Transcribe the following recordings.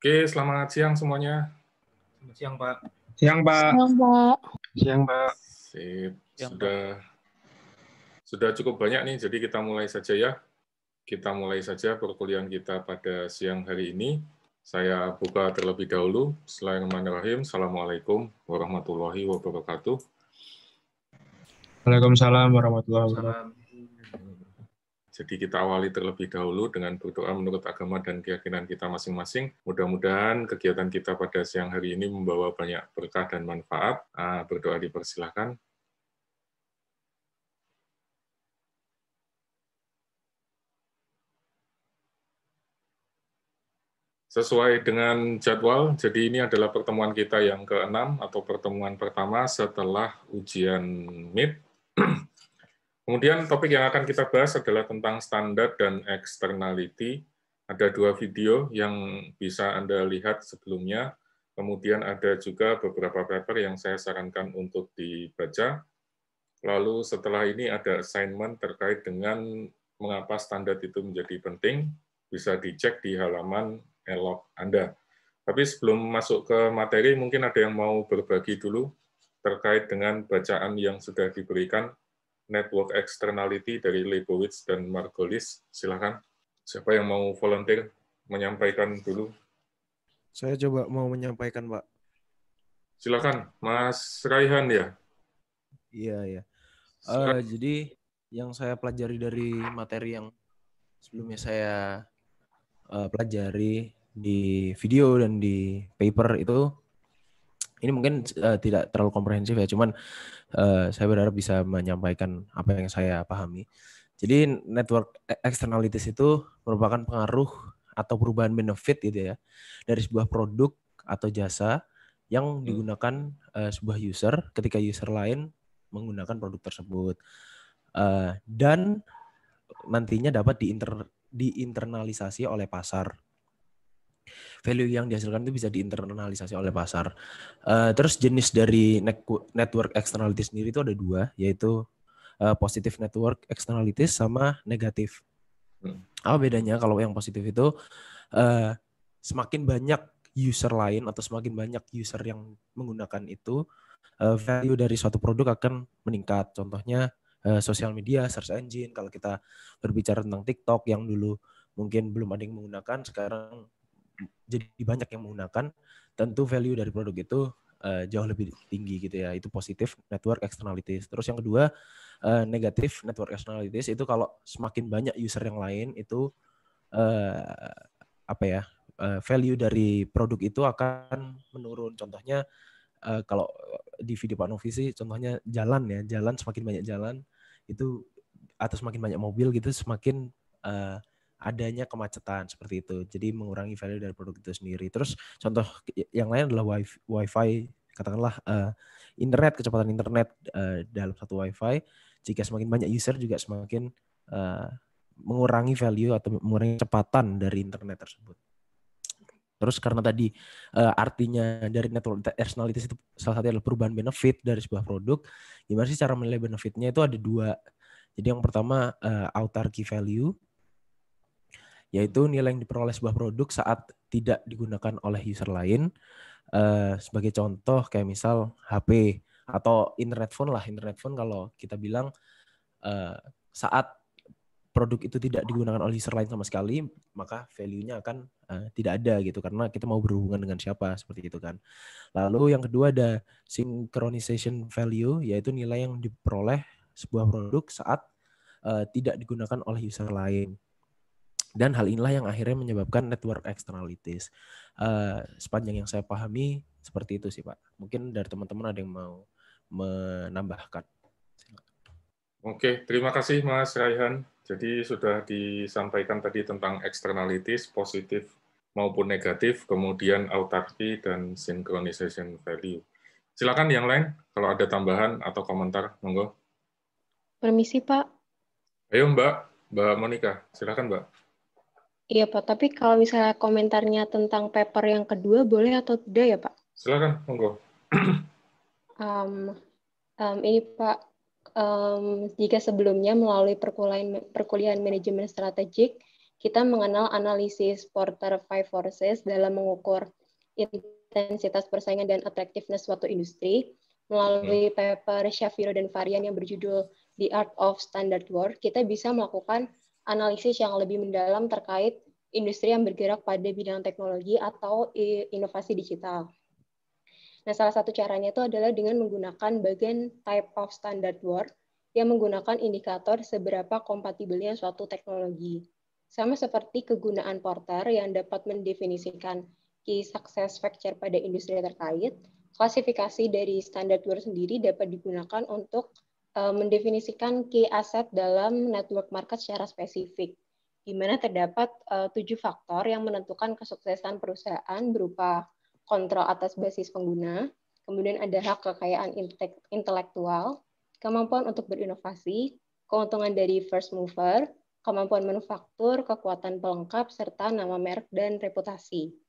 Oke, selamat siang semuanya. Selamat siang, Pak. Siang, Pak. Siang, Pak. Siang, Pak. Sip. Siang, sudah Pak. sudah cukup banyak nih, jadi kita mulai saja ya. Kita mulai saja perkuliahan kita pada siang hari ini. Saya buka terlebih dahulu. Bismillahirrahmanirrahim. Assalamualaikum warahmatullahi wabarakatuh. Waalaikumsalam warahmatullahi wabarakatuh. Jadi kita awali terlebih dahulu dengan berdoa menurut agama dan keyakinan kita masing-masing. Mudah-mudahan kegiatan kita pada siang hari ini membawa banyak berkah dan manfaat. Ah, berdoa dipersilahkan. Sesuai dengan jadwal, jadi ini adalah pertemuan kita yang keenam atau pertemuan pertama setelah ujian MIT Kemudian topik yang akan kita bahas adalah tentang standar dan externality. Ada dua video yang bisa Anda lihat sebelumnya. Kemudian ada juga beberapa paper yang saya sarankan untuk dibaca. Lalu setelah ini ada assignment terkait dengan mengapa standar itu menjadi penting, bisa dicek di halaman elok Anda. Tapi sebelum masuk ke materi, mungkin ada yang mau berbagi dulu terkait dengan bacaan yang sudah diberikan network externality dari Leibowitz dan Margolis. Silakan. Siapa yang mau volunteer menyampaikan dulu? Saya coba mau menyampaikan, Pak. Silakan, Mas Raihan ya. Iya, ya. Uh, jadi yang saya pelajari dari materi yang sebelumnya saya uh, pelajari di video dan di paper itu ini mungkin uh, tidak terlalu komprehensif ya, cuman uh, saya berharap bisa menyampaikan apa yang saya pahami. Jadi network e-, externalities itu merupakan pengaruh atau perubahan benefit gitu ya dari sebuah produk atau jasa yang hmm. digunakan uh, sebuah user ketika user lain menggunakan produk tersebut uh, dan nantinya dapat diinter diinternalisasi oleh pasar value yang dihasilkan itu bisa diinternalisasi oleh pasar. Uh, terus jenis dari network externality sendiri itu ada dua, yaitu uh, positive network externalities sama negatif. Hmm. Apa bedanya kalau yang positif itu uh, semakin banyak user lain atau semakin banyak user yang menggunakan itu, uh, value dari suatu produk akan meningkat. Contohnya uh, sosial media, search engine. Kalau kita berbicara tentang TikTok yang dulu mungkin belum ada yang menggunakan, sekarang jadi banyak yang menggunakan, tentu value dari produk itu uh, jauh lebih tinggi gitu ya. Itu positif network externalities. Terus yang kedua uh, negatif network externalities itu kalau semakin banyak user yang lain itu uh, apa ya uh, value dari produk itu akan menurun. Contohnya uh, kalau di video Pak Novi sih contohnya jalan ya, jalan semakin banyak jalan itu atau semakin banyak mobil gitu semakin uh, adanya kemacetan seperti itu. Jadi mengurangi value dari produk itu sendiri. Terus contoh yang lain adalah wifi, katakanlah uh, internet kecepatan internet uh, dalam satu wifi jika semakin banyak user juga semakin uh, mengurangi value atau mengurangi kecepatan dari internet tersebut. Terus karena tadi uh, artinya dari network externalities itu salah satu adalah perubahan benefit dari sebuah produk. Gimana sih cara menilai benefitnya itu ada dua. Jadi yang pertama uh, autarky value yaitu nilai yang diperoleh sebuah produk saat tidak digunakan oleh user lain. Eh, sebagai contoh kayak misal HP atau internet phone lah, internet phone kalau kita bilang eh, saat produk itu tidak digunakan oleh user lain sama sekali, maka value-nya akan eh, tidak ada gitu karena kita mau berhubungan dengan siapa seperti itu kan. Lalu yang kedua ada synchronization value yaitu nilai yang diperoleh sebuah produk saat tidak digunakan oleh user lain. Dan hal inilah yang akhirnya menyebabkan network externalities. Uh, eh, sepanjang yang saya pahami seperti itu sih Pak. Mungkin dari teman-teman ada yang mau menambahkan. Oke, terima kasih Mas Raihan. Jadi sudah disampaikan tadi tentang externalities, positif maupun negatif, kemudian autarki dan synchronization value. Silakan yang lain kalau ada tambahan atau komentar, monggo. Permisi Pak. Ayo Mbak, Mbak Monika, silakan Mbak. Iya Pak, tapi kalau misalnya komentarnya tentang paper yang kedua boleh atau tidak ya Pak? Silakan, monggo. um, um, ini Pak, um, jika sebelumnya melalui perkuliahan, perkuliahan manajemen strategik, kita mengenal analisis Porter Five Forces dalam mengukur intensitas persaingan dan attractiveness suatu industri. Melalui hmm. paper Shafiro dan Varian yang berjudul The Art of Standard Work, kita bisa melakukan analisis yang lebih mendalam terkait industri yang bergerak pada bidang teknologi atau inovasi digital. Nah, salah satu caranya itu adalah dengan menggunakan bagian type of standard work yang menggunakan indikator seberapa kompatibelnya suatu teknologi. Sama seperti kegunaan Porter yang dapat mendefinisikan key success factor pada industri terkait, klasifikasi dari standard work sendiri dapat digunakan untuk uh, mendefinisikan key asset dalam network market secara spesifik, di mana terdapat uh, tujuh faktor yang menentukan kesuksesan perusahaan berupa kontrol atas basis pengguna, kemudian ada hak kekayaan intelektual, kemampuan untuk berinovasi, keuntungan dari first mover, kemampuan manufaktur, kekuatan pelengkap, serta nama merek dan reputasi.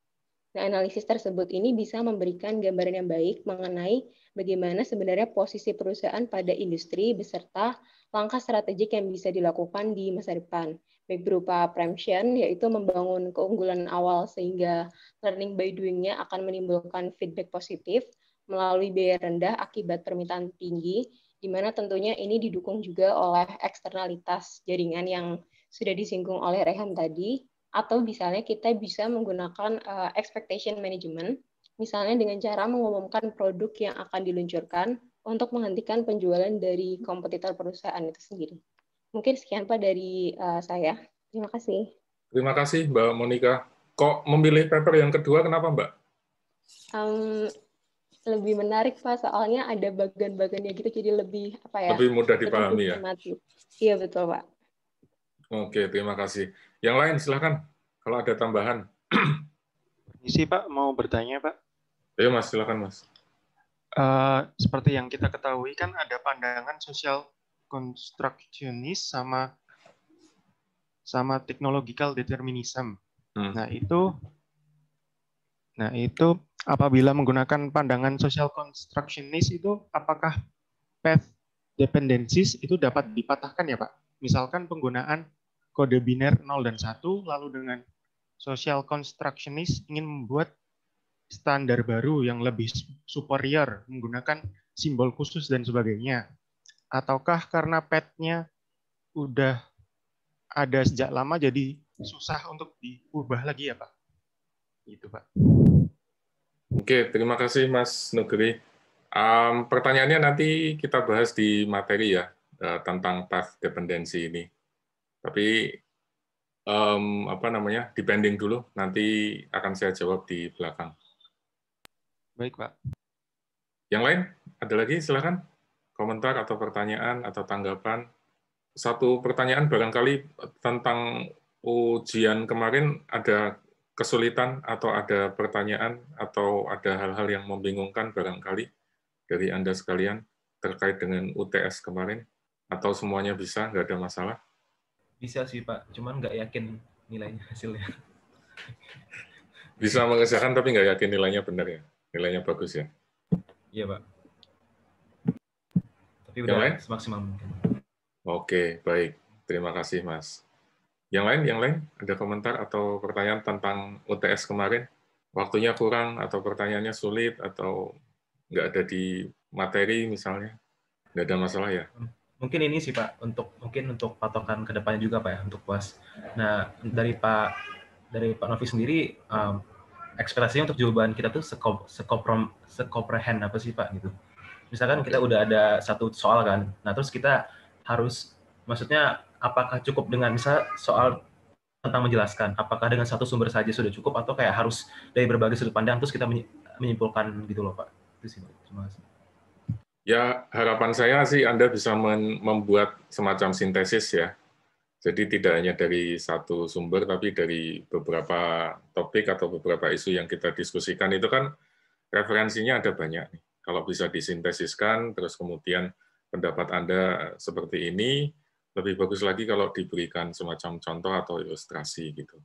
Nah, analisis tersebut ini bisa memberikan gambaran yang baik mengenai bagaimana sebenarnya posisi perusahaan pada industri beserta langkah strategik yang bisa dilakukan di masa depan, baik berupa preemption, yaitu membangun keunggulan awal sehingga learning by doing-nya akan menimbulkan feedback positif melalui biaya rendah akibat permintaan tinggi, di mana tentunya ini didukung juga oleh eksternalitas jaringan yang sudah disinggung oleh Rehan tadi, atau misalnya kita bisa menggunakan uh, expectation management, misalnya dengan cara mengumumkan produk yang akan diluncurkan untuk menghentikan penjualan dari kompetitor perusahaan itu sendiri. Mungkin sekian Pak dari uh, saya. Terima kasih. Terima kasih Mbak Monika. Kok memilih paper yang kedua, kenapa Mbak? Um, lebih menarik Pak, soalnya ada bagian yang gitu, jadi lebih apa ya? Lebih mudah dipahami lebih ya. Iya betul Pak. Oke, terima kasih. Yang lain silahkan kalau ada tambahan. Isi Pak mau bertanya Pak. Ayo Mas, silahkan Mas. Uh, seperti yang kita ketahui kan ada pandangan sosial konstruksionis sama sama technological determinism. Hmm. Nah itu, nah itu apabila menggunakan pandangan sosial constructionist itu apakah path dependencies itu dapat dipatahkan ya Pak? Misalkan penggunaan kode biner 0 dan 1, lalu dengan social constructionist ingin membuat standar baru yang lebih superior menggunakan simbol khusus dan sebagainya. Ataukah karena petnya udah ada sejak lama jadi susah untuk diubah lagi ya Pak? Itu Pak. Oke, terima kasih Mas Nugri. Um, pertanyaannya nanti kita bahas di materi ya uh, tentang path dependensi ini. Tapi um, apa namanya depending dulu nanti akan saya jawab di belakang baik pak yang lain ada lagi silahkan komentar atau pertanyaan atau tanggapan satu pertanyaan barangkali tentang ujian kemarin ada kesulitan atau ada pertanyaan atau ada hal-hal yang membingungkan barangkali dari anda sekalian terkait dengan UTS kemarin atau semuanya bisa nggak ada masalah bisa sih Pak, cuman nggak yakin nilainya hasilnya. Bisa mengesahkan, tapi nggak yakin nilainya benar ya? Nilainya bagus ya? Iya Pak. Tapi udah yang lain? semaksimal mungkin. Oke, baik. Terima kasih Mas. Yang lain, yang lain ada komentar atau pertanyaan tentang UTS kemarin? Waktunya kurang atau pertanyaannya sulit atau nggak ada di materi misalnya? Nggak ada masalah ya? Hmm mungkin ini sih Pak untuk mungkin untuk patokan kedepannya juga Pak ya untuk puas. Nah dari Pak dari Pak Novi sendiri um, ekspektasinya untuk jawaban kita tuh sekop, sekoprom, sekoprehen apa sih Pak gitu. Misalkan kita udah ada satu soal kan, nah terus kita harus maksudnya apakah cukup dengan misal soal tentang menjelaskan apakah dengan satu sumber saja sudah cukup atau kayak harus dari berbagai sudut pandang terus kita menyimpulkan gitu loh Pak. Itu sih Pak. Terima kasih. Ya, harapan saya sih Anda bisa membuat semacam sintesis ya. Jadi tidak hanya dari satu sumber, tapi dari beberapa topik atau beberapa isu yang kita diskusikan itu kan referensinya ada banyak. Kalau bisa disintesiskan, terus kemudian pendapat Anda seperti ini, lebih bagus lagi kalau diberikan semacam contoh atau ilustrasi gitu.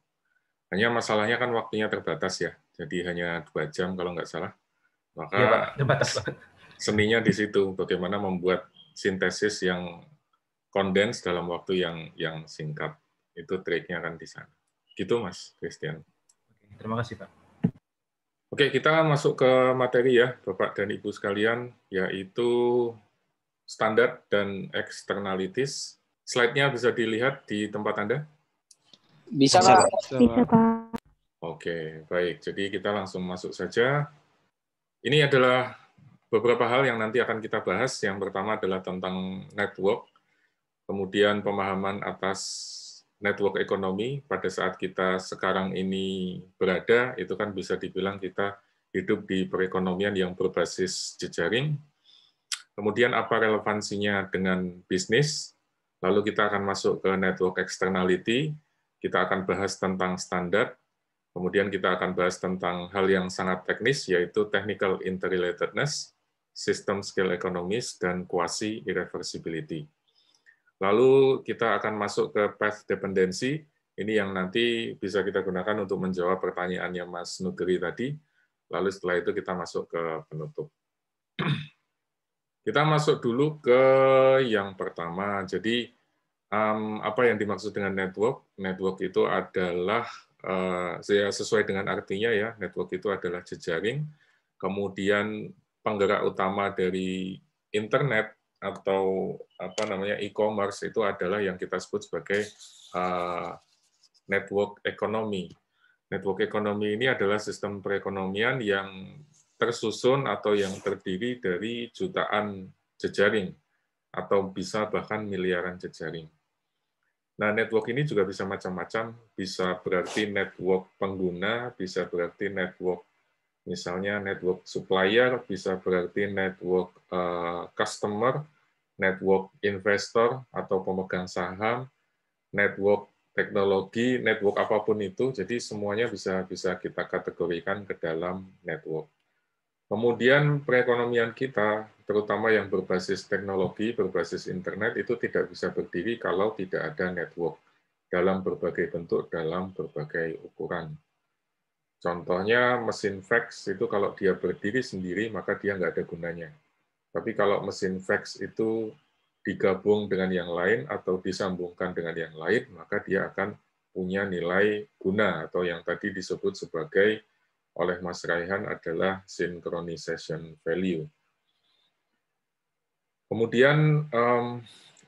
Hanya masalahnya kan waktunya terbatas ya, jadi hanya dua jam kalau nggak salah. Maka ya, terbatas seninya di situ bagaimana membuat sintesis yang kondens dalam waktu yang yang singkat itu triknya kan di sana gitu mas Christian terima kasih pak Oke kita masuk ke materi ya bapak dan ibu sekalian yaitu standar dan eksternalitis slide-nya bisa dilihat di tempat anda bisa pak bisa pak Oke baik jadi kita langsung masuk saja ini adalah beberapa hal yang nanti akan kita bahas. Yang pertama adalah tentang network, kemudian pemahaman atas network ekonomi pada saat kita sekarang ini berada, itu kan bisa dibilang kita hidup di perekonomian yang berbasis jejaring. Kemudian apa relevansinya dengan bisnis? Lalu kita akan masuk ke network externality, kita akan bahas tentang standar, kemudian kita akan bahas tentang hal yang sangat teknis, yaitu technical interrelatedness, sistem scale ekonomis, dan quasi irreversibility. Lalu kita akan masuk ke path dependency, ini yang nanti bisa kita gunakan untuk menjawab pertanyaan yang Mas Nugri tadi, lalu setelah itu kita masuk ke penutup. Kita masuk dulu ke yang pertama, jadi apa yang dimaksud dengan network? Network itu adalah eh, ya, sesuai dengan artinya ya, network itu adalah jejaring, kemudian penggerak utama dari internet atau apa namanya e-commerce itu adalah yang kita sebut sebagai uh, network ekonomi. Network ekonomi ini adalah sistem perekonomian yang tersusun atau yang terdiri dari jutaan jejaring atau bisa bahkan miliaran jejaring. Nah, network ini juga bisa macam-macam, bisa berarti network pengguna, bisa berarti network Misalnya network supplier bisa berarti network eh, customer, network investor atau pemegang saham, network teknologi, network apapun itu. Jadi semuanya bisa bisa kita kategorikan ke dalam network. Kemudian perekonomian kita, terutama yang berbasis teknologi, berbasis internet, itu tidak bisa berdiri kalau tidak ada network dalam berbagai bentuk, dalam berbagai ukuran. Contohnya mesin fax itu kalau dia berdiri sendiri maka dia nggak ada gunanya. Tapi kalau mesin fax itu digabung dengan yang lain atau disambungkan dengan yang lain maka dia akan punya nilai guna atau yang tadi disebut sebagai oleh Mas Raihan adalah synchronization value. Kemudian um,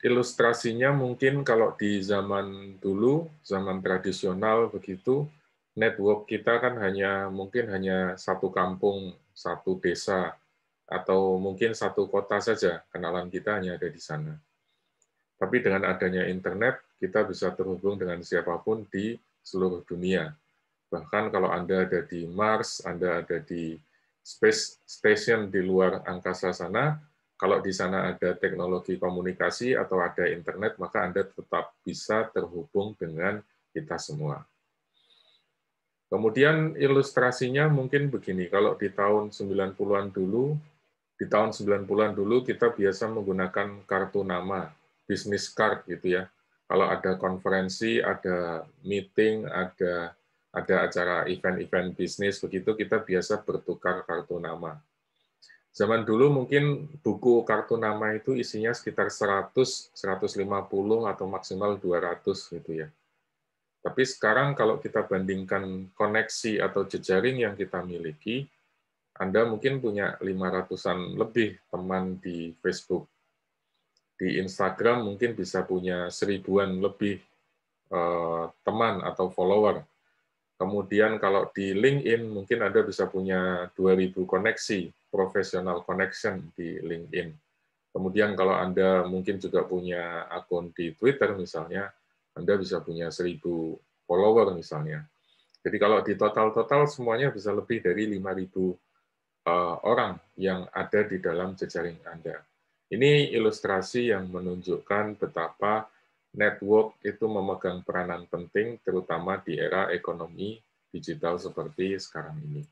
ilustrasinya mungkin kalau di zaman dulu, zaman tradisional begitu, network kita kan hanya mungkin hanya satu kampung, satu desa, atau mungkin satu kota saja kenalan kita hanya ada di sana. Tapi dengan adanya internet, kita bisa terhubung dengan siapapun di seluruh dunia. Bahkan kalau Anda ada di Mars, Anda ada di space station di luar angkasa sana, kalau di sana ada teknologi komunikasi atau ada internet, maka Anda tetap bisa terhubung dengan kita semua. Kemudian ilustrasinya mungkin begini, kalau di tahun 90-an dulu, di tahun 90-an dulu kita biasa menggunakan kartu nama, bisnis card gitu ya. Kalau ada konferensi, ada meeting, ada ada acara event-event bisnis begitu kita biasa bertukar kartu nama. Zaman dulu mungkin buku kartu nama itu isinya sekitar 100, 150 atau maksimal 200 gitu ya. Tapi sekarang kalau kita bandingkan koneksi atau jejaring yang kita miliki, Anda mungkin punya 500-an lebih teman di Facebook. Di Instagram mungkin bisa punya seribuan lebih eh, teman atau follower. Kemudian kalau di LinkedIn mungkin Anda bisa punya 2000 koneksi, professional connection di LinkedIn. Kemudian kalau Anda mungkin juga punya akun di Twitter misalnya, anda bisa punya 1000 follower misalnya. Jadi kalau di total-total semuanya bisa lebih dari 5000 eh, orang yang ada di dalam jejaring Anda. Ini ilustrasi yang menunjukkan betapa network itu memegang peranan penting terutama di era ekonomi digital seperti sekarang ini.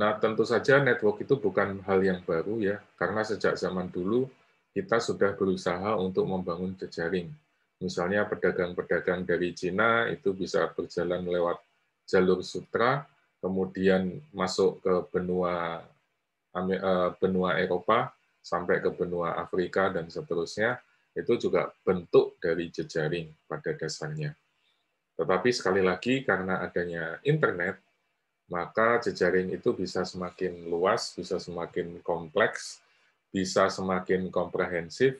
Nah, tentu saja network itu bukan hal yang baru ya, karena sejak zaman dulu kita sudah berusaha untuk membangun jejaring Misalnya pedagang-pedagang dari Cina itu bisa berjalan lewat jalur sutra, kemudian masuk ke benua eh, benua Eropa sampai ke benua Afrika dan seterusnya itu juga bentuk dari jejaring pada dasarnya. Tetapi sekali lagi karena adanya internet maka jejaring itu bisa semakin luas, bisa semakin kompleks, bisa semakin komprehensif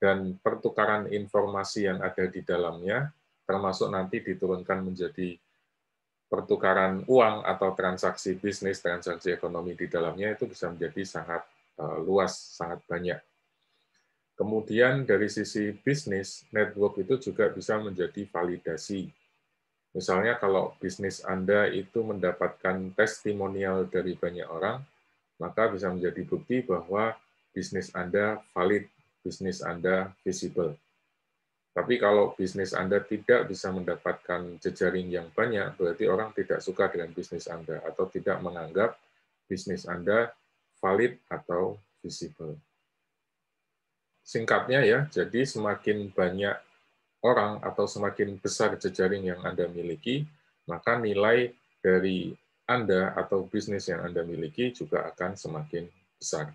dan pertukaran informasi yang ada di dalamnya, termasuk nanti diturunkan menjadi pertukaran uang atau transaksi bisnis, transaksi ekonomi di dalamnya itu bisa menjadi sangat eh, luas, sangat banyak. Kemudian dari sisi bisnis, network itu juga bisa menjadi validasi. Misalnya kalau bisnis Anda itu mendapatkan testimonial dari banyak orang, maka bisa menjadi bukti bahwa bisnis Anda valid bisnis Anda visible. Tapi kalau bisnis Anda tidak bisa mendapatkan jejaring yang banyak, berarti orang tidak suka dengan bisnis Anda atau tidak menganggap bisnis Anda valid atau visible. Singkatnya ya, jadi semakin banyak orang atau semakin besar jejaring yang Anda miliki, maka nilai dari Anda atau bisnis yang Anda miliki juga akan semakin besar.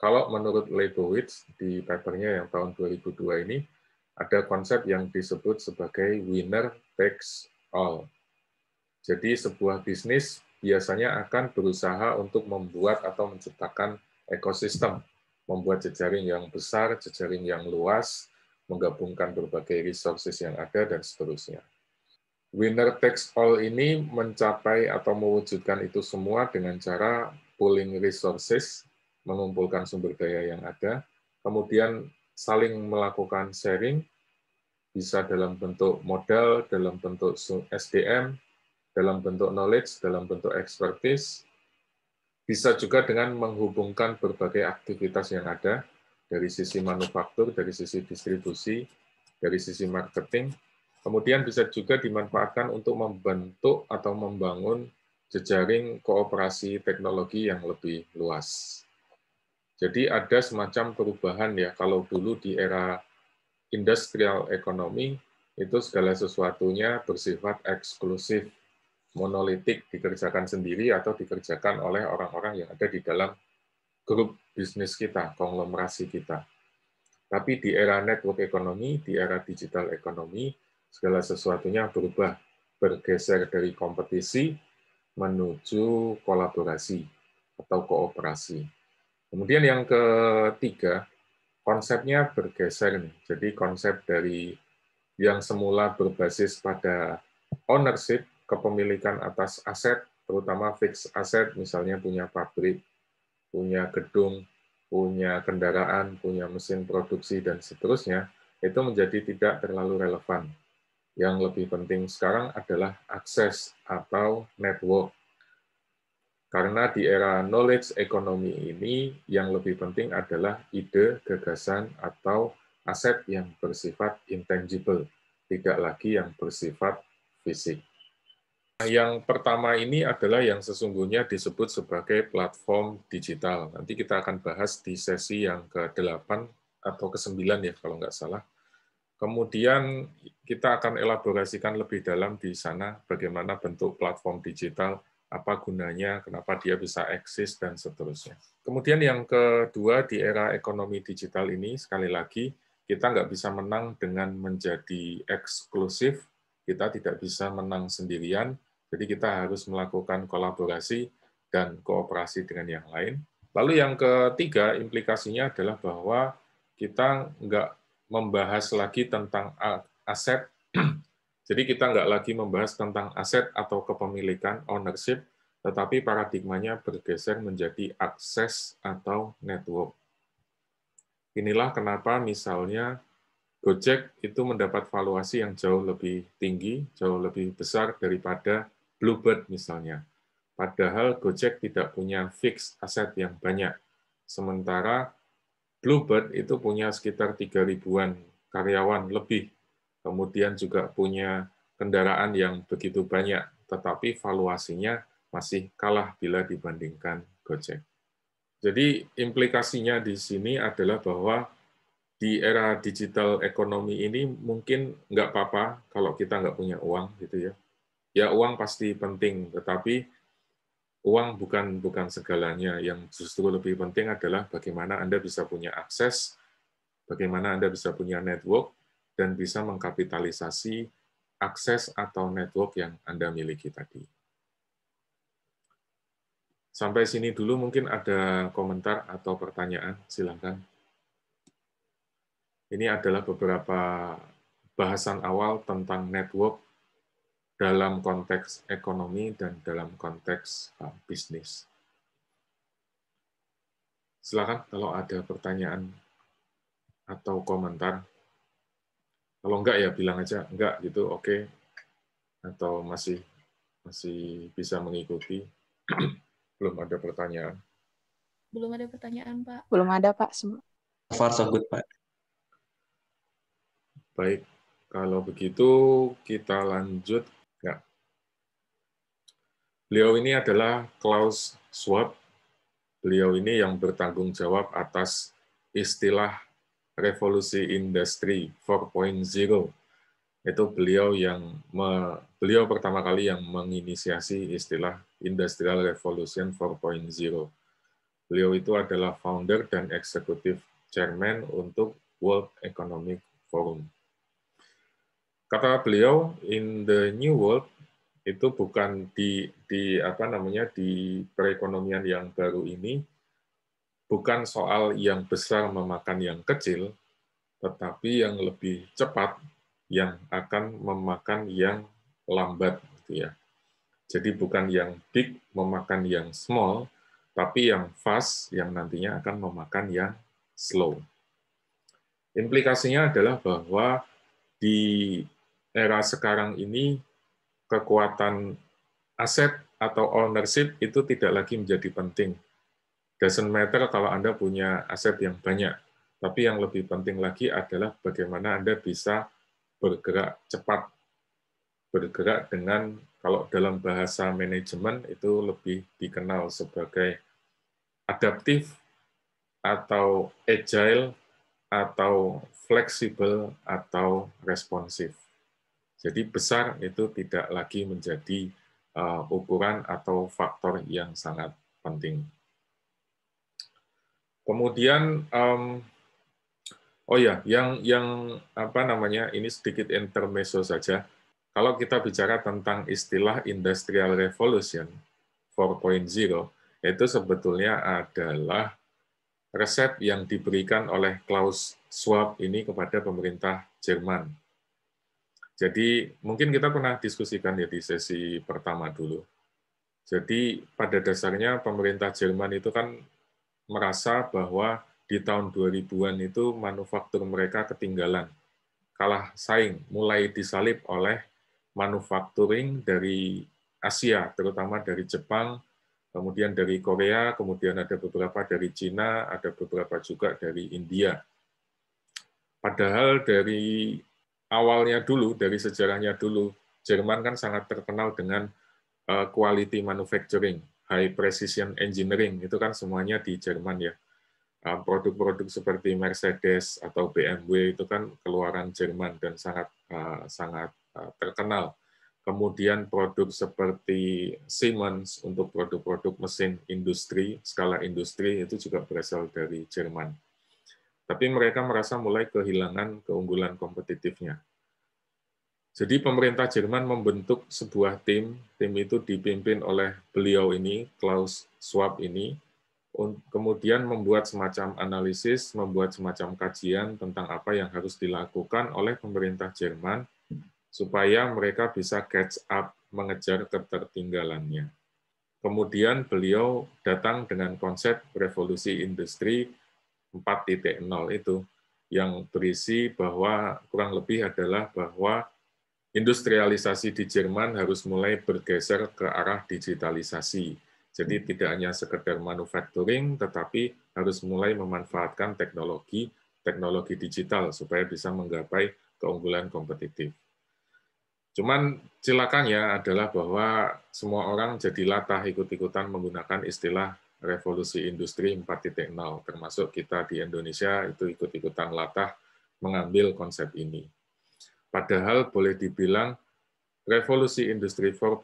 Kalau menurut Leibowitz di papernya yang tahun 2002 ini, ada konsep yang disebut sebagai winner takes all. Jadi sebuah bisnis biasanya akan berusaha untuk membuat atau menciptakan ekosistem, membuat jejaring yang besar, jejaring yang luas, menggabungkan berbagai resources yang ada, dan seterusnya. Winner takes all ini mencapai atau mewujudkan itu semua dengan cara pooling resources mengumpulkan sumber daya yang ada, kemudian saling melakukan sharing, bisa dalam bentuk modal, dalam bentuk SDM, dalam bentuk knowledge, dalam bentuk expertise, bisa juga dengan menghubungkan berbagai aktivitas yang ada dari sisi manufaktur, dari sisi distribusi, dari sisi marketing, kemudian bisa juga dimanfaatkan untuk membentuk atau membangun jejaring kooperasi teknologi yang lebih luas. Jadi ada semacam perubahan ya, kalau dulu di era industrial economy, itu segala sesuatunya bersifat eksklusif, monolitik, dikerjakan sendiri atau dikerjakan oleh orang-orang yang ada di dalam grup bisnis kita, konglomerasi kita. Tapi di era network ekonomi, di era digital ekonomi, segala sesuatunya berubah, bergeser dari kompetisi menuju kolaborasi atau kooperasi. Kemudian yang ketiga, konsepnya bergeser. Nih. Jadi konsep dari yang semula berbasis pada ownership, kepemilikan atas aset, terutama fixed asset misalnya punya pabrik, punya gedung, punya kendaraan, punya mesin produksi, dan seterusnya, itu menjadi tidak terlalu relevan. Yang lebih penting sekarang adalah akses atau network. Karena di era knowledge economy ini, yang lebih penting adalah ide, gagasan, atau aset yang bersifat intangible, tidak lagi yang bersifat fisik. Nah, yang pertama ini adalah yang sesungguhnya disebut sebagai platform digital. Nanti kita akan bahas di sesi yang ke-8 atau ke-9 ya kalau nggak salah. Kemudian kita akan elaborasikan lebih dalam di sana bagaimana bentuk platform digital apa gunanya, kenapa dia bisa eksis, dan seterusnya. Kemudian yang kedua, di era ekonomi digital ini, sekali lagi, kita nggak bisa menang dengan menjadi eksklusif, kita tidak bisa menang sendirian, jadi kita harus melakukan kolaborasi dan kooperasi dengan yang lain. Lalu yang ketiga, implikasinya adalah bahwa kita nggak membahas lagi tentang aset Jadi kita nggak lagi membahas tentang aset atau kepemilikan ownership, tetapi paradigmanya bergeser menjadi akses atau network. Inilah kenapa misalnya Gojek itu mendapat valuasi yang jauh lebih tinggi, jauh lebih besar daripada Bluebird misalnya. Padahal Gojek tidak punya fixed aset yang banyak. Sementara Bluebird itu punya sekitar 3 ribuan karyawan lebih kemudian juga punya kendaraan yang begitu banyak, tetapi valuasinya masih kalah bila dibandingkan Gojek. Jadi implikasinya di sini adalah bahwa di era digital ekonomi ini mungkin nggak apa-apa kalau kita nggak punya uang gitu ya. Ya uang pasti penting, tetapi uang bukan bukan segalanya. Yang justru lebih penting adalah bagaimana Anda bisa punya akses, bagaimana Anda bisa punya network, dan bisa mengkapitalisasi akses atau network yang Anda miliki tadi. Sampai sini dulu mungkin ada komentar atau pertanyaan, silakan. Ini adalah beberapa bahasan awal tentang network dalam konteks ekonomi dan dalam konteks eh, bisnis. Silakan kalau ada pertanyaan atau komentar kalau enggak ya bilang aja enggak gitu, oke. Okay. Atau masih masih bisa mengikuti. Belum ada pertanyaan. Belum ada pertanyaan, Pak. Belum ada, Pak. semua. Far so good, Pak. Baik, kalau begitu kita lanjut. Ya. Beliau ini adalah Klaus Schwab. Beliau ini yang bertanggung jawab atas istilah revolusi industri 4.0 itu beliau yang me, beliau pertama kali yang menginisiasi istilah Industrial Revolution 4.0. Beliau itu adalah founder dan eksekutif chairman untuk World Economic Forum. Kata beliau, in the new world itu bukan di di apa namanya di perekonomian yang baru ini bukan soal yang besar memakan yang kecil, tetapi yang lebih cepat yang akan memakan yang lambat, gitu ya. Jadi bukan yang big memakan yang small, tapi yang fast yang nantinya akan memakan yang slow. Implikasinya adalah bahwa di era sekarang ini kekuatan aset atau ownership itu tidak lagi menjadi penting, Doesn't matter kalau Anda punya aset yang banyak, tapi yang lebih penting lagi adalah bagaimana Anda bisa bergerak cepat, bergerak dengan kalau dalam bahasa manajemen itu lebih dikenal sebagai adaptif atau agile atau fleksibel atau responsif. Jadi besar itu tidak lagi menjadi eh, ukuran atau faktor yang sangat penting. Kemudian um, oh ya, yang yang apa namanya ini sedikit intermezzo saja. Kalau kita bicara tentang istilah industrial revolution 4.0 itu sebetulnya adalah resep yang diberikan oleh Klaus Schwab ini kepada pemerintah Jerman. Jadi mungkin kita pernah diskusikan ya di sesi pertama dulu. Jadi pada dasarnya pemerintah Jerman itu kan merasa bahwa di tahun 2000-an itu manufaktur mereka ketinggalan, kalah saing, mulai disalip oleh manufacturing dari Asia, terutama dari Jepang, kemudian dari Korea, kemudian ada beberapa dari Cina, ada beberapa juga dari India. Padahal dari awalnya dulu, dari sejarahnya dulu, Jerman kan sangat terkenal dengan eh, quality manufacturing, high precision engineering itu kan semuanya di Jerman ya. Ah, produk-produk seperti Mercedes atau BMW itu kan keluaran Jerman dan sangat ah, sangat ah, terkenal. Kemudian produk seperti Siemens untuk produk-produk mesin industri skala industri itu juga berasal dari Jerman. Tapi mereka merasa mulai kehilangan keunggulan kompetitifnya jadi pemerintah Jerman membentuk sebuah tim, tim itu dipimpin oleh beliau ini, Klaus Schwab ini, kemudian membuat semacam analisis, membuat semacam kajian tentang apa yang harus dilakukan oleh pemerintah Jerman supaya mereka bisa catch up, mengejar ketertinggalannya. Kemudian beliau datang dengan konsep revolusi industri 4.0 itu yang berisi bahwa kurang lebih adalah bahwa industrialisasi di Jerman harus mulai bergeser ke arah digitalisasi. Jadi hmm. tidak hanya sekedar manufacturing, tetapi harus mulai memanfaatkan teknologi teknologi digital supaya bisa menggapai keunggulan kompetitif. Cuman celakanya adalah bahwa semua orang jadi latah ikut-ikutan menggunakan istilah revolusi industri 4.0, termasuk kita di Indonesia itu ikut-ikutan latah mengambil konsep ini. Padahal boleh dibilang revolusi industri 4.0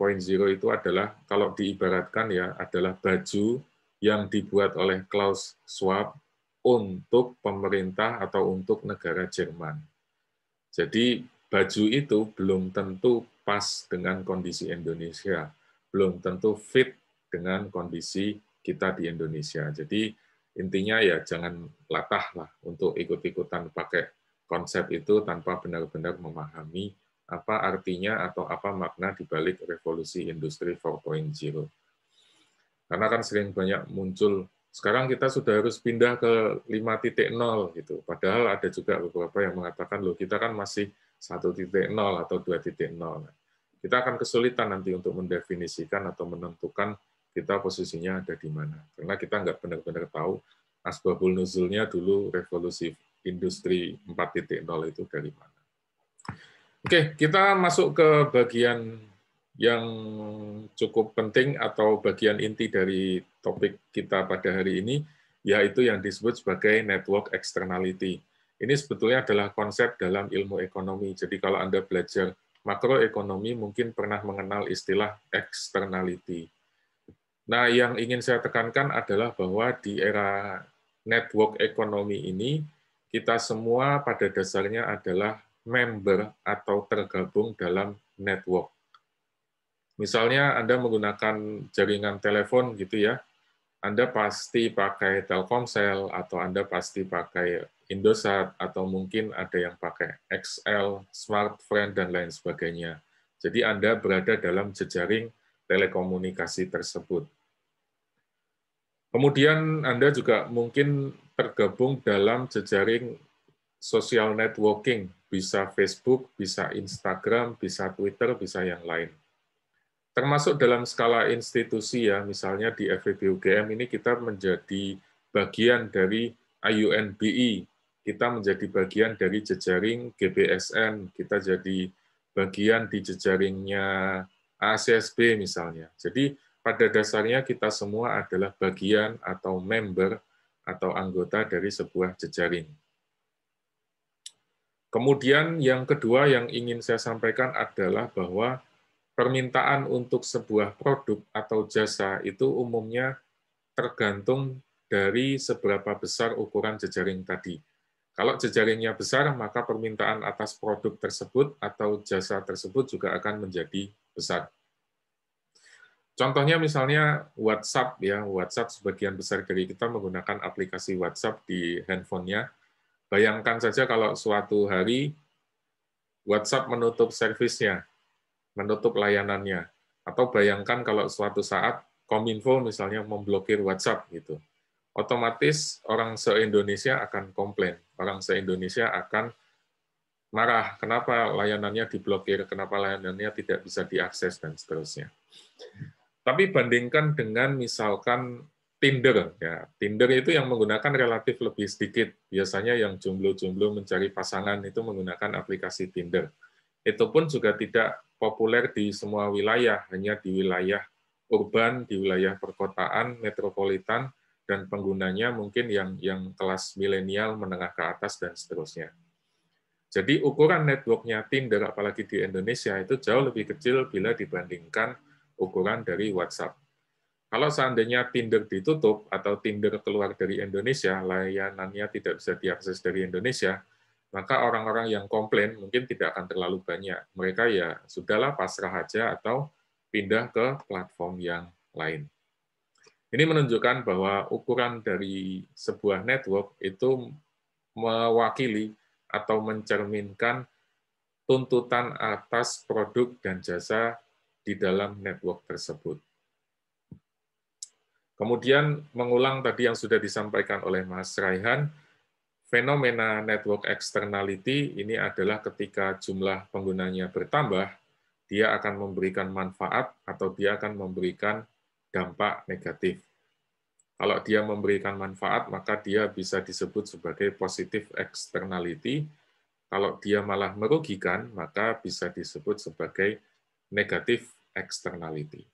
itu adalah kalau diibaratkan ya adalah baju yang dibuat oleh Klaus Schwab untuk pemerintah atau untuk negara Jerman. Jadi baju itu belum tentu pas dengan kondisi Indonesia, belum tentu fit dengan kondisi kita di Indonesia. Jadi intinya ya jangan latah lah untuk ikut-ikutan pakai konsep itu tanpa benar-benar memahami apa artinya atau apa makna dibalik revolusi industri 4.0. Karena kan sering banyak muncul, sekarang kita sudah harus pindah ke 5.0 gitu. Padahal ada juga beberapa yang mengatakan, loh kita kan masih 1.0 atau 2.0. Nah, kita akan kesulitan nanti untuk mendefinisikan atau menentukan kita posisinya ada di mana. Karena kita nggak benar-benar tahu asbabul nuzulnya dulu revolusi industri 4.0 itu dari mana. Oke, kita masuk ke bagian yang cukup penting atau bagian inti dari topik kita pada hari ini, yaitu yang disebut sebagai network externality. Ini sebetulnya adalah konsep dalam ilmu ekonomi. Jadi kalau Anda belajar makroekonomi, mungkin pernah mengenal istilah externality. Nah, yang ingin saya tekankan adalah bahwa di era network ekonomi ini, kita semua pada dasarnya adalah member atau tergabung dalam network. Misalnya Anda menggunakan jaringan telepon gitu ya, Anda pasti pakai Telkomsel atau Anda pasti pakai Indosat atau mungkin ada yang pakai XL, Smartfriend dan lain sebagainya. Jadi Anda berada dalam jejaring telekomunikasi tersebut. Kemudian Anda juga mungkin tergabung dalam jejaring sosial networking, bisa Facebook, bisa Instagram, bisa Twitter, bisa yang lain. Termasuk dalam skala institusi ya, misalnya di FEB UGM ini kita menjadi bagian dari IUNBI, e. kita menjadi bagian dari jejaring GBSN, kita jadi bagian di jejaringnya ACSB misalnya. Jadi pada dasarnya kita semua adalah bagian atau member atau anggota dari sebuah jejaring. Kemudian yang kedua yang ingin saya sampaikan adalah bahwa permintaan untuk sebuah produk atau jasa itu umumnya tergantung dari seberapa besar ukuran jejaring tadi. Kalau jejaringnya besar, maka permintaan atas produk tersebut atau jasa tersebut juga akan menjadi besar. Contohnya misalnya WhatsApp ya, WhatsApp sebagian besar dari kita menggunakan aplikasi WhatsApp di handphonenya. Bayangkan saja kalau suatu hari WhatsApp menutup servisnya, menutup layanannya, atau bayangkan kalau suatu saat Kominfo misalnya memblokir WhatsApp gitu. Otomatis orang se-Indonesia akan komplain, orang se-Indonesia akan marah, kenapa layanannya diblokir, kenapa layanannya tidak bisa diakses, dan seterusnya. Tapi bandingkan dengan misalkan Tinder ya. Tinder itu yang menggunakan relatif lebih sedikit. Biasanya yang jomblo-jomblo mencari pasangan itu menggunakan aplikasi Tinder. Itu pun juga tidak populer di semua wilayah, hanya di wilayah urban, di wilayah perkotaan, metropolitan dan penggunanya mungkin yang yang kelas milenial menengah ke atas dan seterusnya. Jadi ukuran networknya Tinder apalagi di Indonesia itu jauh lebih kecil bila dibandingkan ukuran dari WhatsApp. Kalau seandainya Tinder ditutup atau Tinder keluar dari Indonesia, layanannya tidak bisa diakses dari Indonesia, maka orang-orang yang komplain mungkin tidak akan terlalu banyak. Mereka ya sudahlah pasrah aja atau pindah ke platform yang lain. Ini menunjukkan bahwa ukuran dari sebuah network itu mewakili atau mencerminkan tuntutan atas produk dan jasa di dalam network tersebut. Kemudian mengulang tadi yang sudah disampaikan oleh Mas Raihan, fenomena network externality ini adalah ketika jumlah penggunanya bertambah, dia akan memberikan manfaat atau dia akan memberikan dampak negatif. Kalau dia memberikan manfaat, maka dia bisa disebut sebagai positive externality. Kalau dia malah merugikan, maka bisa disebut sebagai negatif externality.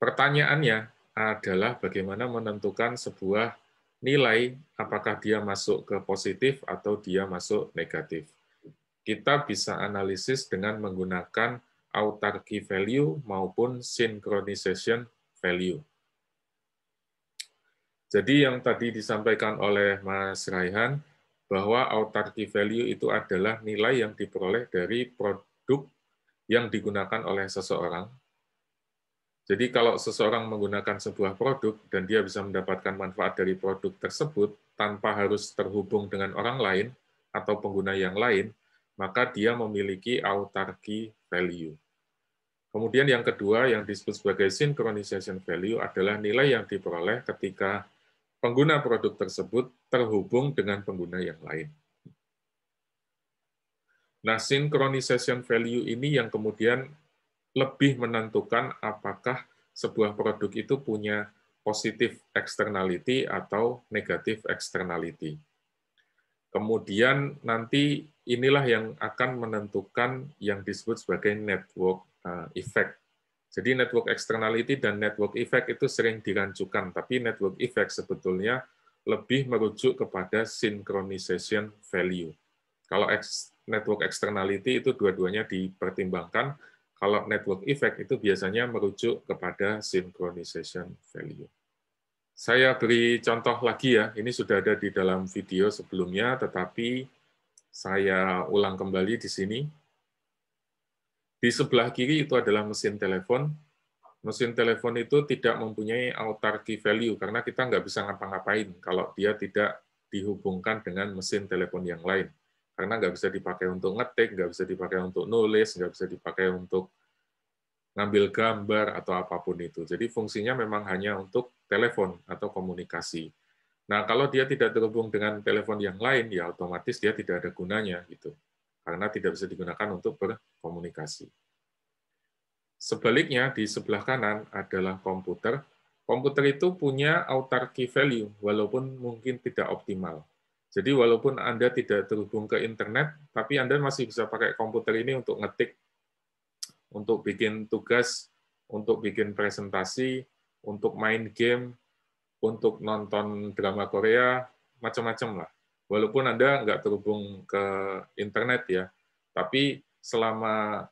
Pertanyaannya adalah bagaimana menentukan sebuah nilai apakah dia masuk ke positif atau dia masuk negatif. Kita bisa analisis dengan menggunakan autarky value maupun synchronization value. Jadi yang tadi disampaikan oleh Mas Raihan, bahwa autarky value itu adalah nilai yang diperoleh dari produk yang digunakan oleh seseorang. Jadi kalau seseorang menggunakan sebuah produk dan dia bisa mendapatkan manfaat dari produk tersebut tanpa harus terhubung dengan orang lain atau pengguna yang lain, maka dia memiliki autarki value. Kemudian yang kedua yang disebut sebagai synchronization value adalah nilai yang diperoleh ketika pengguna produk tersebut terhubung dengan pengguna yang lain. Nah, synchronization value ini yang kemudian lebih menentukan apakah sebuah produk itu punya positif externality atau negatif externality. Kemudian nanti inilah yang akan menentukan yang disebut sebagai network eh, effect. Jadi network externality dan network effect itu sering dirancukan, tapi network effect sebetulnya lebih merujuk kepada synchronization value. Kalau network externality itu dua-duanya dipertimbangkan. Kalau network effect itu biasanya merujuk kepada synchronization value. Saya beri contoh lagi ya, ini sudah ada di dalam video sebelumnya, tetapi saya ulang kembali di sini. Di sebelah kiri itu adalah mesin telepon. Mesin telepon itu tidak mempunyai autarky value, karena kita nggak bisa ngapa-ngapain kalau dia tidak dihubungkan dengan mesin telepon yang lain karena nggak bisa dipakai untuk ngetik, nggak bisa dipakai untuk nulis, nggak bisa dipakai untuk ngambil gambar atau apapun itu. Jadi fungsinya memang hanya untuk telepon atau komunikasi. Nah, kalau dia tidak terhubung dengan telepon yang lain, ya otomatis dia tidak ada gunanya gitu. Karena tidak bisa digunakan untuk berkomunikasi. Sebaliknya di sebelah kanan adalah komputer. Komputer itu punya autarki value walaupun mungkin tidak optimal. Jadi walaupun Anda tidak terhubung ke internet, tapi Anda masih bisa pakai komputer ini untuk ngetik, untuk bikin tugas, untuk bikin presentasi, untuk main game, untuk nonton drama Korea, macam-macam lah. Walaupun Anda nggak terhubung ke internet ya, tapi selama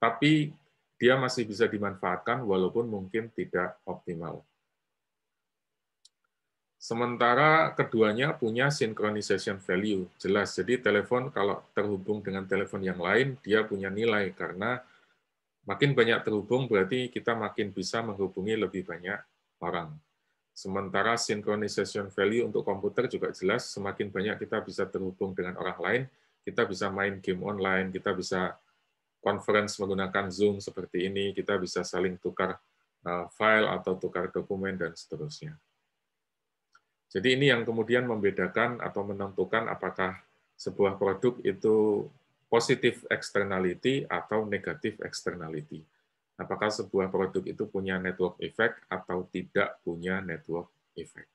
tapi dia masih bisa dimanfaatkan walaupun mungkin tidak optimal. Sementara keduanya punya synchronization value, jelas. Jadi telepon kalau terhubung dengan telepon yang lain, dia punya nilai karena makin banyak terhubung berarti kita makin bisa menghubungi lebih banyak orang. Sementara synchronization value untuk komputer juga jelas, semakin banyak kita bisa terhubung dengan orang lain, kita bisa main game online, kita bisa conference menggunakan Zoom seperti ini, kita bisa saling tukar eh, file atau tukar dokumen, dan seterusnya. Jadi ini yang kemudian membedakan atau menentukan apakah sebuah produk itu positif externality atau negatif externality. Apakah sebuah produk itu punya network effect atau tidak punya network effect.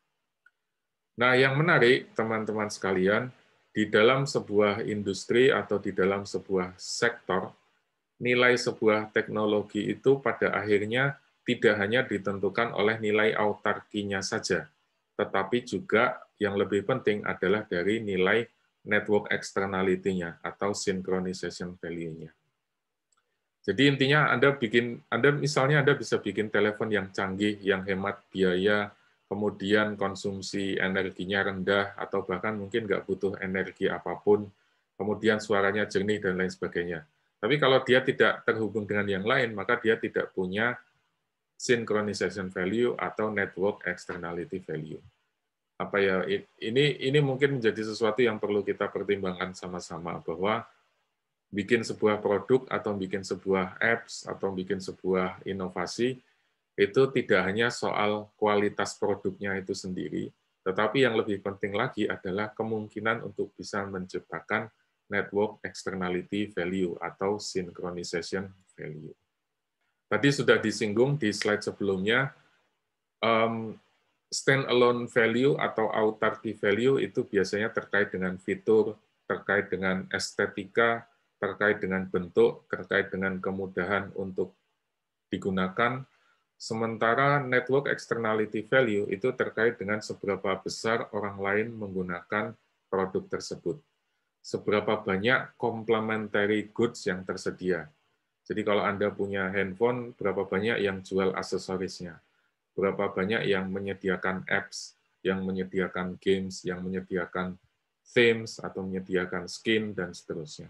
Nah, yang menarik teman-teman sekalian, di dalam sebuah industri atau di dalam sebuah sektor, nilai sebuah teknologi itu pada akhirnya tidak hanya ditentukan oleh nilai autarkinya saja, tetapi juga yang lebih penting adalah dari nilai network externality-nya atau synchronization value-nya. Jadi intinya Anda bikin, Anda misalnya Anda bisa bikin telepon yang canggih, yang hemat biaya, kemudian konsumsi energinya rendah, atau bahkan mungkin nggak butuh energi apapun, kemudian suaranya jernih, dan lain sebagainya. Tapi kalau dia tidak terhubung dengan yang lain, maka dia tidak punya synchronization value atau network externality value. Apa ya ini ini mungkin menjadi sesuatu yang perlu kita pertimbangkan sama-sama bahwa bikin sebuah produk atau bikin sebuah apps atau bikin sebuah inovasi itu tidak hanya soal kualitas produknya itu sendiri, tetapi yang lebih penting lagi adalah kemungkinan untuk bisa menciptakan network externality value atau synchronization value. Tadi sudah disinggung di slide sebelumnya, um, stand-alone value atau autarki value itu biasanya terkait dengan fitur, terkait dengan estetika, terkait dengan bentuk, terkait dengan kemudahan untuk digunakan. Sementara network externality value itu terkait dengan seberapa besar orang lain menggunakan produk tersebut. Seberapa banyak complementary goods yang tersedia jadi kalau Anda punya handphone, berapa banyak yang jual aksesorisnya? Berapa banyak yang menyediakan apps, yang menyediakan games, yang menyediakan themes, atau menyediakan skin, dan seterusnya.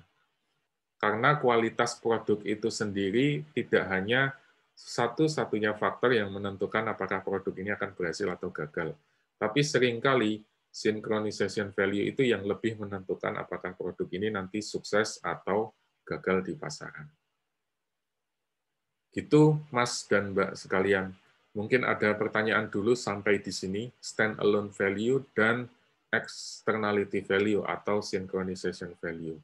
Karena kualitas produk itu sendiri tidak hanya satu-satunya faktor yang menentukan apakah produk ini akan berhasil atau gagal. Tapi seringkali synchronization value itu yang lebih menentukan apakah produk ini nanti sukses atau gagal di pasaran. Gitu, Mas dan Mbak sekalian. Mungkin ada pertanyaan dulu sampai di sini, stand alone value dan externality value atau synchronization value.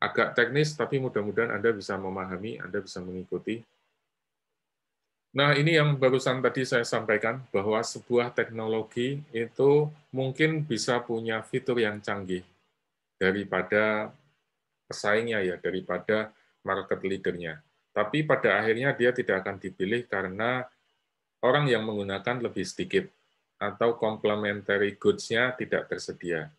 Agak teknis, tapi mudah-mudahan Anda bisa memahami, Anda bisa mengikuti. Nah, ini yang barusan tadi saya sampaikan, bahwa sebuah teknologi itu mungkin bisa punya fitur yang canggih daripada pesaingnya ya, daripada market leadernya. Tapi pada akhirnya dia tidak akan dipilih karena orang yang menggunakan lebih sedikit atau complementary goods-nya tidak tersedia.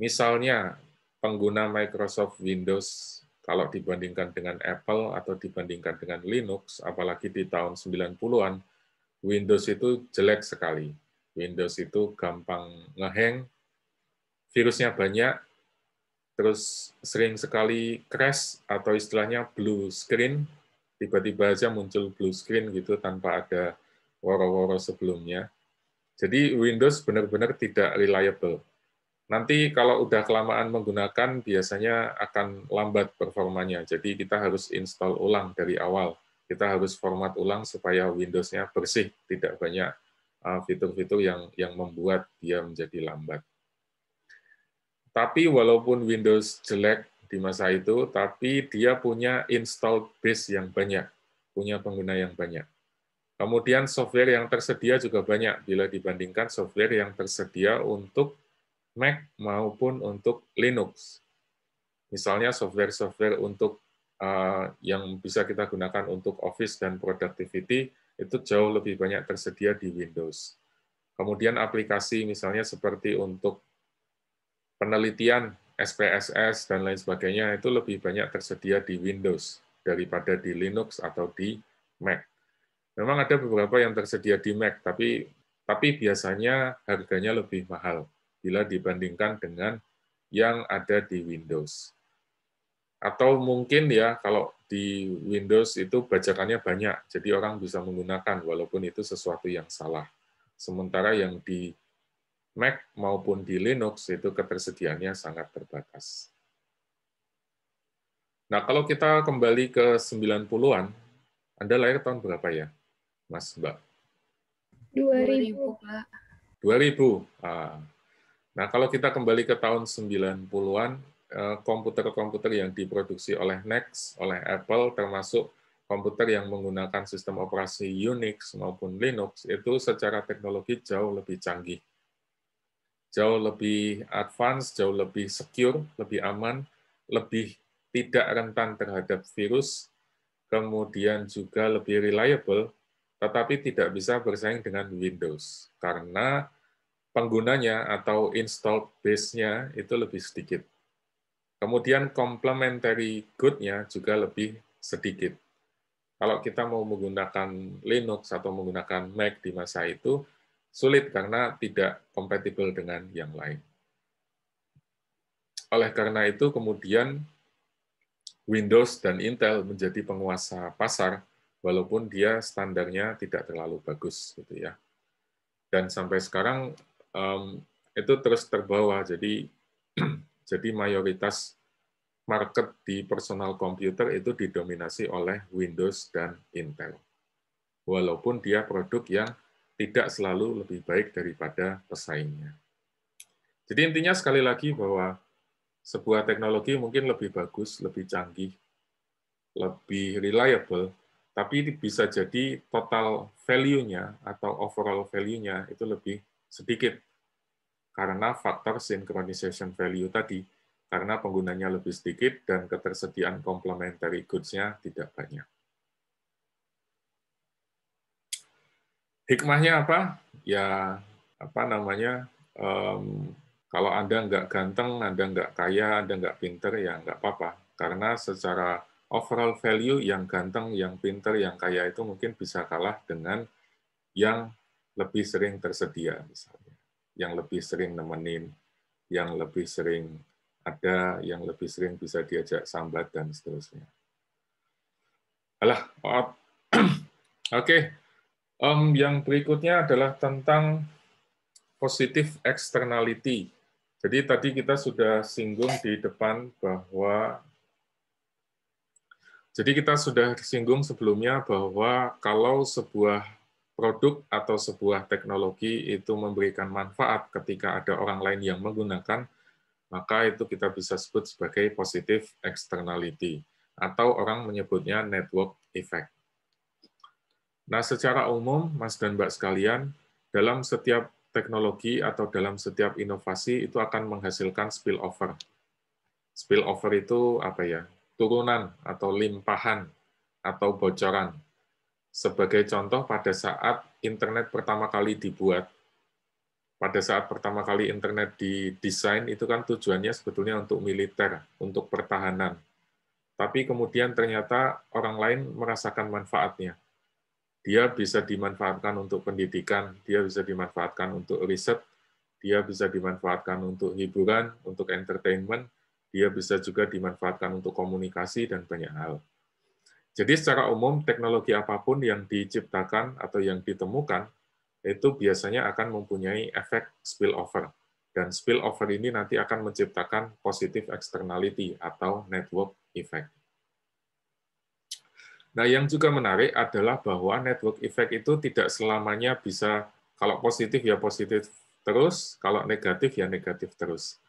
Misalnya, pengguna Microsoft Windows kalau dibandingkan dengan Apple atau dibandingkan dengan Linux, apalagi di tahun 90-an, Windows itu jelek sekali. Windows itu gampang ngeheng, virusnya banyak, terus sering sekali crash atau istilahnya blue screen, tiba-tiba aja muncul blue screen gitu tanpa ada woro-woro sebelumnya. Jadi Windows benar-benar tidak reliable. Nanti kalau udah kelamaan menggunakan, biasanya akan lambat performanya. Jadi kita harus install ulang dari awal. Kita harus format ulang supaya Windows-nya bersih, tidak banyak uh, fitur-fitur yang yang membuat dia menjadi lambat. Tapi walaupun Windows jelek di masa itu, tapi dia punya install base yang banyak, punya pengguna yang banyak. Kemudian software yang tersedia juga banyak bila dibandingkan software yang tersedia untuk Mac maupun untuk Linux. Misalnya software-software untuk eh, yang bisa kita gunakan untuk Office dan productivity itu jauh lebih banyak tersedia di Windows. Kemudian aplikasi misalnya seperti untuk penelitian SPSS dan lain sebagainya itu lebih banyak tersedia di Windows daripada di Linux atau di Mac. Memang ada beberapa yang tersedia di Mac, tapi tapi biasanya harganya lebih mahal bila dibandingkan dengan yang ada di Windows. Atau mungkin ya kalau di Windows itu bajakannya banyak, jadi orang bisa menggunakan walaupun itu sesuatu yang salah. Sementara yang di Mac maupun di Linux itu ketersediaannya sangat terbatas. Nah, kalau kita kembali ke 90-an, Anda lahir tahun berapa ya, Mas Mbak? 2000, Pak. 2000. Ah. Nah, kalau kita kembali ke tahun 90-an, eh, komputer-komputer yang diproduksi oleh Next, oleh Apple, termasuk komputer yang menggunakan sistem operasi Unix maupun Linux, itu secara teknologi jauh lebih canggih jauh lebih advance, jauh lebih secure, lebih aman, lebih tidak rentan terhadap virus, kemudian juga lebih reliable, tetapi tidak bisa bersaing dengan Windows karena penggunanya atau install base-nya itu lebih sedikit. Kemudian complementary good-nya juga lebih sedikit. Kalau kita mau menggunakan Linux atau menggunakan Mac di masa itu, sulit karena tidak kompatibel dengan yang lain. Oleh karena itu, kemudian Windows dan Intel menjadi penguasa pasar, walaupun dia standarnya tidak terlalu bagus, gitu ya. Dan sampai sekarang itu terus terbawa, jadi jadi mayoritas market di personal computer itu didominasi oleh Windows dan Intel, walaupun dia produk yang tidak selalu lebih baik daripada pesaingnya. Jadi intinya sekali lagi bahwa sebuah teknologi mungkin lebih bagus, lebih canggih, lebih reliable, tapi bisa jadi total value-nya atau overall value-nya itu lebih sedikit karena faktor synchronization value tadi, karena penggunanya lebih sedikit dan ketersediaan complementary goods-nya tidak banyak. hikmahnya apa? Ya apa namanya? Um, kalau Anda nggak ganteng, Anda nggak kaya, Anda nggak pinter, ya nggak apa-apa. Karena secara overall value yang ganteng, yang pinter, yang kaya itu mungkin bisa kalah dengan yang lebih sering tersedia misalnya, yang lebih sering nemenin, yang lebih sering ada, yang lebih sering bisa diajak sambat dan seterusnya. Alah, Oke, okay. Um, yang berikutnya adalah tentang positif externality. Jadi tadi kita sudah singgung di depan bahwa jadi kita sudah singgung sebelumnya bahwa kalau sebuah produk atau sebuah teknologi itu memberikan manfaat ketika ada orang lain yang menggunakan, maka itu kita bisa sebut sebagai positif externality atau orang menyebutnya network effect. Nah, secara umum, Mas dan Mbak sekalian, dalam setiap teknologi atau dalam setiap inovasi itu akan menghasilkan spillover. Spillover itu apa ya? Turunan atau limpahan atau bocoran. Sebagai contoh, pada saat internet pertama kali dibuat, pada saat pertama kali internet didesain, itu kan tujuannya sebetulnya untuk militer, untuk pertahanan. Tapi kemudian ternyata orang lain merasakan manfaatnya dia bisa dimanfaatkan untuk pendidikan, dia bisa dimanfaatkan untuk riset, dia bisa dimanfaatkan untuk hiburan, untuk entertainment, dia bisa juga dimanfaatkan untuk komunikasi dan banyak hal. Jadi secara umum teknologi apapun yang diciptakan atau yang ditemukan itu biasanya akan mempunyai efek spillover. Dan spillover ini nanti akan menciptakan positive externality atau network effect. Nah, yang juga menarik adalah bahwa network effect itu tidak selamanya bisa kalau positif ya positif terus, kalau negatif ya negatif terus.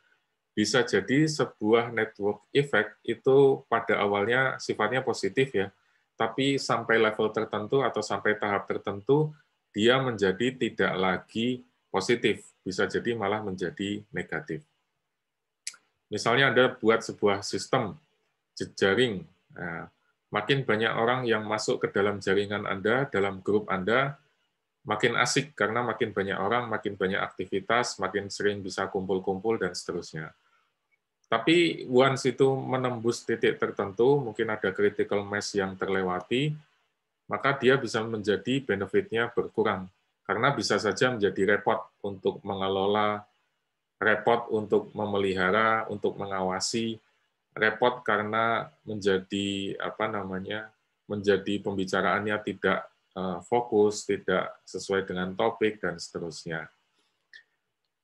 Bisa jadi sebuah network effect itu pada awalnya sifatnya positif ya, tapi sampai level tertentu atau sampai tahap tertentu dia menjadi tidak lagi positif, bisa jadi malah menjadi negatif. Misalnya Anda buat sebuah sistem jejaring, nah, makin banyak orang yang masuk ke dalam jaringan Anda, dalam grup Anda, makin asik karena makin banyak orang, makin banyak aktivitas, makin sering bisa kumpul-kumpul, dan seterusnya. Tapi once itu menembus titik tertentu, mungkin ada critical mass yang terlewati, maka dia bisa menjadi benefitnya berkurang. Karena bisa saja menjadi repot untuk mengelola, repot untuk memelihara, untuk mengawasi, repot karena menjadi apa namanya menjadi pembicaraannya tidak eh, fokus, tidak sesuai dengan topik dan seterusnya.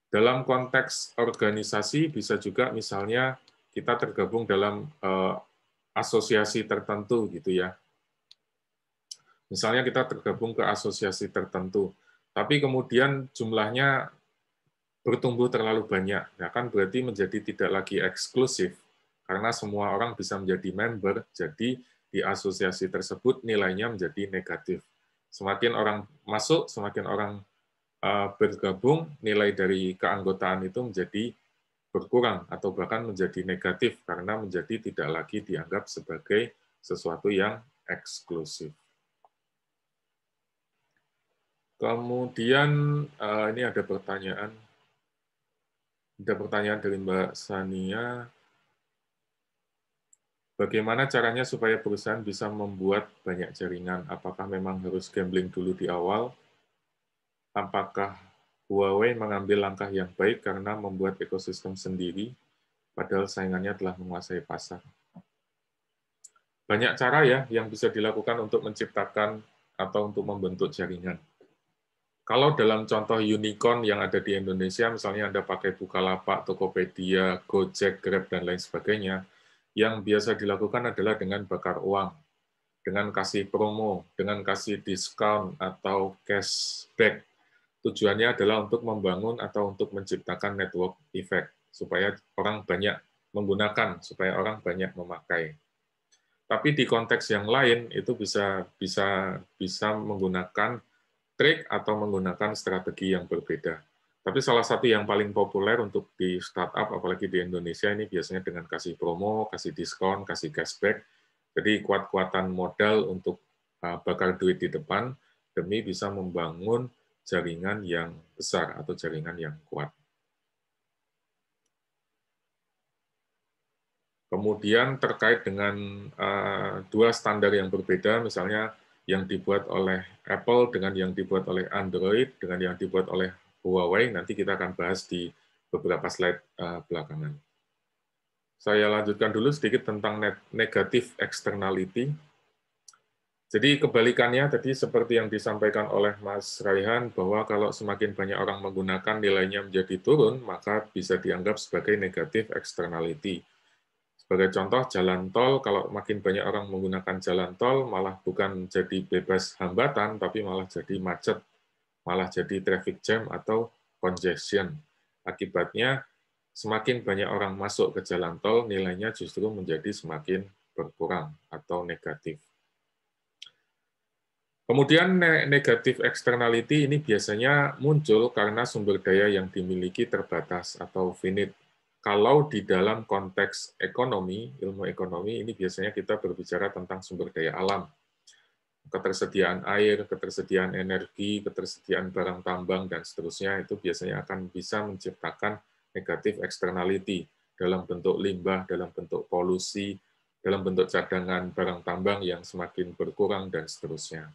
Dalam konteks organisasi bisa juga misalnya kita tergabung dalam eh, asosiasi tertentu gitu ya. Misalnya kita tergabung ke asosiasi tertentu, tapi kemudian jumlahnya bertumbuh terlalu banyak, ya kan berarti menjadi tidak lagi eksklusif karena semua orang bisa menjadi member, jadi di asosiasi tersebut nilainya menjadi negatif. Semakin orang masuk, semakin orang eh, bergabung, nilai dari keanggotaan itu menjadi berkurang atau bahkan menjadi negatif karena menjadi tidak lagi dianggap sebagai sesuatu yang eksklusif. Kemudian eh, ini ada pertanyaan, ada pertanyaan dari Mbak Sania Bagaimana caranya supaya perusahaan bisa membuat banyak jaringan? Apakah memang harus gambling dulu di awal? Apakah Huawei mengambil langkah yang baik karena membuat ekosistem sendiri, padahal saingannya telah menguasai pasar? Banyak cara ya yang bisa dilakukan untuk menciptakan atau untuk membentuk jaringan. Kalau dalam contoh unicorn yang ada di Indonesia, misalnya Anda pakai Bukalapak, Tokopedia, Gojek, Grab, dan lain sebagainya, yang biasa dilakukan adalah dengan bakar uang, dengan kasih promo, dengan kasih diskon atau cashback. Tujuannya adalah untuk membangun atau untuk menciptakan network effect, supaya orang banyak menggunakan, supaya orang banyak memakai. Tapi di konteks yang lain itu bisa bisa bisa menggunakan trik atau menggunakan strategi yang berbeda. Tapi salah satu yang paling populer untuk di startup, apalagi di Indonesia, ini biasanya dengan kasih promo, kasih diskon, kasih cashback. Jadi kuat-kuatan modal untuk eh, bakal duit di depan demi bisa membangun jaringan yang besar atau jaringan yang kuat. Kemudian terkait dengan eh, dua standar yang berbeda, misalnya yang dibuat oleh Apple dengan yang dibuat oleh Android, dengan yang dibuat oleh Huawei nanti kita akan bahas di beberapa slide eh, belakangan. Saya lanjutkan dulu sedikit tentang negatif externality. Jadi kebalikannya tadi seperti yang disampaikan oleh Mas Raihan bahwa kalau semakin banyak orang menggunakan nilainya menjadi turun, maka bisa dianggap sebagai negatif externality. Sebagai contoh, jalan tol, kalau makin banyak orang menggunakan jalan tol, malah bukan jadi bebas hambatan, tapi malah jadi macet malah jadi traffic jam atau congestion. Akibatnya semakin banyak orang masuk ke jalan tol, nilainya justru menjadi semakin berkurang atau negatif. Kemudian negatif externality ini biasanya muncul karena sumber daya yang dimiliki terbatas atau finite. Kalau di dalam konteks ekonomi, ilmu ekonomi ini biasanya kita berbicara tentang sumber daya alam ketersediaan air, ketersediaan energi, ketersediaan barang tambang, dan seterusnya, itu biasanya akan bisa menciptakan negatif externality dalam bentuk limbah, dalam bentuk polusi, dalam bentuk cadangan barang tambang yang semakin berkurang, dan seterusnya.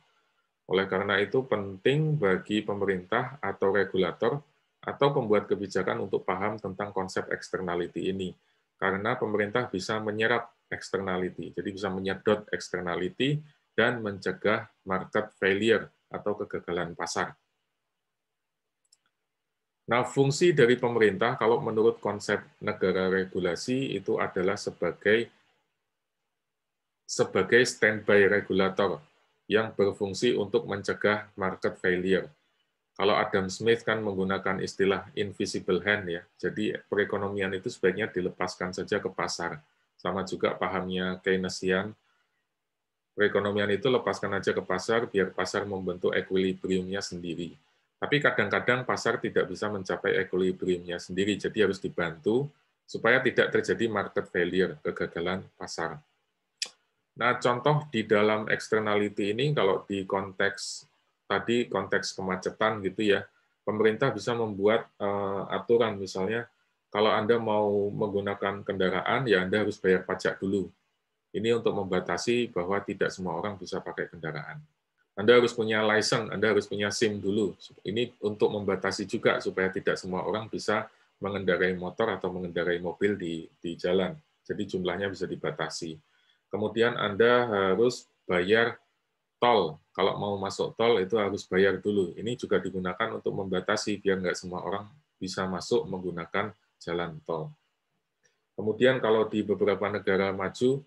Oleh karena itu, penting bagi pemerintah atau regulator atau pembuat kebijakan untuk paham tentang konsep externality ini. Karena pemerintah bisa menyerap externality, jadi bisa menyedot externality, dan mencegah market failure atau kegagalan pasar. Nah, fungsi dari pemerintah kalau menurut konsep negara regulasi itu adalah sebagai sebagai standby regulator yang berfungsi untuk mencegah market failure. Kalau Adam Smith kan menggunakan istilah invisible hand ya. Jadi perekonomian itu sebaiknya dilepaskan saja ke pasar. Sama juga pahamnya Keynesian perekonomian itu lepaskan aja ke pasar, biar pasar membentuk equilibriumnya sendiri. Tapi kadang-kadang pasar tidak bisa mencapai equilibriumnya sendiri, jadi harus dibantu supaya tidak terjadi market failure, kegagalan pasar. Nah, contoh di dalam externality ini kalau di konteks tadi konteks kemacetan gitu ya, pemerintah bisa membuat uh, aturan misalnya kalau Anda mau menggunakan kendaraan ya Anda harus bayar pajak dulu ini untuk membatasi bahwa tidak semua orang bisa pakai kendaraan. Anda harus punya license, Anda harus punya SIM dulu. Ini untuk membatasi juga supaya tidak semua orang bisa mengendarai motor atau mengendarai mobil di, di jalan. Jadi jumlahnya bisa dibatasi. Kemudian Anda harus bayar tol. Kalau mau masuk tol itu harus bayar dulu. Ini juga digunakan untuk membatasi biar nggak semua orang bisa masuk menggunakan jalan tol. Kemudian kalau di beberapa negara maju,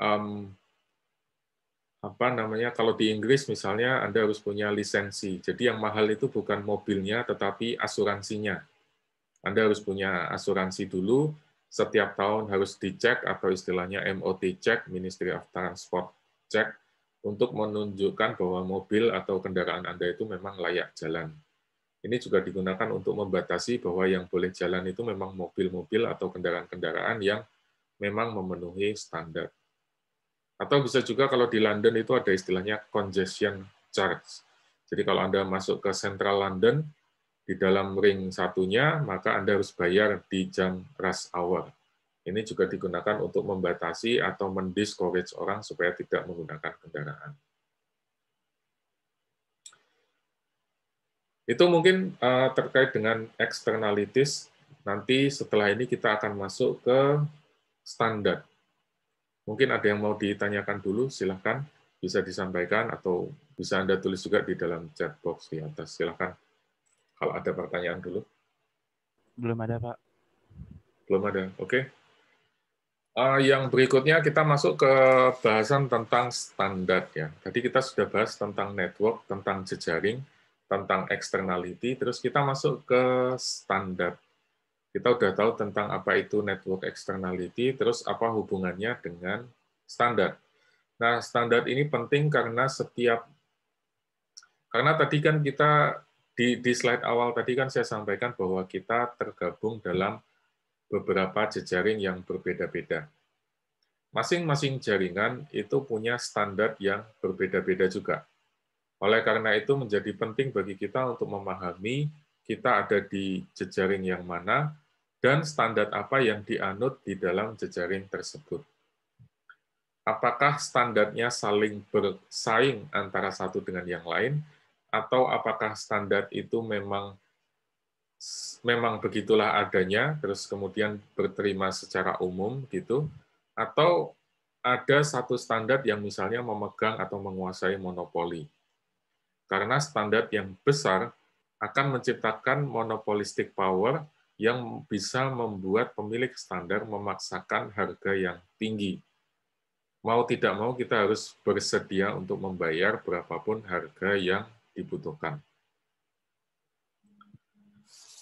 um, apa namanya kalau di Inggris misalnya Anda harus punya lisensi. Jadi yang mahal itu bukan mobilnya tetapi asuransinya. Anda harus punya asuransi dulu setiap tahun harus dicek atau istilahnya MOT check Ministry of Transport check untuk menunjukkan bahwa mobil atau kendaraan Anda itu memang layak jalan. Ini juga digunakan untuk membatasi bahwa yang boleh jalan itu memang mobil-mobil atau kendaraan-kendaraan yang memang memenuhi standar. Atau bisa juga kalau di London itu ada istilahnya congestion charge. Jadi kalau Anda masuk ke Central London, di dalam ring satunya, maka Anda harus bayar di jam rush hour. Ini juga digunakan untuk membatasi atau mendiscourage orang supaya tidak menggunakan kendaraan. Itu mungkin eh, terkait dengan externalities. Nanti setelah ini kita akan masuk ke standar. Mungkin ada yang mau ditanyakan dulu, silahkan bisa disampaikan atau bisa Anda tulis juga di dalam chat box di atas. Silahkan kalau ada pertanyaan dulu. Belum ada, Pak. Belum ada, oke. Okay. Uh, yang berikutnya kita masuk ke bahasan tentang standar ya. Tadi kita sudah bahas tentang network, tentang jejaring, tentang externality, terus kita masuk ke standar kita udah tahu tentang apa itu network externality, terus apa hubungannya dengan standar. Nah, standar ini penting karena setiap karena tadi kan kita di, di slide awal tadi kan saya sampaikan bahwa kita tergabung dalam beberapa jejaring yang berbeda-beda. Masing-masing jaringan itu punya standar yang berbeda-beda juga. Oleh karena itu menjadi penting bagi kita untuk memahami kita ada di jejaring yang mana, dan standar apa yang dianut di dalam jejaring tersebut. Apakah standarnya saling bersaing antara satu dengan yang lain, atau apakah standar itu memang memang begitulah adanya, terus kemudian berterima secara umum gitu, atau ada satu standar yang misalnya memegang atau menguasai monopoli. Karena standar yang besar akan menciptakan monopolistik power yang bisa membuat pemilik standar memaksakan harga yang tinggi. Mau tidak mau kita harus bersedia untuk membayar berapapun harga yang dibutuhkan.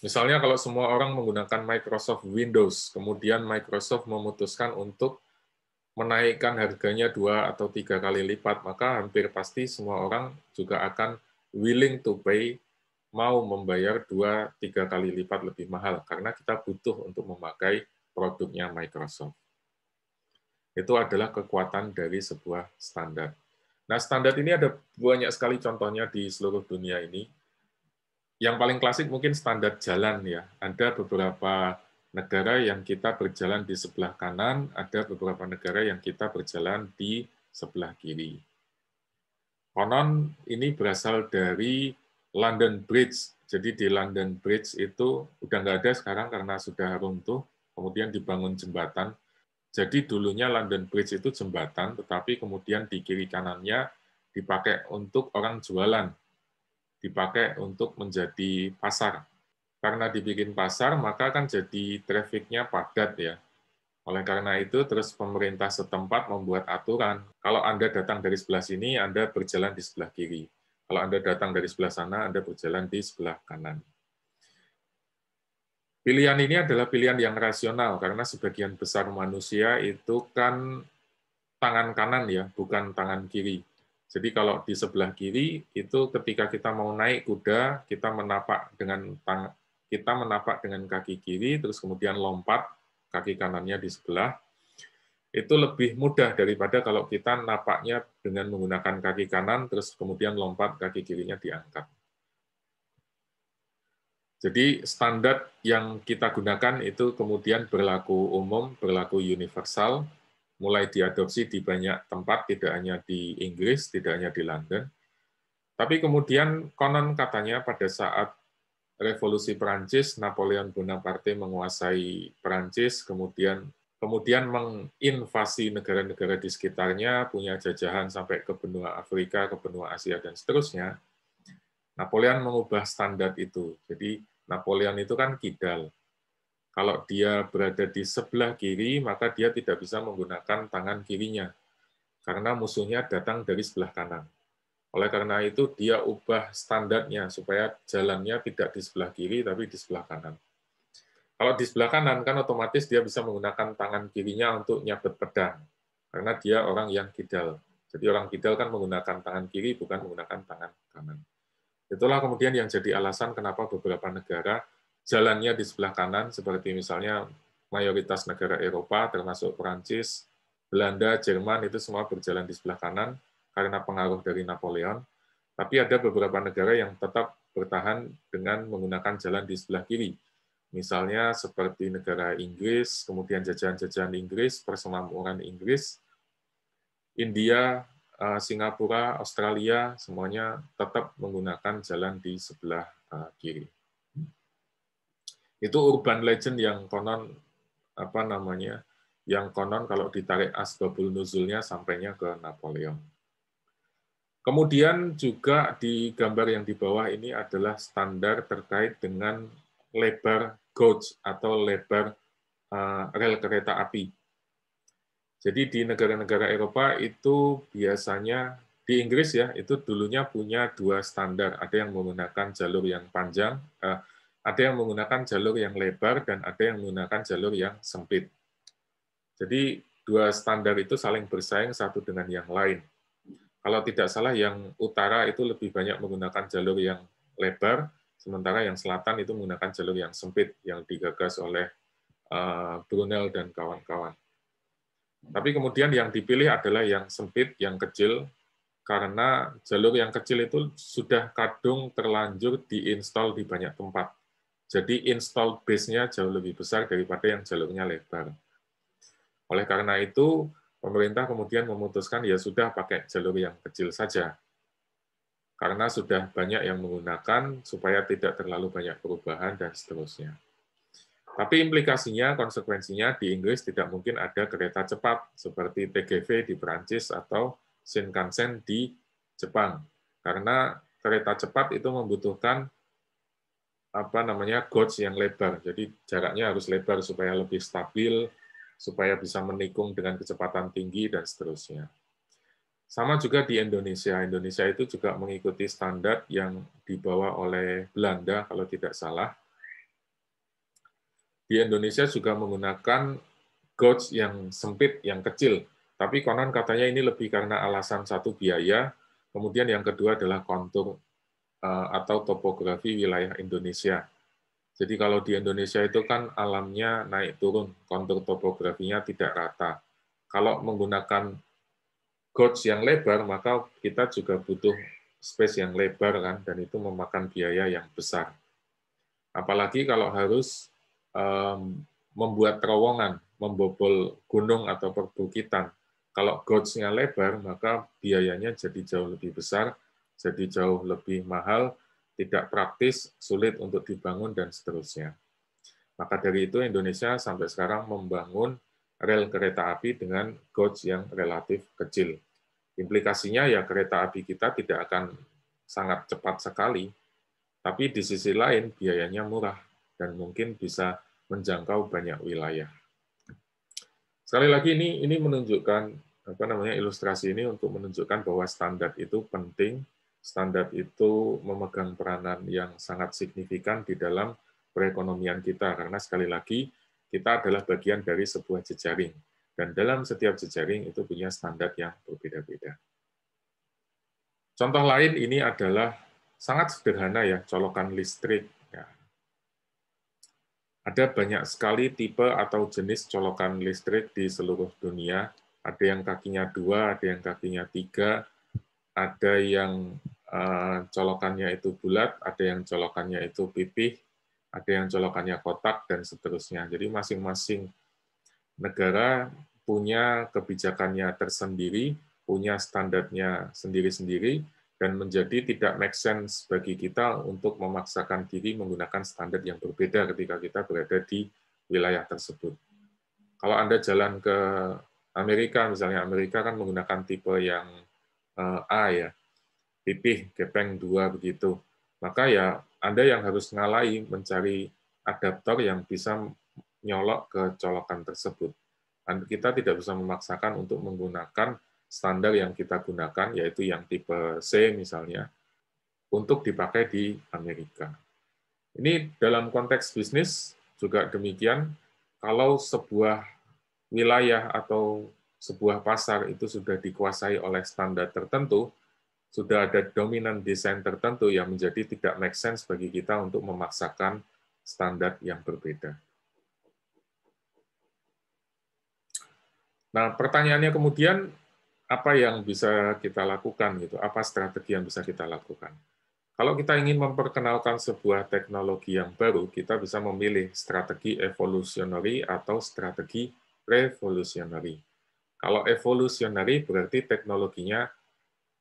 Misalnya kalau semua orang menggunakan Microsoft Windows, kemudian Microsoft memutuskan untuk menaikkan harganya dua atau tiga kali lipat, maka hampir pasti semua orang juga akan willing to pay mau membayar dua tiga kali lipat lebih mahal karena kita butuh untuk memakai produknya Microsoft. Itu adalah kekuatan dari sebuah standar. Nah, standar ini ada banyak sekali contohnya di seluruh dunia ini. Yang paling klasik mungkin standar jalan ya. Ada beberapa negara yang kita berjalan di sebelah kanan, ada beberapa negara yang kita berjalan di sebelah kiri. Konon ini berasal dari London Bridge. Jadi di London Bridge itu udah nggak ada sekarang karena sudah runtuh, kemudian dibangun jembatan. Jadi dulunya London Bridge itu jembatan, tetapi kemudian di kiri kanannya dipakai untuk orang jualan, dipakai untuk menjadi pasar. Karena dibikin pasar, maka kan jadi trafiknya padat ya. Oleh karena itu, terus pemerintah setempat membuat aturan, kalau Anda datang dari sebelah sini, Anda berjalan di sebelah kiri kalau Anda datang dari sebelah sana, Anda berjalan di sebelah kanan. Pilihan ini adalah pilihan yang rasional, karena sebagian besar manusia itu kan tangan kanan ya, bukan tangan kiri. Jadi kalau di sebelah kiri, itu ketika kita mau naik kuda, kita menapak dengan tang kita menapak dengan kaki kiri, terus kemudian lompat, kaki kanannya di sebelah, itu lebih mudah daripada kalau kita napaknya dengan menggunakan kaki kanan, terus kemudian lompat kaki kirinya diangkat. Jadi standar yang kita gunakan itu kemudian berlaku umum, berlaku universal, mulai diadopsi di banyak tempat, tidak hanya di Inggris, tidak hanya di London. Tapi kemudian konon katanya pada saat revolusi Perancis, Napoleon Bonaparte menguasai Perancis, kemudian kemudian menginvasi negara-negara di sekitarnya, punya jajahan sampai ke benua Afrika, ke benua Asia, dan seterusnya, Napoleon mengubah standar itu. Jadi Napoleon itu kan kidal. Kalau dia berada di sebelah kiri, maka dia tidak bisa menggunakan tangan kirinya, karena musuhnya datang dari sebelah kanan. Oleh karena itu, dia ubah standarnya supaya jalannya tidak di sebelah kiri, tapi di sebelah kanan. Kalau di sebelah kanan kan otomatis dia bisa menggunakan tangan kirinya untuk nyabet pedang karena dia orang yang kidal. Jadi orang kidal kan menggunakan tangan kiri bukan menggunakan tangan kanan. Itulah kemudian yang jadi alasan kenapa beberapa negara jalannya di sebelah kanan seperti misalnya mayoritas negara Eropa termasuk Perancis, Belanda, Jerman itu semua berjalan di sebelah kanan karena pengaruh dari Napoleon. Tapi ada beberapa negara yang tetap bertahan dengan menggunakan jalan di sebelah kiri Misalnya seperti negara Inggris, kemudian jajahan-jajahan Inggris, persemakmuran Inggris, India, eh, Singapura, Australia, semuanya tetap menggunakan jalan di sebelah eh, kiri. Itu urban legend yang konon apa namanya? Yang konon kalau ditarik asbabul nuzulnya sampainya ke Napoleon. Kemudian juga di gambar yang di bawah ini adalah standar terkait dengan lebar gauge atau lebar eh, rel kereta api. Jadi di negara-negara Eropa itu biasanya di Inggris ya itu dulunya punya dua standar. Ada yang menggunakan jalur yang panjang, eh, ada yang menggunakan jalur yang lebar dan ada yang menggunakan jalur yang sempit. Jadi dua standar itu saling bersaing satu dengan yang lain. Kalau tidak salah yang utara itu lebih banyak menggunakan jalur yang lebar, sementara yang selatan itu menggunakan jalur yang sempit yang digagas oleh eh, Brunel dan kawan-kawan. Tapi kemudian yang dipilih adalah yang sempit, yang kecil, karena jalur yang kecil itu sudah kadung terlanjur diinstal di banyak tempat. Jadi install base-nya jauh lebih besar daripada yang jalurnya lebar. Oleh karena itu, pemerintah kemudian memutuskan ya sudah pakai jalur yang kecil saja karena sudah banyak yang menggunakan supaya tidak terlalu banyak perubahan dan seterusnya. Tapi implikasinya, konsekuensinya di Inggris tidak mungkin ada kereta cepat seperti TGV di Perancis atau Shinkansen di Jepang. Karena kereta cepat itu membutuhkan apa namanya gauge yang lebar. Jadi jaraknya harus lebar supaya lebih stabil, supaya bisa menikung dengan kecepatan tinggi dan seterusnya. Sama juga di Indonesia. Indonesia itu juga mengikuti standar yang dibawa oleh Belanda, kalau tidak salah. Di Indonesia juga menggunakan gauge yang sempit, yang kecil. Tapi konon katanya ini lebih karena alasan satu biaya, kemudian yang kedua adalah kontur eh, atau topografi wilayah Indonesia. Jadi kalau di Indonesia itu kan alamnya naik turun, kontur topografinya tidak rata. Kalau menggunakan coach yang lebar, maka kita juga butuh space yang lebar kan, dan itu memakan biaya yang besar. Apalagi kalau harus um, membuat terowongan, membobol gunung atau perbukitan. Kalau gorge nya lebar, maka biayanya jadi jauh lebih besar, jadi jauh lebih mahal, tidak praktis, sulit untuk dibangun, dan seterusnya. Maka dari itu Indonesia sampai sekarang membangun rel kereta api dengan gauge yang relatif kecil implikasinya ya kereta api kita tidak akan sangat cepat sekali, tapi di sisi lain biayanya murah dan mungkin bisa menjangkau banyak wilayah. Sekali lagi ini ini menunjukkan apa namanya ilustrasi ini untuk menunjukkan bahwa standar itu penting, standar itu memegang peranan yang sangat signifikan di dalam perekonomian kita karena sekali lagi kita adalah bagian dari sebuah jejaring dan dalam setiap jejaring itu punya standar yang berbeda-beda. Contoh lain ini adalah sangat sederhana ya, colokan listrik. Ya. Ada banyak sekali tipe atau jenis colokan listrik di seluruh dunia. Ada yang kakinya dua, ada yang kakinya tiga, ada yang eh, colokannya itu bulat, ada yang colokannya itu pipih, ada yang colokannya kotak, dan seterusnya. Jadi masing-masing negara punya kebijakannya tersendiri, punya standarnya sendiri-sendiri, dan menjadi tidak make sense bagi kita untuk memaksakan diri menggunakan standar yang berbeda ketika kita berada di wilayah tersebut. Kalau Anda jalan ke Amerika, misalnya Amerika kan menggunakan tipe yang eh, A ya, pipih, gepeng dua begitu. Maka ya Anda yang harus ngalai mencari adaptor yang bisa nyolok ke colokan tersebut. Dan kita tidak bisa memaksakan untuk menggunakan standar yang kita gunakan, yaitu yang tipe C misalnya, untuk dipakai di Amerika. Ini dalam konteks bisnis juga demikian, kalau sebuah wilayah atau sebuah pasar itu sudah dikuasai oleh standar tertentu, sudah ada dominan desain tertentu yang menjadi tidak make sense bagi kita untuk memaksakan standar yang berbeda. Nah, pertanyaannya kemudian apa yang bisa kita lakukan gitu? Apa strategi yang bisa kita lakukan? Kalau kita ingin memperkenalkan sebuah teknologi yang baru, kita bisa memilih strategi evolutionary atau strategi revolutionary. Kalau evolutionary berarti teknologinya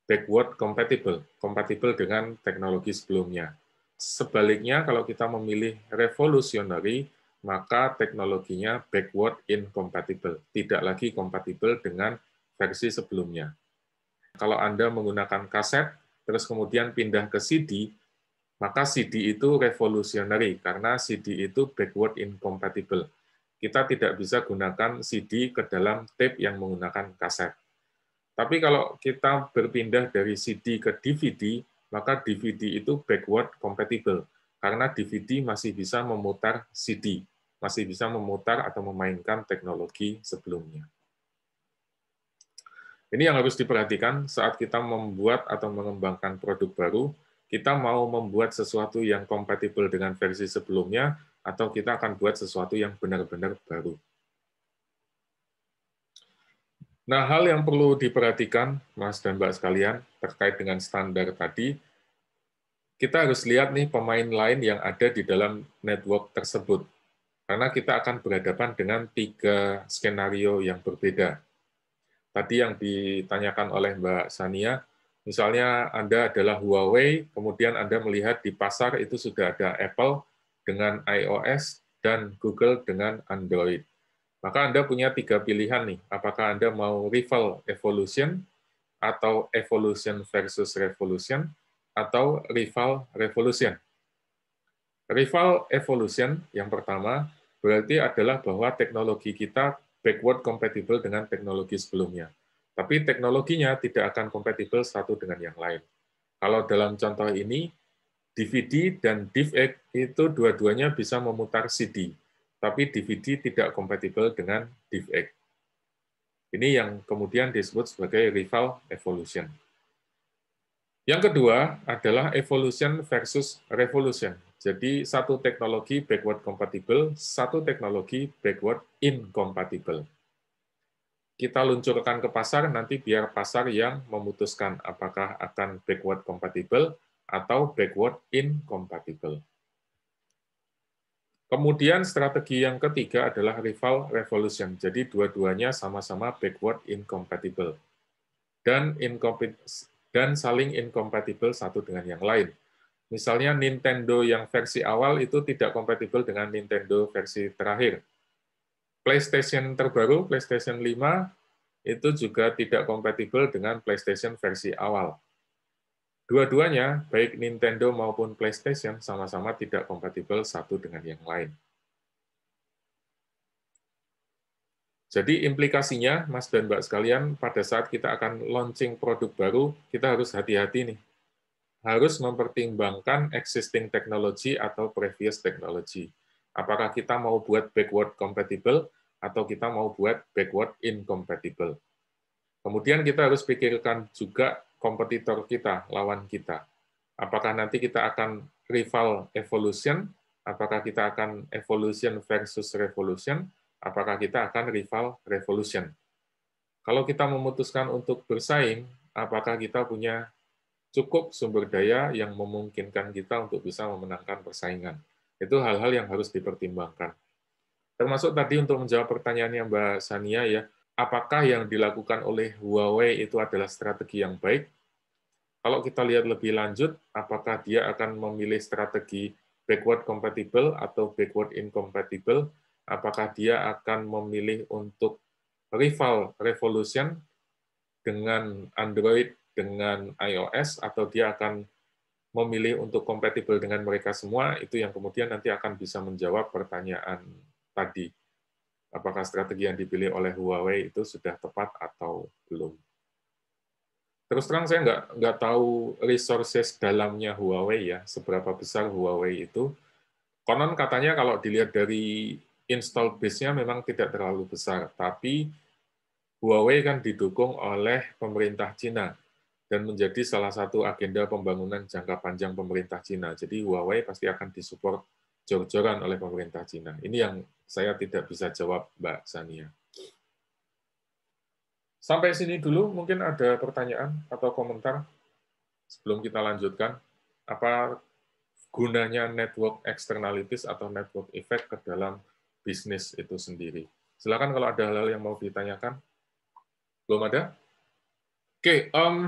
backward compatible, kompatibel dengan teknologi sebelumnya. Sebaliknya, kalau kita memilih revolutionary, maka teknologinya backward incompatible, tidak lagi kompatibel dengan versi sebelumnya. Kalau Anda menggunakan kaset, terus kemudian pindah ke CD, maka CD itu revolusioner karena CD itu backward incompatible. Kita tidak bisa gunakan CD ke dalam tape yang menggunakan kaset. Tapi kalau kita berpindah dari CD ke DVD, maka DVD itu backward compatible karena DVD masih bisa memutar CD masih bisa memutar atau memainkan teknologi sebelumnya. Ini yang harus diperhatikan saat kita membuat atau mengembangkan produk baru, kita mau membuat sesuatu yang kompatibel dengan versi sebelumnya, atau kita akan buat sesuatu yang benar-benar baru. Nah, hal yang perlu diperhatikan, Mas dan Mbak sekalian, terkait dengan standar tadi, kita harus lihat nih pemain lain yang ada di dalam network tersebut. Karena kita akan berhadapan dengan tiga skenario yang berbeda. Tadi yang ditanyakan oleh Mbak Sania, misalnya Anda adalah Huawei, kemudian Anda melihat di pasar itu sudah ada Apple dengan iOS dan Google dengan Android. Maka Anda punya tiga pilihan nih, apakah Anda mau rival evolution, atau evolution versus revolution, atau rival revolution. Rival evolution yang pertama berarti adalah bahwa teknologi kita backward compatible dengan teknologi sebelumnya. Tapi teknologinya tidak akan compatible satu dengan yang lain. Kalau dalam contoh ini, DVD dan DivX itu dua-duanya bisa memutar CD, tapi DVD tidak compatible dengan DivX. Ini yang kemudian disebut sebagai rival evolution. Yang kedua adalah evolution versus revolution. Jadi satu teknologi backward compatible, satu teknologi backward incompatible. Kita luncurkan ke pasar, nanti biar pasar yang memutuskan apakah akan backward compatible atau backward incompatible. Kemudian strategi yang ketiga adalah rival revolution. Jadi dua-duanya sama-sama backward incompatible dan dan saling incompatible satu dengan yang lain. Misalnya Nintendo yang versi awal itu tidak kompatibel dengan Nintendo versi terakhir. PlayStation terbaru, PlayStation 5, itu juga tidak kompatibel dengan PlayStation versi awal. Dua-duanya, baik Nintendo maupun PlayStation, sama-sama tidak kompatibel satu dengan yang lain. Jadi implikasinya, Mas dan Mbak sekalian, pada saat kita akan launching produk baru, kita harus hati-hati nih harus mempertimbangkan existing technology atau previous technology. Apakah kita mau buat backward compatible atau kita mau buat backward incompatible. Kemudian kita harus pikirkan juga kompetitor kita, lawan kita. Apakah nanti kita akan rival evolution, apakah kita akan evolution versus revolution, apakah kita akan rival revolution. Kalau kita memutuskan untuk bersaing, apakah kita punya cukup sumber daya yang memungkinkan kita untuk bisa memenangkan persaingan. Itu hal-hal yang harus dipertimbangkan. Termasuk tadi untuk menjawab pertanyaannya Mbak Sania ya, apakah yang dilakukan oleh Huawei itu adalah strategi yang baik? Kalau kita lihat lebih lanjut, apakah dia akan memilih strategi backward compatible atau backward incompatible? Apakah dia akan memilih untuk rival revolution dengan Android dengan iOS atau dia akan memilih untuk kompatibel dengan mereka semua, itu yang kemudian nanti akan bisa menjawab pertanyaan tadi. Apakah strategi yang dipilih oleh Huawei itu sudah tepat atau belum? Terus terang saya nggak nggak tahu resources dalamnya Huawei ya, seberapa besar Huawei itu. Konon katanya kalau dilihat dari install base-nya memang tidak terlalu besar, tapi Huawei kan didukung oleh pemerintah Cina dan menjadi salah satu agenda pembangunan jangka panjang pemerintah Cina. Jadi Huawei pasti akan disupport jor-joran oleh pemerintah Cina. Ini yang saya tidak bisa jawab, Mbak Sania. Sampai sini dulu, mungkin ada pertanyaan atau komentar sebelum kita lanjutkan. Apa gunanya network externalities atau network effect ke dalam bisnis itu sendiri? Silakan kalau ada hal-hal yang mau ditanyakan. Belum ada? Oke, okay, um,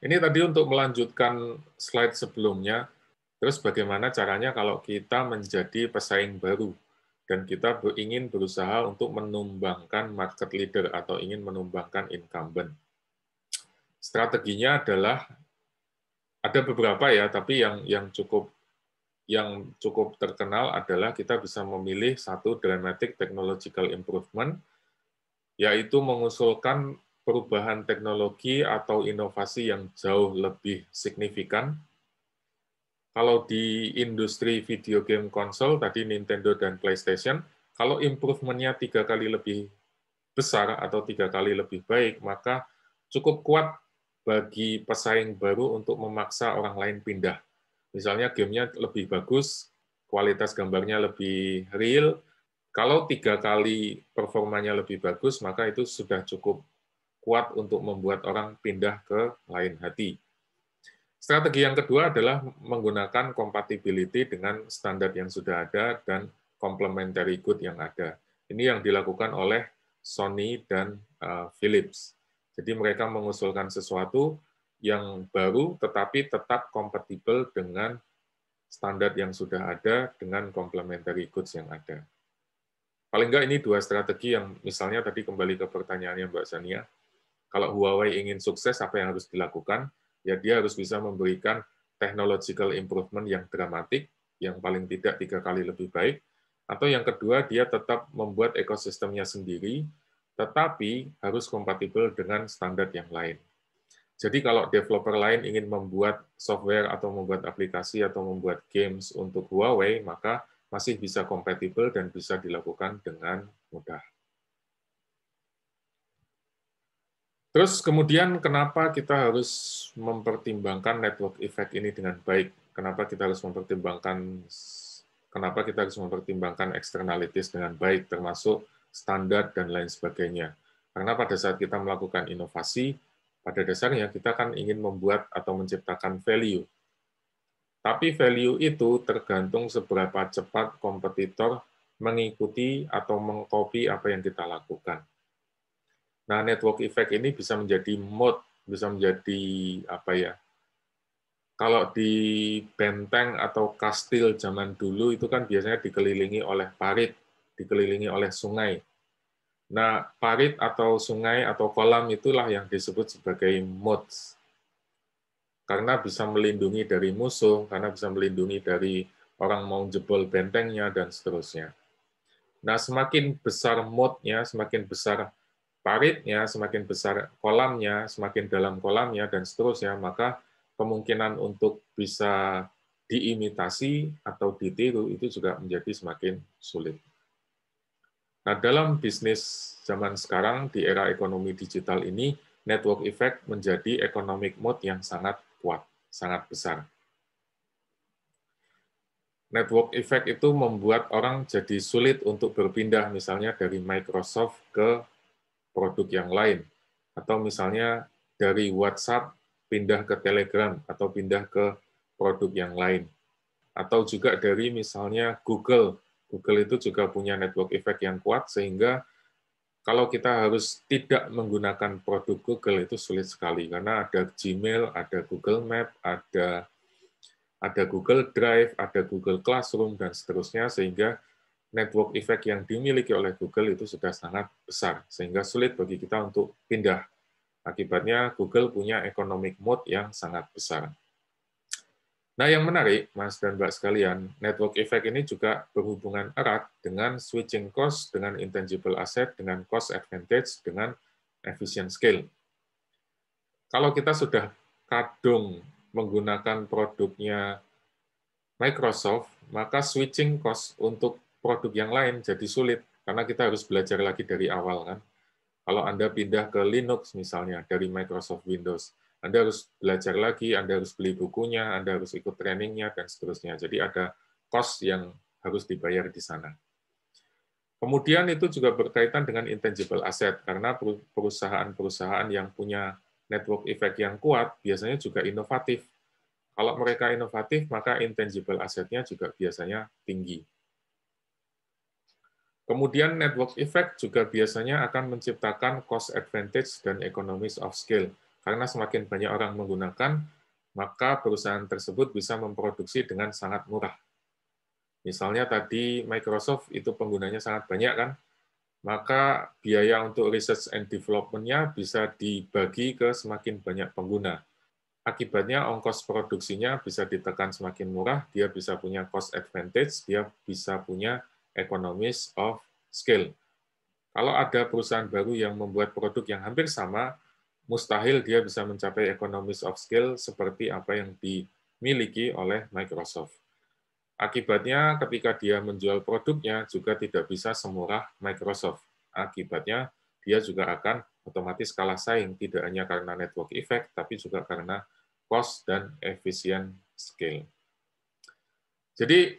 ini tadi untuk melanjutkan slide sebelumnya, terus bagaimana caranya kalau kita menjadi pesaing baru dan kita ingin berusaha untuk menumbangkan market leader atau ingin menumbangkan incumbent. Strateginya adalah ada beberapa ya, tapi yang yang cukup yang cukup terkenal adalah kita bisa memilih satu dramatic technological improvement, yaitu mengusulkan perubahan teknologi atau inovasi yang jauh lebih signifikan. Kalau di industri video game konsol, tadi Nintendo dan PlayStation, kalau improvement-nya tiga kali lebih besar atau tiga kali lebih baik, maka cukup kuat bagi pesaing baru untuk memaksa orang lain pindah. Misalnya gamenya lebih bagus, kualitas gambarnya lebih real, kalau tiga kali performanya lebih bagus, maka itu sudah cukup kuat untuk membuat orang pindah ke lain hati. Strategi yang kedua adalah menggunakan compatibility dengan standar yang sudah ada dan complementary good yang ada. Ini yang dilakukan oleh Sony dan uh, Philips. Jadi mereka mengusulkan sesuatu yang baru tetapi tetap kompatibel dengan standar yang sudah ada dengan complementary goods yang ada. Paling enggak ini dua strategi yang misalnya tadi kembali ke pertanyaannya Mbak Sania, kalau Huawei ingin sukses apa yang harus dilakukan? Ya dia harus bisa memberikan technological improvement yang dramatik, yang paling tidak tiga kali lebih baik, atau yang kedua dia tetap membuat ekosistemnya sendiri, tetapi harus kompatibel dengan standar yang lain. Jadi kalau developer lain ingin membuat software atau membuat aplikasi atau membuat games untuk Huawei, maka masih bisa kompatibel dan bisa dilakukan dengan mudah. Terus kemudian kenapa kita harus mempertimbangkan network effect ini dengan baik? Kenapa kita harus mempertimbangkan kenapa kita harus mempertimbangkan externalities dengan baik termasuk standar dan lain sebagainya? Karena pada saat kita melakukan inovasi, pada dasarnya kita kan ingin membuat atau menciptakan value. Tapi value itu tergantung seberapa cepat kompetitor mengikuti atau mengcopy apa yang kita lakukan Nah, network effect ini bisa menjadi mode, bisa menjadi apa ya? Kalau di benteng atau kastil zaman dulu itu kan biasanya dikelilingi oleh parit, dikelilingi oleh sungai. Nah, parit atau sungai atau kolam itulah yang disebut sebagai moat Karena bisa melindungi dari musuh, karena bisa melindungi dari orang mau jebol bentengnya, dan seterusnya. Nah, semakin besar moatnya, semakin besar paritnya, semakin besar kolamnya, semakin dalam kolamnya, dan seterusnya, maka kemungkinan untuk bisa diimitasi atau ditiru itu juga menjadi semakin sulit. Nah, dalam bisnis zaman sekarang di era ekonomi digital ini, network effect menjadi economic mode yang sangat kuat, sangat besar. Network effect itu membuat orang jadi sulit untuk berpindah misalnya dari Microsoft ke produk yang lain. Atau misalnya dari WhatsApp pindah ke Telegram atau pindah ke produk yang lain. Atau juga dari misalnya Google. Google itu juga punya network effect yang kuat sehingga kalau kita harus tidak menggunakan produk Google itu sulit sekali karena ada Gmail, ada Google Map, ada ada Google Drive, ada Google Classroom dan seterusnya sehingga network effect yang dimiliki oleh Google itu sudah sangat besar, sehingga sulit bagi kita untuk pindah. Akibatnya Google punya economic mode yang sangat besar. Nah, yang menarik, Mas dan Mbak sekalian, network effect ini juga berhubungan erat dengan switching cost, dengan intangible asset, dengan cost advantage, dengan efficient scale. Kalau kita sudah kadung menggunakan produknya Microsoft, maka switching cost untuk produk yang lain jadi sulit karena kita harus belajar lagi dari awal kan. Kalau Anda pindah ke Linux misalnya dari Microsoft Windows, Anda harus belajar lagi, Anda harus beli bukunya, Anda harus ikut trainingnya dan seterusnya. Jadi ada cost yang harus dibayar di sana. Kemudian itu juga berkaitan dengan intangible asset karena perusahaan-perusahaan yang punya network effect yang kuat biasanya juga inovatif. Kalau mereka inovatif, maka intangible asset-nya juga biasanya tinggi Kemudian network effect juga biasanya akan menciptakan cost advantage dan economies of scale. Karena semakin banyak orang menggunakan, maka perusahaan tersebut bisa memproduksi dengan sangat murah. Misalnya tadi Microsoft itu penggunanya sangat banyak kan, maka biaya untuk research and development-nya bisa dibagi ke semakin banyak pengguna. Akibatnya ongkos produksinya bisa ditekan semakin murah, dia bisa punya cost advantage, dia bisa punya economies of scale. Kalau ada perusahaan baru yang membuat produk yang hampir sama, mustahil dia bisa mencapai economies of scale seperti apa yang dimiliki oleh Microsoft. Akibatnya ketika dia menjual produknya juga tidak bisa semurah Microsoft. Akibatnya dia juga akan otomatis kalah saing tidak hanya karena network effect tapi juga karena cost dan efisien scale. Jadi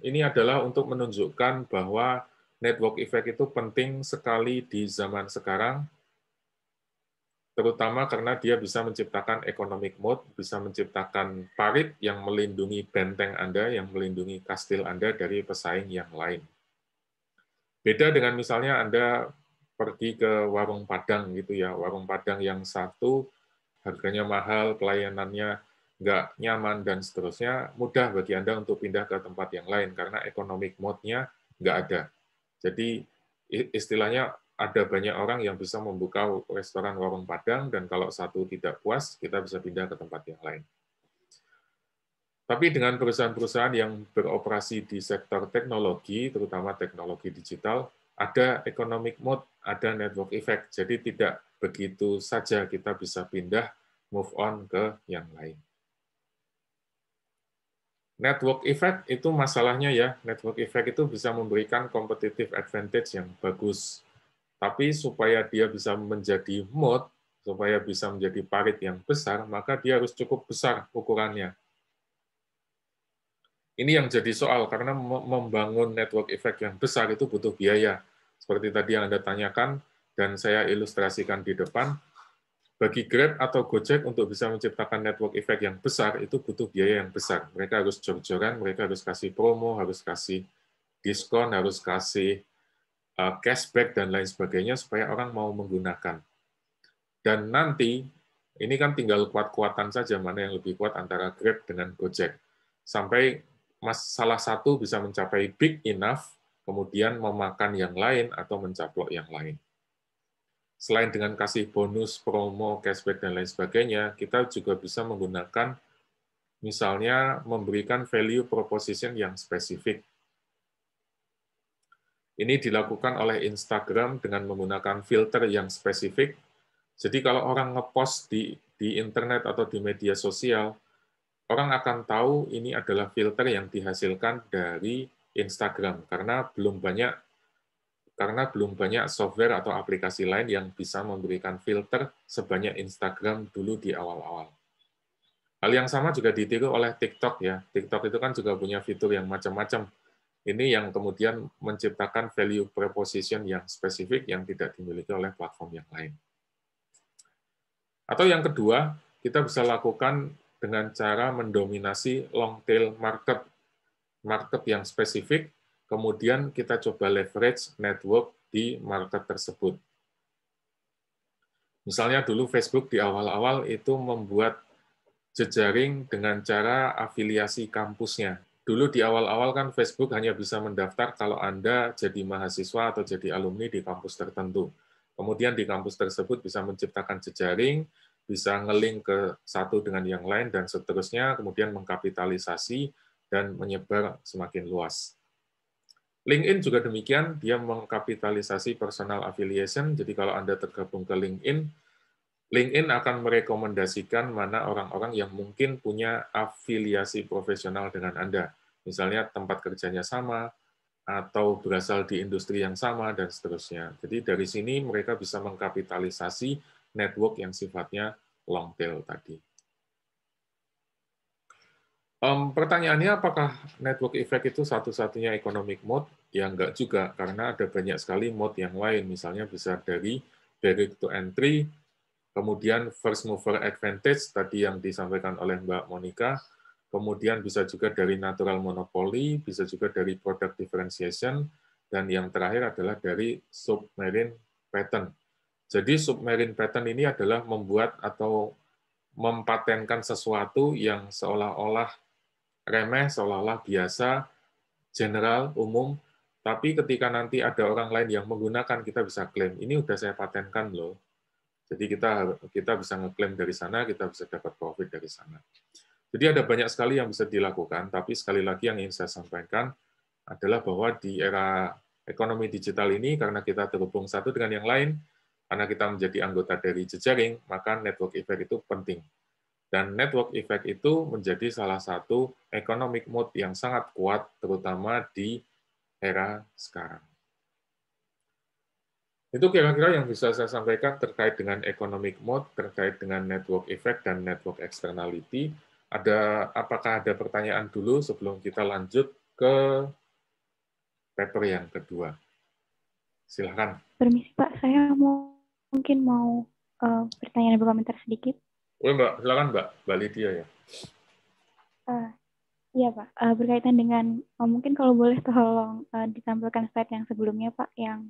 ini adalah untuk menunjukkan bahwa network effect itu penting sekali di zaman sekarang, terutama karena dia bisa menciptakan economic mode, bisa menciptakan parit yang melindungi benteng Anda, yang melindungi kastil Anda dari pesaing yang lain. Beda dengan misalnya Anda pergi ke warung Padang gitu ya, warung Padang yang satu harganya mahal, pelayanannya nggak nyaman, dan seterusnya, mudah bagi Anda untuk pindah ke tempat yang lain karena economic mode-nya nggak ada. Jadi istilahnya ada banyak orang yang bisa membuka restoran warung Padang, dan kalau satu tidak puas, kita bisa pindah ke tempat yang lain. Tapi dengan perusahaan-perusahaan yang beroperasi di sektor teknologi, terutama teknologi digital, ada economic mode, ada network effect. Jadi tidak begitu saja kita bisa pindah move on ke yang lain network effect itu masalahnya ya, network effect itu bisa memberikan competitive advantage yang bagus. Tapi supaya dia bisa menjadi mode, supaya bisa menjadi parit yang besar, maka dia harus cukup besar ukurannya. Ini yang jadi soal, karena membangun network effect yang besar itu butuh biaya. Seperti tadi yang Anda tanyakan, dan saya ilustrasikan di depan, bagi Grab atau Gojek untuk bisa menciptakan network effect yang besar itu butuh biaya yang besar. Mereka harus jor-joran, mereka harus kasih promo, harus kasih diskon, harus kasih e, cashback dan lain sebagainya supaya orang mau menggunakan. Dan nanti ini kan tinggal kuat-kuatan saja mana yang lebih kuat antara Grab dengan Gojek. Sampai mas salah satu bisa mencapai big enough kemudian memakan yang lain atau mencaplok yang lain selain dengan kasih bonus, promo, cashback, dan lain sebagainya, kita juga bisa menggunakan misalnya memberikan value proposition yang spesifik. Ini dilakukan oleh Instagram dengan menggunakan filter yang spesifik. Jadi kalau orang ngepost di, di internet atau di media sosial, orang akan tahu ini adalah filter yang dihasilkan dari Instagram, karena belum banyak karena belum banyak software atau aplikasi lain yang bisa memberikan filter sebanyak Instagram dulu di awal-awal. Hal yang sama juga ditiru oleh TikTok ya. TikTok itu kan juga punya fitur yang macam-macam. Ini yang kemudian menciptakan value proposition yang spesifik yang tidak dimiliki oleh platform yang lain. Atau yang kedua, kita bisa lakukan dengan cara mendominasi long tail market. Market yang spesifik kemudian kita coba leverage network di market tersebut. Misalnya dulu Facebook di awal-awal itu membuat jejaring dengan cara afiliasi kampusnya. Dulu di awal-awal kan Facebook hanya bisa mendaftar kalau Anda jadi mahasiswa atau jadi alumni di kampus tertentu. Kemudian di kampus tersebut bisa menciptakan jejaring, bisa ngeling ke satu dengan yang lain, dan seterusnya, kemudian mengkapitalisasi dan menyebar semakin luas. LinkedIn juga demikian, dia mengkapitalisasi personal affiliation. Jadi kalau Anda tergabung ke LinkedIn, LinkedIn akan merekomendasikan mana orang-orang yang mungkin punya afiliasi profesional dengan Anda. Misalnya tempat kerjanya sama, atau berasal di industri yang sama, dan seterusnya. Jadi dari sini mereka bisa mengkapitalisasi network yang sifatnya long tail tadi. Um, pertanyaannya apakah network effect itu satu-satunya economic mode? Ya enggak juga, karena ada banyak sekali mode yang lain, misalnya bisa dari direct to entry, kemudian first mover advantage tadi yang disampaikan oleh Mbak Monica, kemudian bisa juga dari natural monopoly, bisa juga dari product differentiation, dan yang terakhir adalah dari submarine pattern. Jadi submarine pattern ini adalah membuat atau mempatenkan sesuatu yang seolah-olah remeh, seolah-olah biasa, general, umum, tapi ketika nanti ada orang lain yang menggunakan, kita bisa klaim, ini udah saya patenkan loh. Jadi kita kita bisa ngeklaim dari sana, kita bisa dapat profit dari sana. Jadi ada banyak sekali yang bisa dilakukan, tapi sekali lagi yang ingin saya sampaikan adalah bahwa di era ekonomi digital ini, karena kita terhubung satu dengan yang lain, karena kita menjadi anggota dari jejaring, maka network effect itu penting. Dan network effect itu menjadi salah satu economic mode yang sangat kuat, terutama di era sekarang. Itu kira-kira yang bisa saya sampaikan terkait dengan economic mode, terkait dengan network effect dan network externality. Ada apakah ada pertanyaan dulu sebelum kita lanjut ke paper yang kedua? Silahkan. Permisi Pak, saya mau mungkin mau uh, bertanya beberapa berkomentar sedikit. Oke Mbak, silakan Mbak, Mbak Lydia ya. Uh, iya Pak, uh, berkaitan dengan uh, mungkin kalau boleh tolong uh, ditampilkan slide yang sebelumnya Pak, yang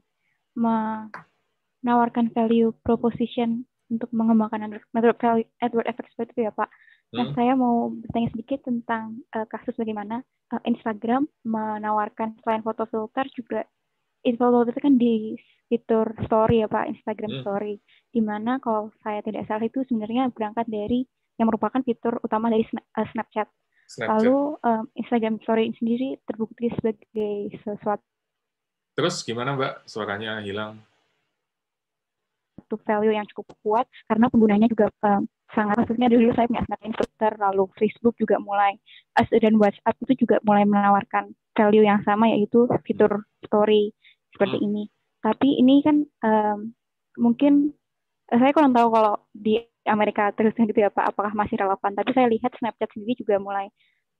menawarkan value proposition untuk mengembangkan value, Edward Effort seperti itu ya Pak. Nah hmm. saya mau bertanya sedikit tentang uh, kasus bagaimana uh, Instagram menawarkan selain foto filter juga about itu kan di fitur story ya Pak, Instagram hmm. story. Hmm. Dimana kalau saya tidak salah itu sebenarnya berangkat dari yang merupakan fitur utama dari eh, Snapchat. Snapchat. Lalu um, Instagram story sendiri terbukti sebagai sesuatu. Terus gimana Mbak suaranya hilang? Itu value yang cukup kuat karena penggunanya juga um, sangat maksudnya dulu saya punya Snapchat Twitter lalu Facebook juga mulai eh, dan WhatsApp itu juga mulai menawarkan value yang sama yaitu fitur story seperti hmm. ini. Tapi ini kan um, mungkin eh, saya kurang tahu kalau di Amerika terusnya gitu ya Pak, apakah masih relevan? Tapi saya lihat Snapchat sendiri juga mulai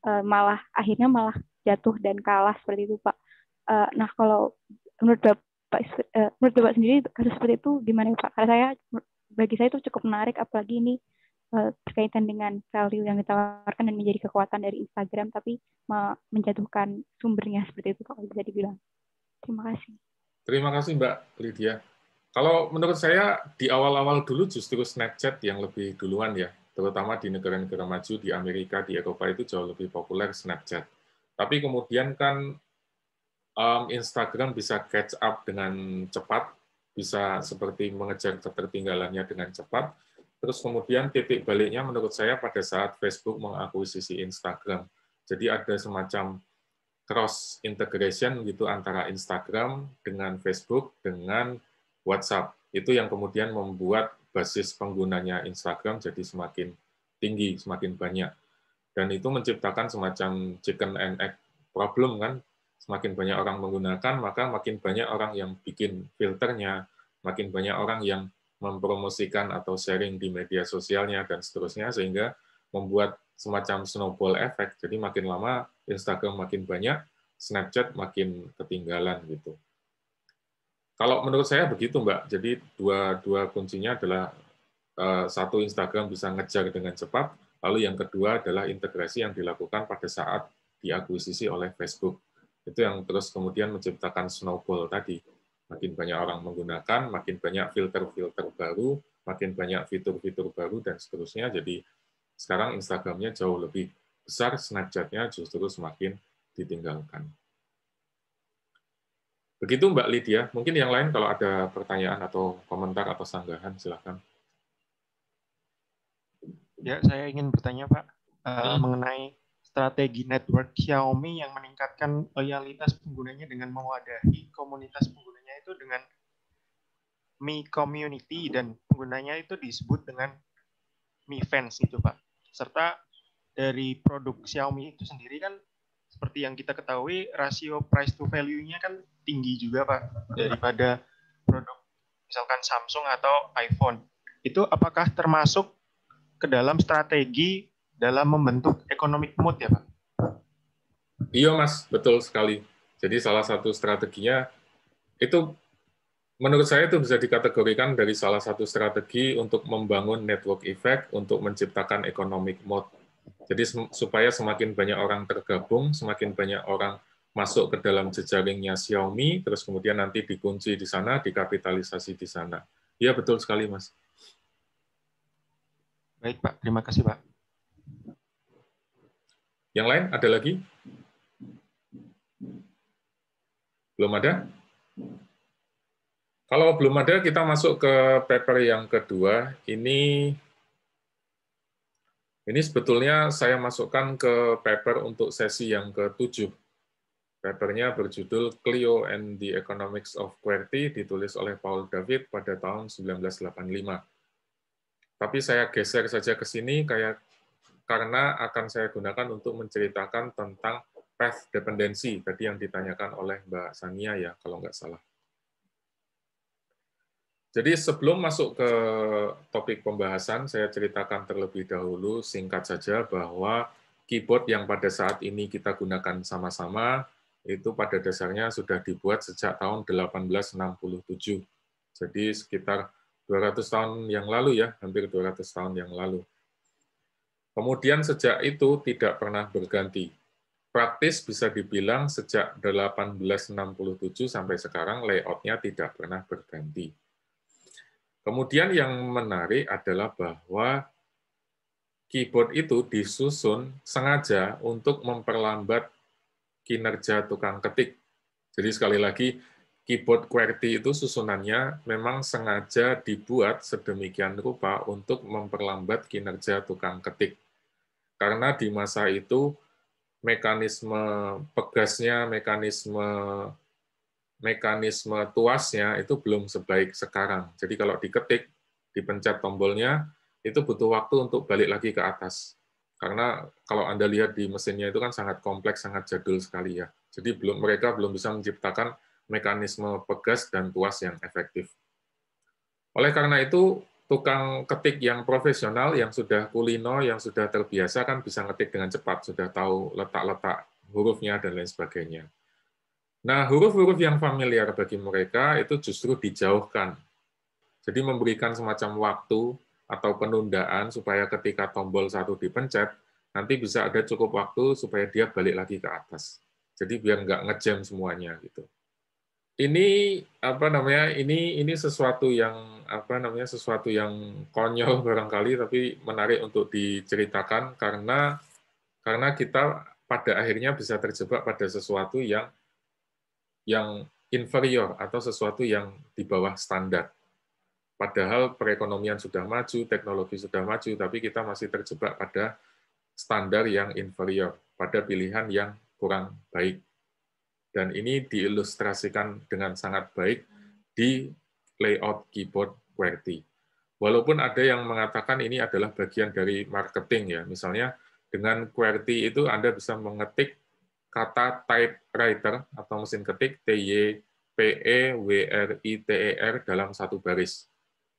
uh, malah akhirnya malah jatuh dan kalah seperti itu Pak. Uh, nah kalau menurut Bapak, uh, menurut Bapak sendiri kasus seperti itu gimana ya, Pak? Karena saya bagi saya itu cukup menarik apalagi ini berkaitan dengan value yang ditawarkan dan menjadi kekuatan dari Instagram tapi menjatuhkan sumbernya seperti itu kalau bisa dibilang. Terima kasih. Terima kasih Mbak Lydia. Kalau menurut saya di awal-awal dulu justru Snapchat yang lebih duluan ya, terutama di negara-negara maju di Amerika, di Eropa itu jauh lebih populer Snapchat. Tapi kemudian kan um, Instagram bisa catch up dengan cepat, bisa seperti mengejar ketertinggalannya dengan cepat. Terus kemudian titik baliknya menurut saya pada saat Facebook mengakuisisi Instagram. Jadi ada semacam cross integration gitu antara Instagram dengan Facebook dengan WhatsApp. Itu yang kemudian membuat basis penggunanya Instagram jadi semakin tinggi, semakin banyak. Dan itu menciptakan semacam chicken and egg problem kan. Semakin banyak orang menggunakan, maka makin banyak orang yang bikin filternya, makin banyak orang yang mempromosikan atau sharing di media sosialnya dan seterusnya sehingga membuat semacam snowball effect. Jadi makin lama Instagram makin banyak, Snapchat makin ketinggalan gitu. Kalau menurut saya begitu Mbak. Jadi dua dua kuncinya adalah eh, satu Instagram bisa ngejar dengan cepat, lalu yang kedua adalah integrasi yang dilakukan pada saat diakuisisi oleh Facebook. Itu yang terus kemudian menciptakan snowball tadi. Makin banyak orang menggunakan, makin banyak filter-filter baru, makin banyak fitur-fitur baru dan seterusnya. Jadi sekarang Instagramnya jauh lebih besar, Snapchatnya justru semakin ditinggalkan. Begitu Mbak Lydia, mungkin yang lain kalau ada pertanyaan atau komentar atau sanggahan, silahkan. Ya, saya ingin bertanya Pak, eh, hmm. mengenai strategi network Xiaomi yang meningkatkan loyalitas penggunanya dengan mewadahi komunitas penggunanya itu dengan Mi Community dan penggunanya itu disebut dengan Mi Fans itu Pak serta dari produk Xiaomi itu sendiri kan seperti yang kita ketahui rasio price to value-nya kan tinggi juga Pak daripada produk misalkan Samsung atau iPhone. Itu apakah termasuk ke dalam strategi dalam membentuk economic mood ya Pak? Iya Mas, betul sekali. Jadi salah satu strateginya itu menurut saya itu bisa dikategorikan dari salah satu strategi untuk membangun network effect untuk menciptakan economic mode. Jadi supaya semakin banyak orang tergabung, semakin banyak orang masuk ke dalam jejaringnya Xiaomi, terus kemudian nanti dikunci di sana, dikapitalisasi di sana. Iya betul sekali, Mas. Baik, Pak. Terima kasih, Pak. Yang lain ada lagi? Belum ada? Kalau belum ada, kita masuk ke paper yang kedua. Ini ini sebetulnya saya masukkan ke paper untuk sesi yang ketujuh. Papernya berjudul Clio and the Economics of Qwerty, ditulis oleh Paul David pada tahun 1985. Tapi saya geser saja ke sini kayak karena akan saya gunakan untuk menceritakan tentang path dependency, tadi yang ditanyakan oleh Mbak Sania ya, kalau nggak salah. Jadi sebelum masuk ke topik pembahasan, saya ceritakan terlebih dahulu singkat saja bahwa keyboard yang pada saat ini kita gunakan sama-sama itu pada dasarnya sudah dibuat sejak tahun 1867. Jadi sekitar 200 tahun yang lalu ya, hampir 200 tahun yang lalu. Kemudian sejak itu tidak pernah berganti. Praktis bisa dibilang sejak 1867 sampai sekarang layoutnya tidak pernah berganti Kemudian yang menarik adalah bahwa keyboard itu disusun sengaja untuk memperlambat kinerja tukang ketik. Jadi sekali lagi, keyboard QWERTY itu susunannya memang sengaja dibuat sedemikian rupa untuk memperlambat kinerja tukang ketik. Karena di masa itu mekanisme pegasnya, mekanisme mekanisme tuasnya itu belum sebaik sekarang. Jadi kalau diketik, dipencet tombolnya, itu butuh waktu untuk balik lagi ke atas. Karena kalau Anda lihat di mesinnya itu kan sangat kompleks, sangat jadul sekali ya. Jadi belum mereka belum bisa menciptakan mekanisme pegas dan tuas yang efektif. Oleh karena itu, tukang ketik yang profesional, yang sudah kulino, yang sudah terbiasa kan bisa ngetik dengan cepat, sudah tahu letak-letak hurufnya dan lain sebagainya. Nah, huruf-huruf yang familiar bagi mereka itu justru dijauhkan. Jadi memberikan semacam waktu atau penundaan supaya ketika tombol satu dipencet, nanti bisa ada cukup waktu supaya dia balik lagi ke atas. Jadi biar nggak ngejam semuanya gitu. Ini apa namanya? Ini ini sesuatu yang apa namanya? Sesuatu yang konyol barangkali tapi menarik untuk diceritakan karena karena kita pada akhirnya bisa terjebak pada sesuatu yang yang inferior atau sesuatu yang di bawah standar. Padahal perekonomian sudah maju, teknologi sudah maju, tapi kita masih terjebak pada standar yang inferior, pada pilihan yang kurang baik. Dan ini diilustrasikan dengan sangat baik di layout keyboard QWERTY. Walaupun ada yang mengatakan ini adalah bagian dari marketing ya, misalnya dengan QWERTY itu Anda bisa mengetik kata typewriter atau mesin ketik T Y P E W R I T E R dalam satu baris.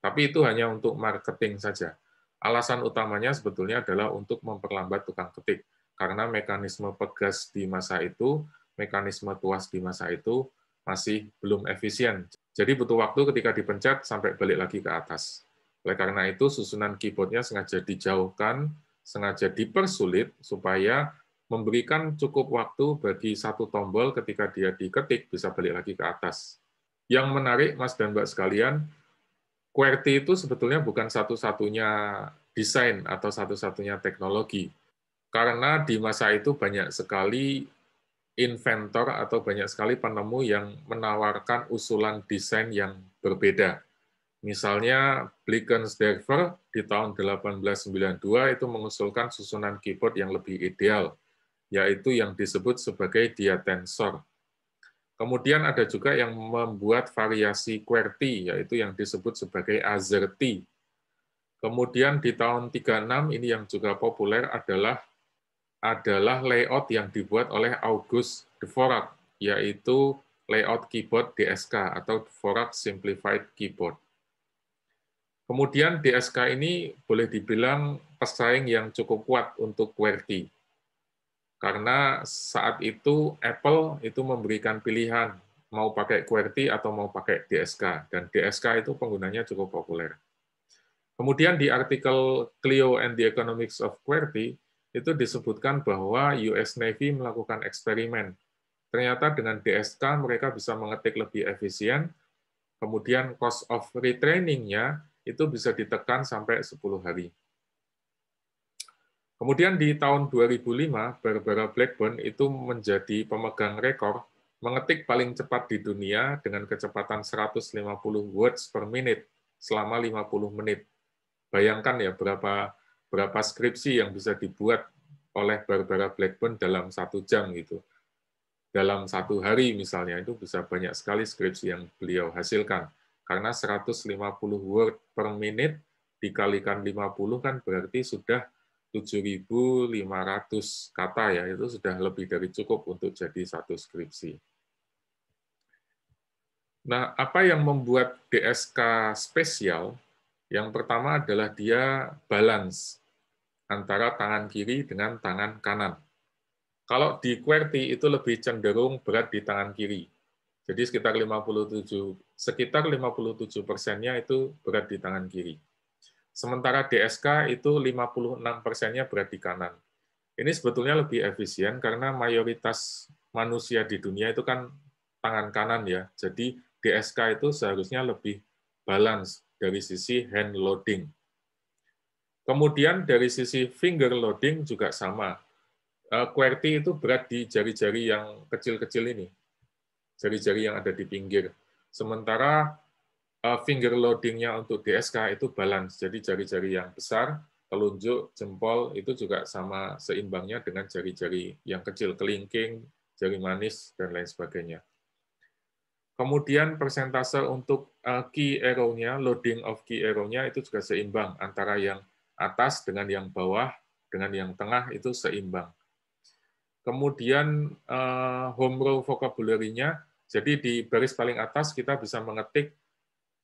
Tapi itu hanya untuk marketing saja. Alasan utamanya sebetulnya adalah untuk memperlambat tukang ketik karena mekanisme pegas di masa itu, mekanisme tuas di masa itu masih belum efisien. Jadi butuh waktu ketika dipencet sampai balik lagi ke atas. Oleh karena itu, susunan keyboardnya sengaja dijauhkan, sengaja dipersulit supaya memberikan cukup waktu bagi satu tombol ketika dia diketik bisa balik lagi ke atas. Yang menarik Mas dan Mbak sekalian, QWERTY itu sebetulnya bukan satu-satunya desain atau satu-satunya teknologi. Karena di masa itu banyak sekali inventor atau banyak sekali penemu yang menawarkan usulan desain yang berbeda. Misalnya Blickensderfer di tahun 1892 itu mengusulkan susunan keyboard yang lebih ideal yaitu yang disebut sebagai dia tensor. Kemudian ada juga yang membuat variasi QWERTY, yaitu yang disebut sebagai AZERTY. Kemudian di tahun 36 ini yang juga populer adalah adalah layout yang dibuat oleh August Dvorak, yaitu layout keyboard DSK atau Dvorak Simplified Keyboard. Kemudian DSK ini boleh dibilang pesaing yang cukup kuat untuk QWERTY karena saat itu Apple itu memberikan pilihan mau pakai QWERTY atau mau pakai DSK, dan DSK itu penggunanya cukup populer. Kemudian di artikel Clio and the Economics of QWERTY, itu disebutkan bahwa US Navy melakukan eksperimen. Ternyata dengan DSK mereka bisa mengetik lebih efisien, kemudian cost of retraining-nya itu bisa ditekan sampai 10 hari. Kemudian di tahun 2005, Barbara Blackburn itu menjadi pemegang rekor mengetik paling cepat di dunia dengan kecepatan 150 words per menit selama 50 menit. Bayangkan ya berapa berapa skripsi yang bisa dibuat oleh Barbara Blackburn dalam satu jam gitu. Dalam satu hari misalnya itu bisa banyak sekali skripsi yang beliau hasilkan. Karena 150 word per menit dikalikan 50 kan berarti sudah 7.500 kata ya, itu sudah lebih dari cukup untuk jadi satu skripsi. Nah, apa yang membuat DSK spesial? Yang pertama adalah dia balance antara tangan kiri dengan tangan kanan. Kalau di QWERTY itu lebih cenderung berat di tangan kiri. Jadi sekitar 57 sekitar 57 persennya itu berat di tangan kiri sementara DSK itu 56 persennya berat di kanan. Ini sebetulnya lebih efisien karena mayoritas manusia di dunia itu kan tangan kanan ya, jadi DSK itu seharusnya lebih balance dari sisi hand loading. Kemudian dari sisi finger loading juga sama. E, QWERTY itu berat di jari-jari yang kecil-kecil ini, jari-jari yang ada di pinggir. Sementara Eh, finger loadingnya untuk DSK itu balance. Jadi jari-jari yang besar, telunjuk, jempol itu juga sama seimbangnya dengan jari-jari yang kecil, kelingking, jari manis, dan lain sebagainya. Kemudian persentase untuk eh, key arrow-nya, loading of key arrow-nya itu juga seimbang antara yang atas dengan yang bawah, dengan yang tengah itu seimbang. Kemudian eh, home row vocabulary-nya, jadi di baris paling atas kita bisa mengetik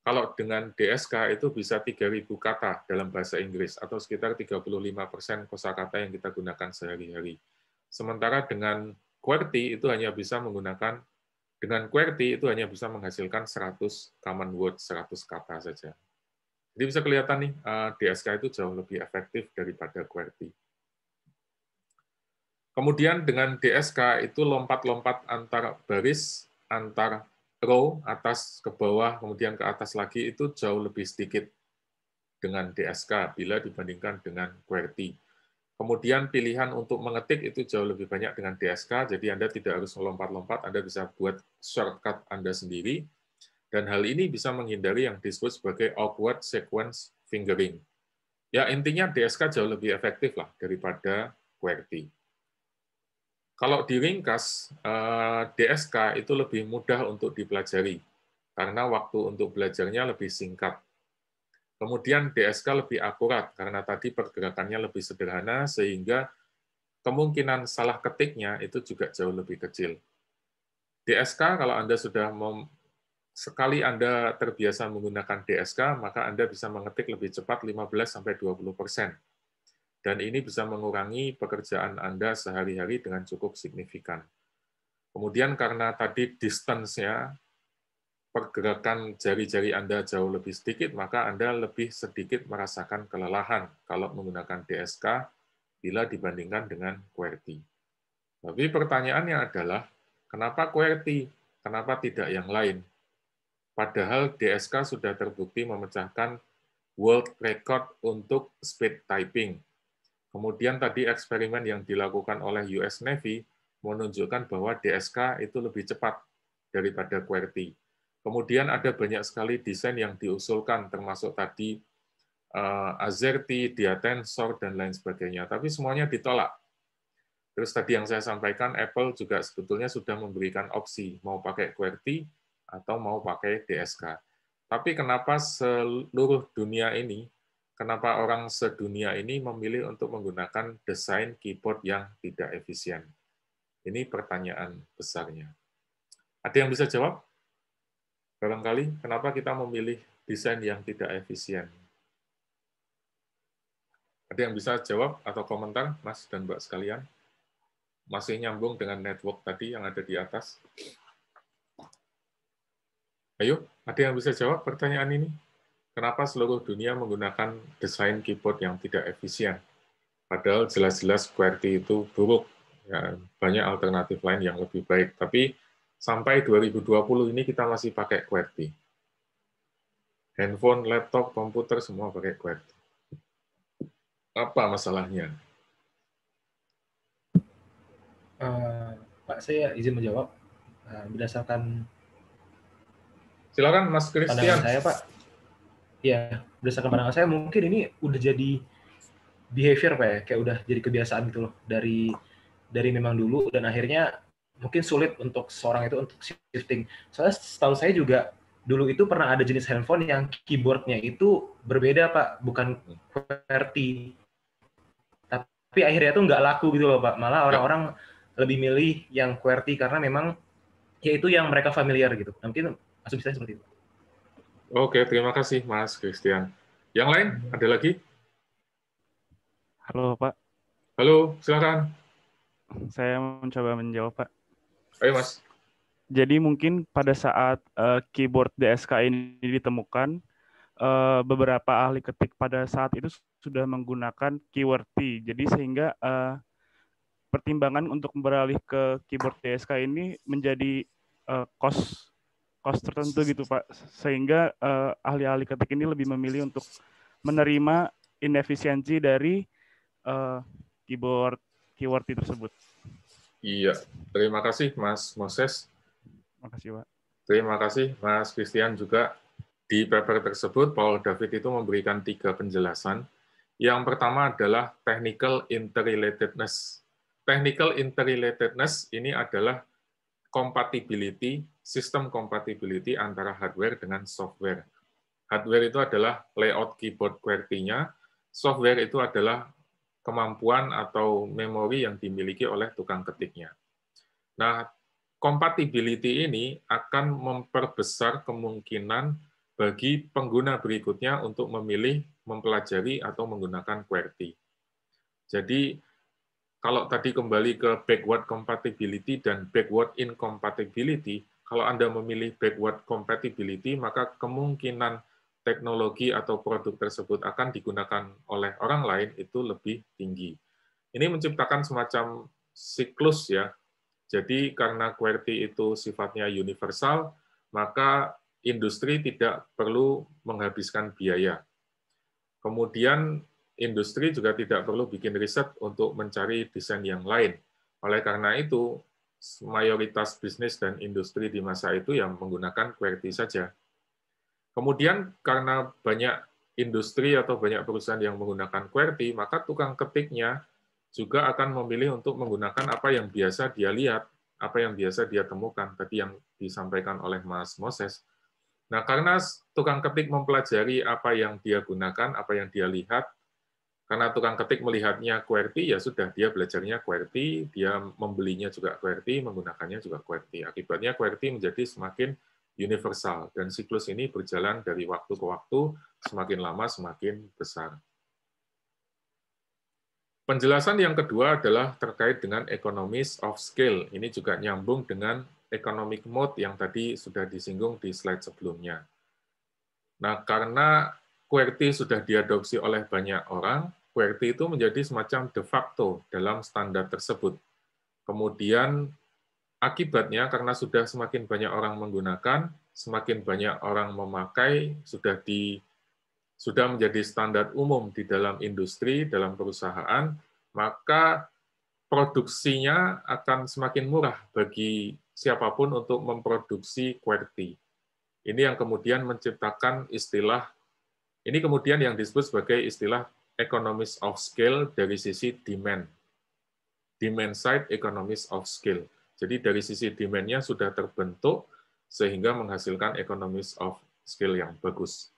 kalau dengan DSK itu bisa 3.000 kata dalam bahasa Inggris atau sekitar 35 persen kosakata yang kita gunakan sehari-hari. Sementara dengan QWERTY itu hanya bisa menggunakan dengan QWERTY itu hanya bisa menghasilkan 100 common word, 100 kata saja. Jadi bisa kelihatan nih eh, DSK itu jauh lebih efektif daripada QWERTY. Kemudian dengan DSK itu lompat-lompat antar baris, antar row atas ke bawah kemudian ke atas lagi itu jauh lebih sedikit dengan DSK bila dibandingkan dengan QWERTY. Kemudian pilihan untuk mengetik itu jauh lebih banyak dengan DSK, jadi Anda tidak harus melompat-lompat, Anda bisa buat shortcut Anda sendiri. Dan hal ini bisa menghindari yang disebut sebagai awkward sequence fingering. Ya, intinya DSK jauh lebih efektif lah daripada QWERTY. Kalau diringkas, eh, DSK itu lebih mudah untuk dipelajari karena waktu untuk belajarnya lebih singkat. Kemudian DSK lebih akurat karena tadi pergerakannya lebih sederhana sehingga kemungkinan salah ketiknya itu juga jauh lebih kecil. DSK kalau Anda sudah mem, sekali Anda terbiasa menggunakan DSK, maka Anda bisa mengetik lebih cepat 15 20 persen dan ini bisa mengurangi pekerjaan Anda sehari-hari dengan cukup signifikan. Kemudian karena tadi distance-nya, pergerakan jari-jari Anda jauh lebih sedikit, maka Anda lebih sedikit merasakan kelelahan kalau menggunakan DSK bila dibandingkan dengan QWERTY. Tapi pertanyaannya adalah, kenapa QWERTY? Kenapa tidak yang lain? Padahal DSK sudah terbukti memecahkan world record untuk speed typing. Kemudian tadi eksperimen yang dilakukan oleh US Navy menunjukkan bahwa DSK itu lebih cepat daripada QWERTY. Kemudian ada banyak sekali desain yang diusulkan, termasuk tadi uh, Azerty, Diatensor, dan lain sebagainya. Tapi semuanya ditolak. Terus tadi yang saya sampaikan, Apple juga sebetulnya sudah memberikan opsi, mau pakai QWERTY atau mau pakai DSK. Tapi kenapa seluruh dunia ini kenapa orang sedunia ini memilih untuk menggunakan desain keyboard yang tidak efisien? Ini pertanyaan besarnya. Ada yang bisa jawab? Barangkali, kenapa kita memilih desain yang tidak efisien? Ada yang bisa jawab atau komentar, Mas dan Mbak sekalian? Masih nyambung dengan network tadi yang ada di atas. Ayo, ada yang bisa jawab pertanyaan ini? kenapa seluruh dunia menggunakan desain keyboard yang tidak efisien? Padahal jelas-jelas QWERTY itu buruk. Ya, banyak alternatif lain yang lebih baik. Tapi sampai 2020 ini kita masih pakai QWERTY. Handphone, laptop, komputer, semua pakai QWERTY. Apa masalahnya? Uh, Pak, saya izin menjawab. Uh, berdasarkan silakan Mas Christian. saya Pak, ya berdasarkan pandangan saya mungkin ini udah jadi behavior pak ya kayak udah jadi kebiasaan gitu loh dari dari memang dulu dan akhirnya mungkin sulit untuk seorang itu untuk shifting soalnya setahu saya juga dulu itu pernah ada jenis handphone yang keyboardnya itu berbeda pak bukan QWERTY tapi akhirnya tuh nggak laku gitu loh pak malah orang-orang lebih milih yang QWERTY karena memang yaitu yang mereka familiar gitu nah, mungkin asumsi saya seperti itu Oke, terima kasih Mas Christian. Yang lain hmm. ada lagi? Halo Pak. Halo, silakan. Saya mencoba menjawab Pak. Ayo Mas. Jadi mungkin pada saat uh, keyboard DSK ini ditemukan, uh, beberapa ahli ketik pada saat itu sudah menggunakan keyword T. Jadi sehingga uh, pertimbangan untuk beralih ke keyboard DSK ini menjadi uh, cost kos tertentu gitu Pak sehingga eh, ahli-ahli ketik ini lebih memilih untuk menerima inefisiensi dari uh, keyboard keyword tersebut. Iya, terima kasih Mas Moses. Terima kasih Pak. Terima kasih Mas Christian juga. Di paper tersebut, Paul David itu memberikan tiga penjelasan. Yang pertama adalah technical interrelatedness. Technical interrelatedness ini adalah compatibility, sistem compatibility antara hardware dengan software. Hardware itu adalah layout keyboard QWERTY-nya, software itu adalah kemampuan atau memori yang dimiliki oleh tukang ketiknya. Nah, compatibility ini akan memperbesar kemungkinan bagi pengguna berikutnya untuk memilih, mempelajari, atau menggunakan QWERTY. Jadi, kalau tadi kembali ke backward compatibility dan backward incompatibility, kalau Anda memilih backward compatibility, maka kemungkinan teknologi atau produk tersebut akan digunakan oleh orang lain itu lebih tinggi. Ini menciptakan semacam siklus ya. Jadi karena QWERTY itu sifatnya universal, maka industri tidak perlu menghabiskan biaya. Kemudian industri juga tidak perlu bikin riset untuk mencari desain yang lain. Oleh karena itu, mayoritas bisnis dan industri di masa itu yang menggunakan QWERTY saja. Kemudian karena banyak industri atau banyak perusahaan yang menggunakan QWERTY, maka tukang ketiknya juga akan memilih untuk menggunakan apa yang biasa dia lihat, apa yang biasa dia temukan, tadi yang disampaikan oleh Mas Moses. Nah, karena tukang ketik mempelajari apa yang dia gunakan, apa yang dia lihat, karena tukang ketik melihatnya QWERTY, ya sudah, dia belajarnya QWERTY, dia membelinya juga QWERTY, menggunakannya juga QWERTY. Akibatnya QWERTY menjadi semakin universal, dan siklus ini berjalan dari waktu ke waktu, semakin lama semakin besar. Penjelasan yang kedua adalah terkait dengan economies of scale. Ini juga nyambung dengan economic mode yang tadi sudah disinggung di slide sebelumnya. Nah, karena QWERTY sudah diadopsi oleh banyak orang, QWERTY itu menjadi semacam de facto dalam standar tersebut. Kemudian akibatnya karena sudah semakin banyak orang menggunakan, semakin banyak orang memakai, sudah di sudah menjadi standar umum di dalam industri, dalam perusahaan, maka produksinya akan semakin murah bagi siapapun untuk memproduksi QWERTY. Ini yang kemudian menciptakan istilah ini kemudian yang disebut sebagai istilah economics of scale dari sisi demand. Demand side economics of scale. Jadi dari sisi demand-nya sudah terbentuk sehingga menghasilkan economics of scale yang bagus.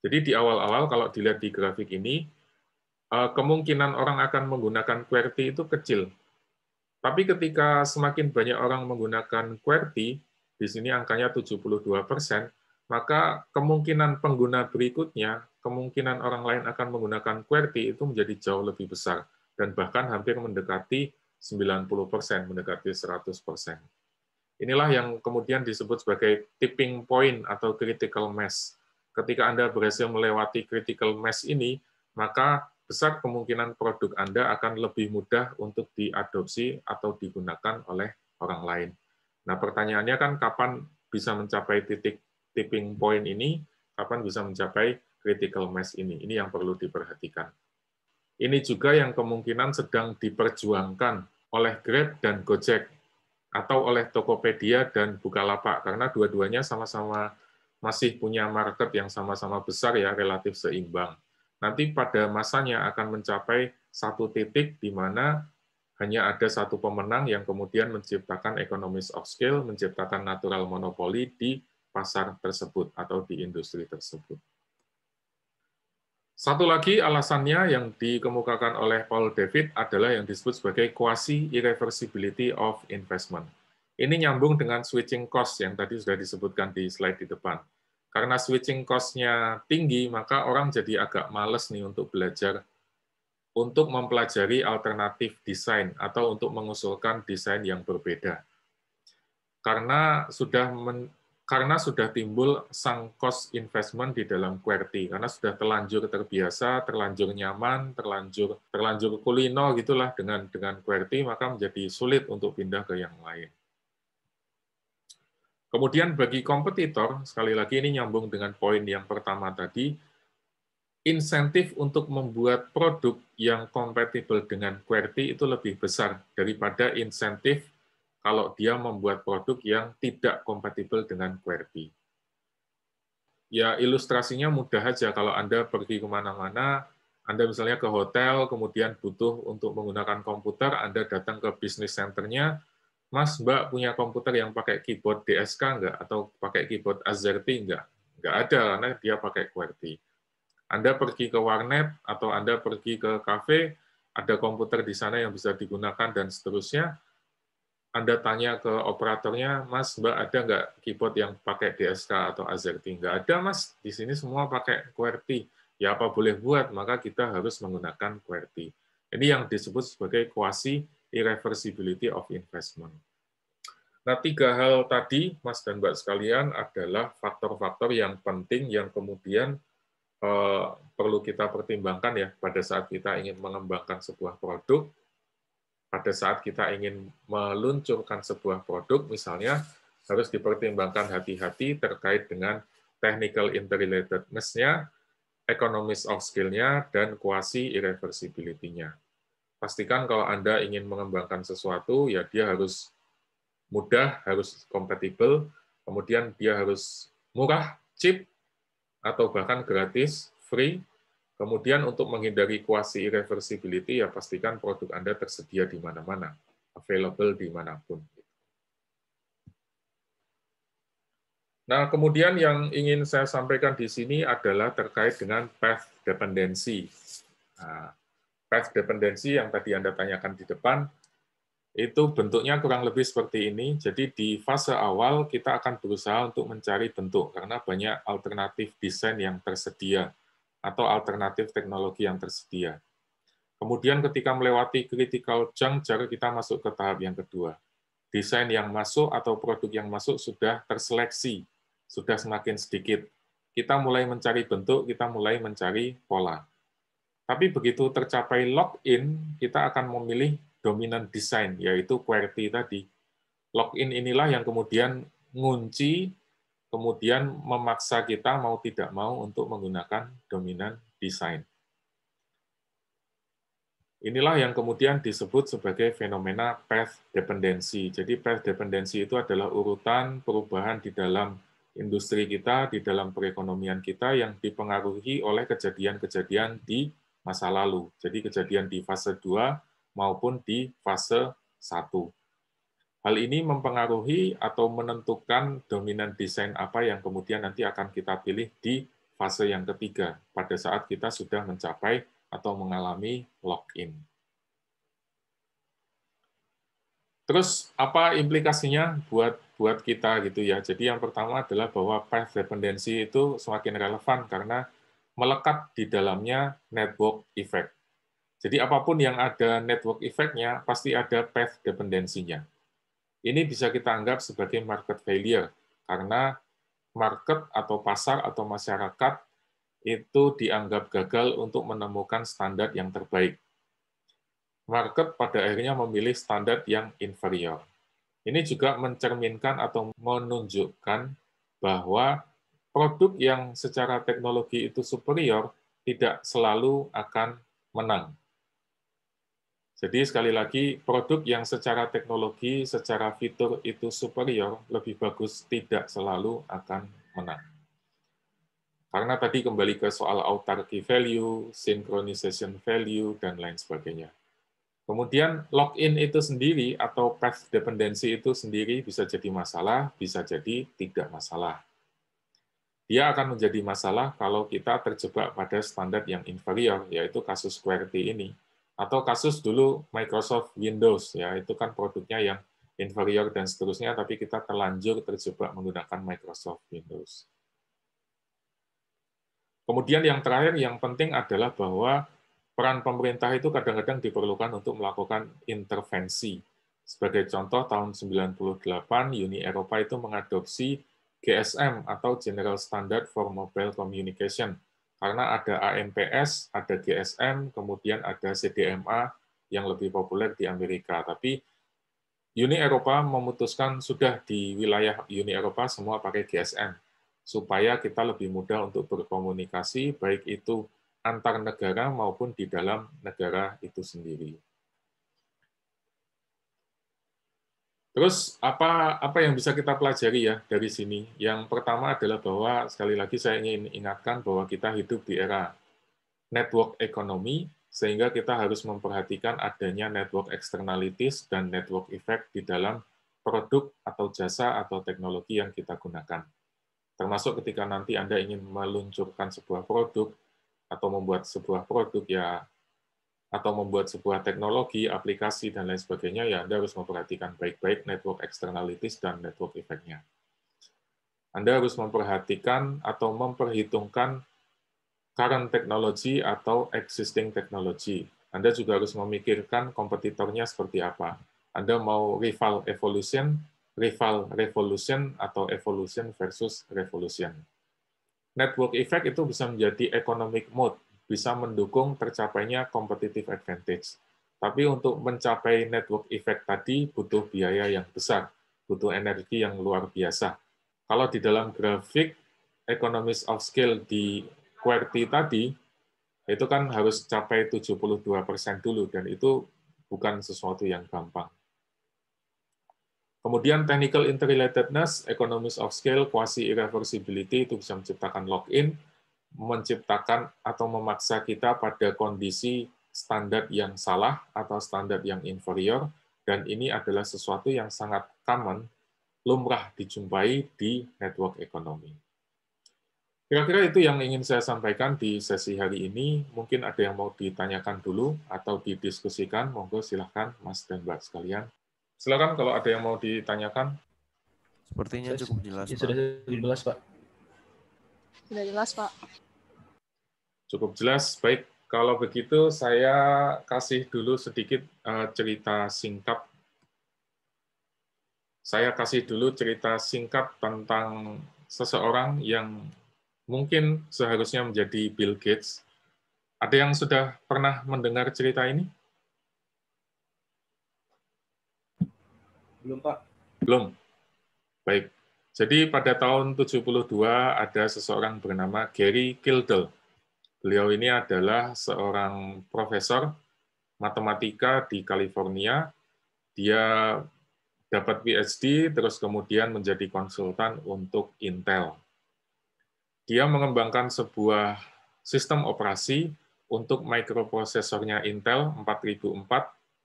Jadi di awal-awal kalau dilihat di grafik ini, eh, kemungkinan orang akan menggunakan QWERTY itu kecil. Tapi ketika semakin banyak orang menggunakan QWERTY, di sini angkanya 72 persen, maka kemungkinan pengguna berikutnya, kemungkinan orang lain akan menggunakan QWERTY itu menjadi jauh lebih besar, dan bahkan hampir mendekati 90%, mendekati 100%. Inilah yang kemudian disebut sebagai tipping point atau critical mass. Ketika Anda berhasil melewati critical mass ini, maka besar kemungkinan produk Anda akan lebih mudah untuk diadopsi atau digunakan oleh orang lain. Nah, pertanyaannya kan kapan bisa mencapai titik tipping point ini, kapan bisa mencapai critical mass ini. Ini yang perlu diperhatikan. Ini juga yang kemungkinan sedang diperjuangkan oleh Grab dan Gojek atau oleh Tokopedia dan Bukalapak karena dua-duanya sama-sama masih punya market yang sama-sama besar ya relatif seimbang. Nanti pada masanya akan mencapai satu titik di mana hanya ada satu pemenang yang kemudian menciptakan economies of scale, menciptakan natural monopoli di pasar tersebut atau di industri tersebut. Satu lagi alasannya yang dikemukakan oleh Paul David adalah yang disebut sebagai quasi irreversibility of investment. Ini nyambung dengan switching cost yang tadi sudah disebutkan di slide di depan. Karena switching cost-nya tinggi, maka orang jadi agak males nih untuk belajar untuk mempelajari alternatif desain atau untuk mengusulkan desain yang berbeda. Karena sudah karena sudah timbul sang cost investment di dalam QWERTY karena sudah terlanjur terbiasa, terlanjur nyaman, terlanjur terlanjur kulino gitulah dengan dengan QWERTY maka menjadi sulit untuk pindah ke yang lain. Kemudian bagi kompetitor, sekali lagi ini nyambung dengan poin yang pertama tadi, insentif untuk membuat produk yang kompatibel dengan QWERTY itu lebih besar daripada insentif kalau dia membuat produk yang tidak kompatibel dengan QWERTY. Ya ilustrasinya mudah aja kalau Anda pergi kemana-mana, Anda misalnya ke hotel, kemudian butuh untuk menggunakan komputer, Anda datang ke bisnis centernya, Mas, Mbak punya komputer yang pakai keyboard DSK nggak? Atau pakai keyboard AZERTY nggak? Nggak ada, karena dia pakai QWERTY. Anda pergi ke warnet atau Anda pergi ke kafe, ada komputer di sana yang bisa digunakan dan seterusnya, anda tanya ke operatornya, Mas, Mbak, ada nggak keyboard yang pakai DSK atau AZERTY? Nggak ada, Mas. Di sini semua pakai QWERTY. Ya apa boleh buat, maka kita harus menggunakan QWERTY. Ini yang disebut sebagai quasi irreversibility of investment. Nah, tiga hal tadi, Mas dan Mbak sekalian, adalah faktor-faktor yang penting yang kemudian eh, perlu kita pertimbangkan ya pada saat kita ingin mengembangkan sebuah produk, pada saat kita ingin meluncurkan sebuah produk, misalnya harus dipertimbangkan hati-hati terkait dengan technical interrelatedness-nya, economics of skill-nya, dan kuasi irreversibility-nya. Pastikan kalau Anda ingin mengembangkan sesuatu, ya dia harus mudah, harus kompatibel, kemudian dia harus murah, cheap, atau bahkan gratis, free, Kemudian untuk menghindari kuasi irreversibility, ya pastikan produk Anda tersedia di mana-mana, available di manapun. Nah, kemudian yang ingin saya sampaikan di sini adalah terkait dengan path dependency. Nah, path dependency yang tadi Anda tanyakan di depan, itu bentuknya kurang lebih seperti ini. Jadi di fase awal kita akan berusaha untuk mencari bentuk, karena banyak alternatif desain yang tersedia atau alternatif teknologi yang tersedia. Kemudian ketika melewati critical juncture, kita masuk ke tahap yang kedua. Desain yang masuk atau produk yang masuk sudah terseleksi, sudah semakin sedikit. Kita mulai mencari bentuk, kita mulai mencari pola. Tapi begitu tercapai login, kita akan memilih dominan desain, yaitu QWERTY tadi. Login inilah yang kemudian ngunci kemudian memaksa kita mau tidak mau untuk menggunakan dominan desain. Inilah yang kemudian disebut sebagai fenomena path dependency. Jadi path dependency itu adalah urutan perubahan di dalam industri kita, di dalam perekonomian kita yang dipengaruhi oleh kejadian-kejadian di masa lalu. Jadi kejadian di fase 2 maupun di fase 1. Hal ini mempengaruhi atau menentukan dominan desain apa yang kemudian nanti akan kita pilih di fase yang ketiga, pada saat kita sudah mencapai atau mengalami login. Terus apa implikasinya buat buat kita gitu ya. Jadi yang pertama adalah bahwa path dependency itu semakin relevan karena melekat di dalamnya network effect. Jadi apapun yang ada network effect-nya pasti ada path dependensinya. Ini bisa kita anggap sebagai market failure karena market atau pasar atau masyarakat itu dianggap gagal untuk menemukan standar yang terbaik. Market pada akhirnya memilih standar yang inferior. Ini juga mencerminkan atau menunjukkan bahwa produk yang secara teknologi itu superior tidak selalu akan menang. Jadi sekali lagi, produk yang secara teknologi, secara fitur itu superior, lebih bagus, tidak selalu akan menang. Karena tadi kembali ke soal autarky value, synchronization value, dan lain sebagainya. Kemudian login itu sendiri atau path dependency itu sendiri bisa jadi masalah, bisa jadi tidak masalah. Dia akan menjadi masalah kalau kita terjebak pada standar yang inferior, yaitu kasus QWERTY ini atau kasus dulu Microsoft Windows ya itu kan produknya yang inferior dan seterusnya tapi kita terlanjur terjebak menggunakan Microsoft Windows. Kemudian yang terakhir yang penting adalah bahwa peran pemerintah itu kadang-kadang diperlukan untuk melakukan intervensi. Sebagai contoh tahun 98 Uni Eropa itu mengadopsi GSM atau General Standard for Mobile Communication karena ada AMPS, ada GSM, kemudian ada CDMA yang lebih populer di Amerika. Tapi Uni Eropa memutuskan sudah di wilayah Uni Eropa semua pakai GSM supaya kita lebih mudah untuk berkomunikasi baik itu antar negara maupun di dalam negara itu sendiri. Terus apa apa yang bisa kita pelajari ya dari sini? Yang pertama adalah bahwa sekali lagi saya ingin ingatkan bahwa kita hidup di era network ekonomi sehingga kita harus memperhatikan adanya network externalities dan network effect di dalam produk atau jasa atau teknologi yang kita gunakan. Termasuk ketika nanti Anda ingin meluncurkan sebuah produk atau membuat sebuah produk ya atau membuat sebuah teknologi, aplikasi, dan lain sebagainya, ya Anda harus memperhatikan baik-baik network externalities dan network effect-nya. Anda harus memperhatikan atau memperhitungkan current technology atau existing technology. Anda juga harus memikirkan kompetitornya seperti apa. Anda mau rival evolution, rival revolution, atau evolution versus revolution. Network effect itu bisa menjadi economic mode bisa mendukung tercapainya competitive advantage. Tapi untuk mencapai network effect tadi butuh biaya yang besar, butuh energi yang luar biasa. Kalau di dalam grafik economies of scale di QWERTY tadi, itu kan harus capai 72% dulu, dan itu bukan sesuatu yang gampang. Kemudian technical interrelatedness, economies of scale, quasi irreversibility itu bisa menciptakan login, menciptakan atau memaksa kita pada kondisi standar yang salah atau standar yang inferior, dan ini adalah sesuatu yang sangat common, lumrah dijumpai di network ekonomi. Kira-kira itu yang ingin saya sampaikan di sesi hari ini. Mungkin ada yang mau ditanyakan dulu atau didiskusikan. Monggo silahkan Mas dan Mbak sekalian. Silakan kalau ada yang mau ditanyakan. Sepertinya cukup jelas. Ya, sudah jelas, Pak. Sudah jelas, Pak. Cukup jelas. Baik, kalau begitu saya kasih dulu sedikit eh, cerita singkat. Saya kasih dulu cerita singkat tentang seseorang yang mungkin seharusnya menjadi Bill Gates. Ada yang sudah pernah mendengar cerita ini? Belum, Pak. Belum. Baik. Jadi pada tahun 72 ada seseorang bernama Gary Kildall Beliau ini adalah seorang profesor matematika di California. Dia dapat PhD, terus kemudian menjadi konsultan untuk Intel. Dia mengembangkan sebuah sistem operasi untuk mikroprosesornya Intel 4004,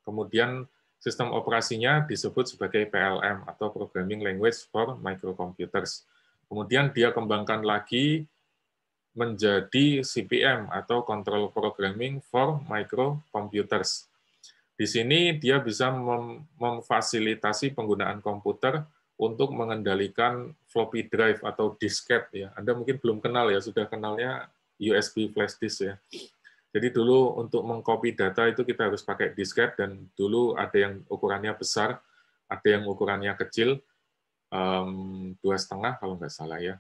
kemudian sistem operasinya disebut sebagai PLM atau Programming Language for Microcomputers. Kemudian dia kembangkan lagi menjadi CPM atau Control Programming for Microcomputers. Di sini dia bisa mem memfasilitasi penggunaan komputer untuk mengendalikan floppy drive atau disket ya. Anda mungkin belum kenal ya, sudah kenalnya USB flash disk ya. Jadi dulu untuk mengcopy data itu kita harus pakai disket dan dulu ada yang ukurannya besar, ada yang ukurannya kecil, dua setengah kalau nggak salah ya.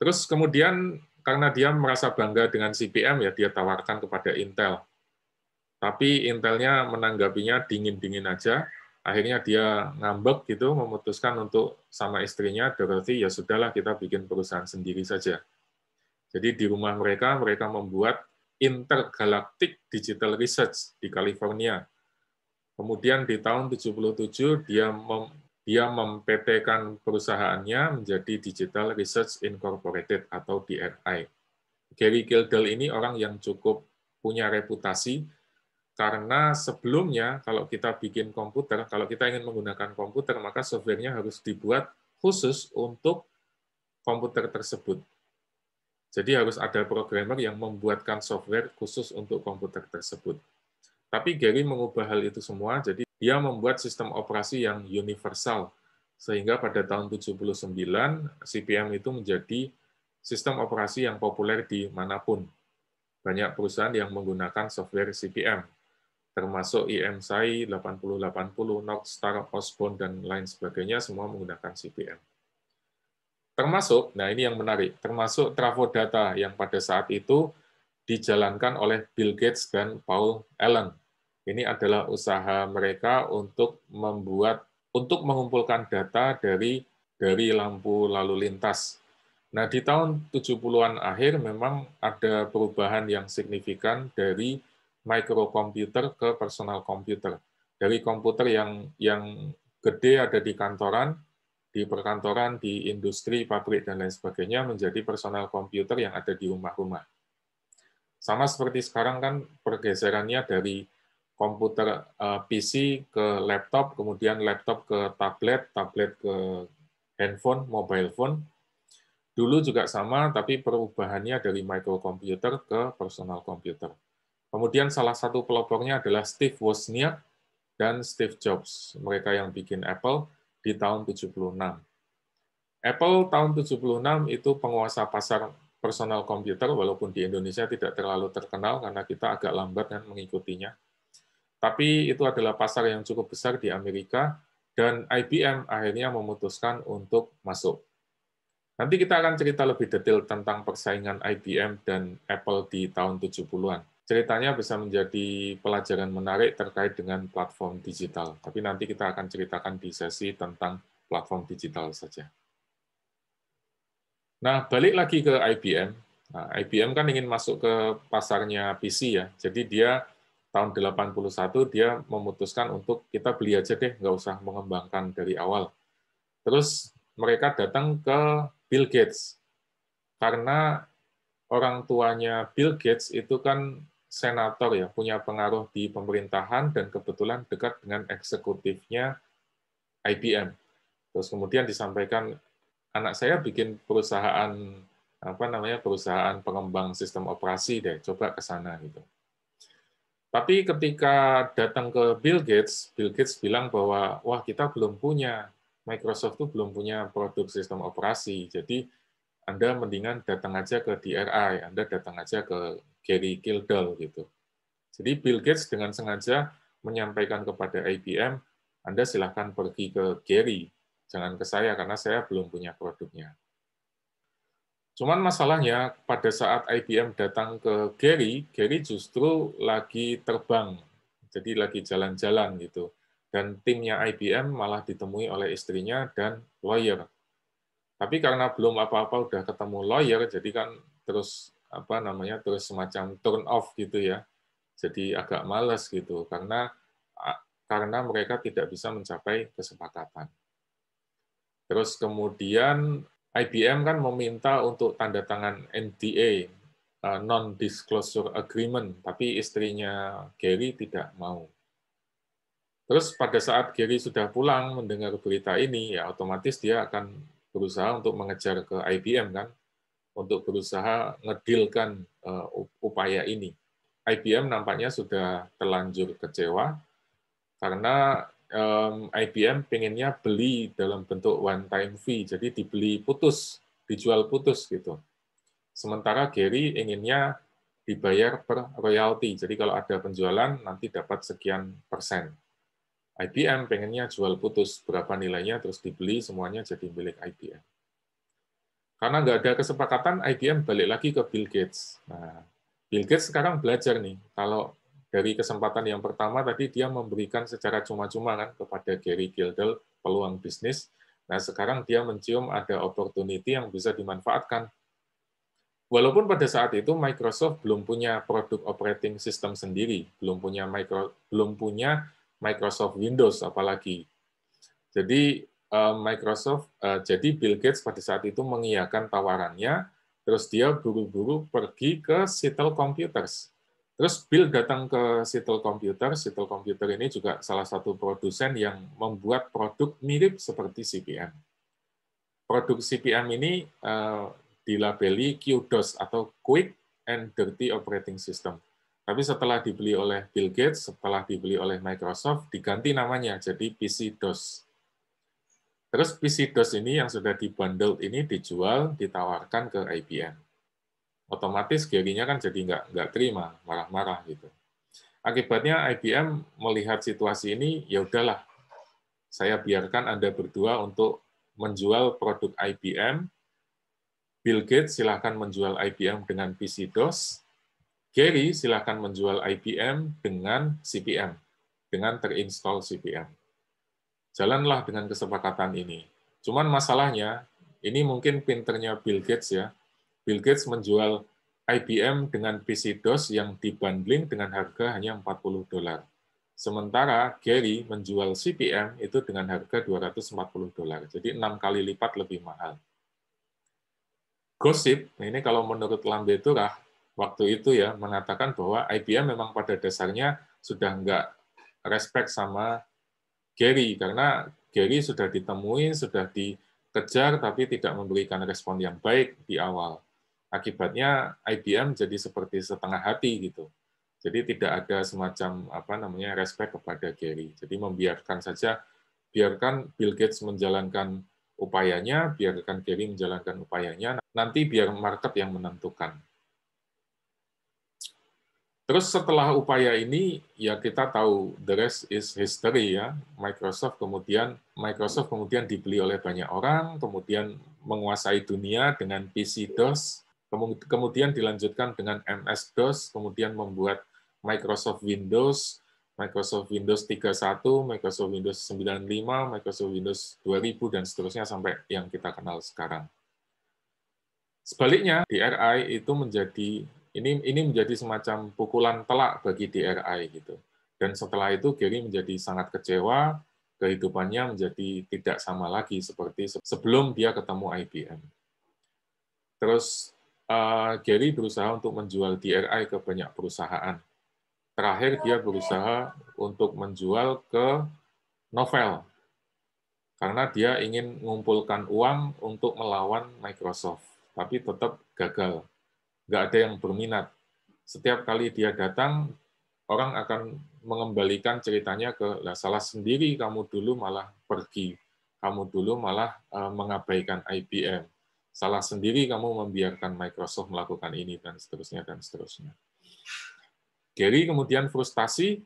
Terus kemudian karena dia merasa bangga dengan CPM ya dia tawarkan kepada Intel. Tapi Intelnya menanggapinya dingin-dingin aja. Akhirnya dia ngambek gitu memutuskan untuk sama istrinya Dorothy ya sudahlah kita bikin perusahaan sendiri saja. Jadi di rumah mereka mereka membuat Intergalactic Digital Research di California. Kemudian di tahun 77 dia dia mempetekan perusahaannya menjadi Digital Research Incorporated atau DRI. Gary Kildall ini orang yang cukup punya reputasi karena sebelumnya kalau kita bikin komputer, kalau kita ingin menggunakan komputer, maka softwarenya harus dibuat khusus untuk komputer tersebut. Jadi harus ada programmer yang membuatkan software khusus untuk komputer tersebut. Tapi Gary mengubah hal itu semua, jadi dia membuat sistem operasi yang universal, sehingga pada tahun 79 CPM itu menjadi sistem operasi yang populer di manapun. Banyak perusahaan yang menggunakan software CPM, termasuk IMSI 8080, Star Osborne, dan lain sebagainya, semua menggunakan CPM. Termasuk, nah ini yang menarik, termasuk Data yang pada saat itu dijalankan oleh Bill Gates dan Paul Allen ini adalah usaha mereka untuk membuat untuk mengumpulkan data dari dari lampu lalu lintas. Nah, di tahun 70-an akhir memang ada perubahan yang signifikan dari microcomputer ke personal computer. Dari komputer yang yang gede ada di kantoran, di perkantoran, di industri, pabrik dan lain sebagainya menjadi personal komputer yang ada di rumah-rumah. Sama seperti sekarang kan pergeserannya dari komputer eh, PC ke laptop, kemudian laptop ke tablet, tablet ke handphone, mobile phone. Dulu juga sama, tapi perubahannya dari microcomputer ke personal computer. Kemudian salah satu pelopornya adalah Steve Wozniak dan Steve Jobs, mereka yang bikin Apple di tahun 76. Apple tahun 76 itu penguasa pasar personal komputer, walaupun di Indonesia tidak terlalu terkenal karena kita agak lambat kan mengikutinya tapi itu adalah pasar yang cukup besar di Amerika, dan IBM akhirnya memutuskan untuk masuk. Nanti kita akan cerita lebih detail tentang persaingan IBM dan Apple di tahun 70-an. Ceritanya bisa menjadi pelajaran menarik terkait dengan platform digital, tapi nanti kita akan ceritakan di sesi tentang platform digital saja. Nah, balik lagi ke IBM. Nah, IBM kan ingin masuk ke pasarnya PC ya, jadi dia tahun 81 dia memutuskan untuk kita beli aja deh, nggak usah mengembangkan dari awal. Terus mereka datang ke Bill Gates karena orang tuanya Bill Gates itu kan senator ya, punya pengaruh di pemerintahan dan kebetulan dekat dengan eksekutifnya IBM. Terus kemudian disampaikan anak saya bikin perusahaan apa namanya perusahaan pengembang sistem operasi deh, coba ke sana gitu. Tapi ketika datang ke Bill Gates, Bill Gates bilang bahwa wah kita belum punya Microsoft itu belum punya produk sistem operasi. Jadi Anda mendingan datang aja ke DRI, Anda datang aja ke Gary Kildall gitu. Jadi Bill Gates dengan sengaja menyampaikan kepada IBM, Anda silahkan pergi ke Gary, jangan ke saya karena saya belum punya produknya. Cuman masalahnya pada saat IBM datang ke Gary, Gary justru lagi terbang, jadi lagi jalan-jalan gitu. Dan timnya IBM malah ditemui oleh istrinya dan lawyer. Tapi karena belum apa-apa udah ketemu lawyer, jadi kan terus apa namanya terus semacam turn off gitu ya. Jadi agak males gitu karena karena mereka tidak bisa mencapai kesepakatan. Terus kemudian IBM kan meminta untuk tanda tangan NDA, eh, Non-Disclosure Agreement, tapi istrinya Gary tidak mau. Terus pada saat Gary sudah pulang mendengar berita ini, ya otomatis dia akan berusaha untuk mengejar ke IBM kan, untuk berusaha ngedilkan eh, upaya ini. IBM nampaknya sudah terlanjur kecewa karena um, IBM pengennya beli dalam bentuk one time fee, jadi dibeli putus, dijual putus gitu. Sementara Gary inginnya dibayar per royalty, jadi kalau ada penjualan nanti dapat sekian persen. IBM pengennya jual putus berapa nilainya terus dibeli semuanya jadi milik IBM. Karena nggak ada kesepakatan, IBM balik lagi ke Bill Gates. Nah, Bill Gates sekarang belajar nih, kalau dari kesempatan yang pertama tadi dia memberikan secara cuma-cuma kan kepada Gary Gildel peluang bisnis. Nah, sekarang dia mencium ada opportunity yang bisa dimanfaatkan. Walaupun pada saat itu Microsoft belum punya produk operating system sendiri, belum punya micro, belum punya Microsoft Windows apalagi. Jadi eh, Microsoft eh, jadi Bill Gates pada saat itu mengiyakan tawarannya, terus dia buru-buru pergi ke Seattle Computers Terus Bill datang ke Seattle Computer. Seattle Computer ini juga salah satu produsen yang membuat produk mirip seperti CPM. Produk CPM ini uh, dilabeli QDOS atau Quick and Dirty Operating System. Tapi setelah dibeli oleh Bill Gates, setelah dibeli oleh Microsoft, diganti namanya jadi PC DOS. Terus PC DOS ini yang sudah dibundled ini dijual, ditawarkan ke IBM otomatis giginya kan jadi nggak nggak terima, marah-marah gitu. Akibatnya IBM melihat situasi ini, ya udahlah, saya biarkan Anda berdua untuk menjual produk IBM. Bill Gates silahkan menjual IBM dengan PC DOS. Gary silahkan menjual IBM dengan CPM, dengan terinstall CPM. Jalanlah dengan kesepakatan ini. Cuman masalahnya, ini mungkin pinternya Bill Gates ya, Bill Gates menjual IBM dengan PC DOS yang dibanding dengan harga hanya 40 dolar. Sementara Gary menjual CPM itu dengan harga 240 dolar. Jadi enam kali lipat lebih mahal. Gossip, nah ini kalau menurut Lambe Turah, waktu itu ya mengatakan bahwa IBM memang pada dasarnya sudah enggak respect sama Gary karena Gary sudah ditemuin, sudah dikejar tapi tidak memberikan respon yang baik di awal. Akibatnya IBM jadi seperti setengah hati gitu. Jadi tidak ada semacam apa namanya respect kepada Gary. Jadi membiarkan saja biarkan Bill Gates menjalankan upayanya, biarkan Gary menjalankan upayanya, nanti biar market yang menentukan. Terus setelah upaya ini, ya kita tahu the rest is history ya. Microsoft kemudian Microsoft kemudian dibeli oleh banyak orang, kemudian menguasai dunia dengan PC DOS, kemudian dilanjutkan dengan MS-DOS, kemudian membuat Microsoft Windows, Microsoft Windows 31, Microsoft Windows 95, Microsoft Windows 2000, dan seterusnya sampai yang kita kenal sekarang. Sebaliknya, DRI itu menjadi ini ini menjadi semacam pukulan telak bagi DRI gitu. Dan setelah itu Gary menjadi sangat kecewa, kehidupannya menjadi tidak sama lagi seperti sebelum dia ketemu IBM. Terus Ah, Gary berusaha untuk menjual DRI ke banyak perusahaan. Terakhir dia berusaha untuk menjual ke Novel karena dia ingin mengumpulkan uang untuk melawan Microsoft, tapi tetap gagal. Nggak ada yang berminat. Setiap kali dia datang, orang akan mengembalikan ceritanya ke lah, salah sendiri, kamu dulu malah pergi, kamu dulu malah eh, mengabaikan IBM salah sendiri kamu membiarkan Microsoft melakukan ini dan seterusnya dan seterusnya. Gary kemudian frustasi,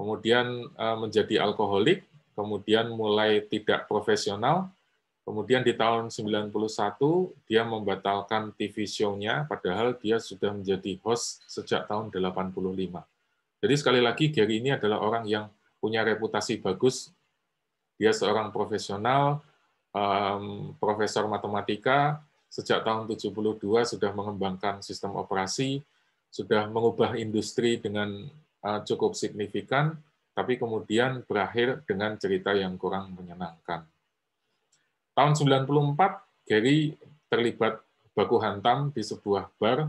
kemudian eh, menjadi alkoholik, kemudian mulai tidak profesional, kemudian di tahun 91 dia membatalkan TV show-nya padahal dia sudah menjadi host sejak tahun 85. Jadi sekali lagi Gary ini adalah orang yang punya reputasi bagus, dia seorang profesional, um, profesor matematika sejak tahun 72 sudah mengembangkan sistem operasi, sudah mengubah industri dengan uh, cukup signifikan, tapi kemudian berakhir dengan cerita yang kurang menyenangkan. Tahun 94, Gary terlibat baku hantam di sebuah bar,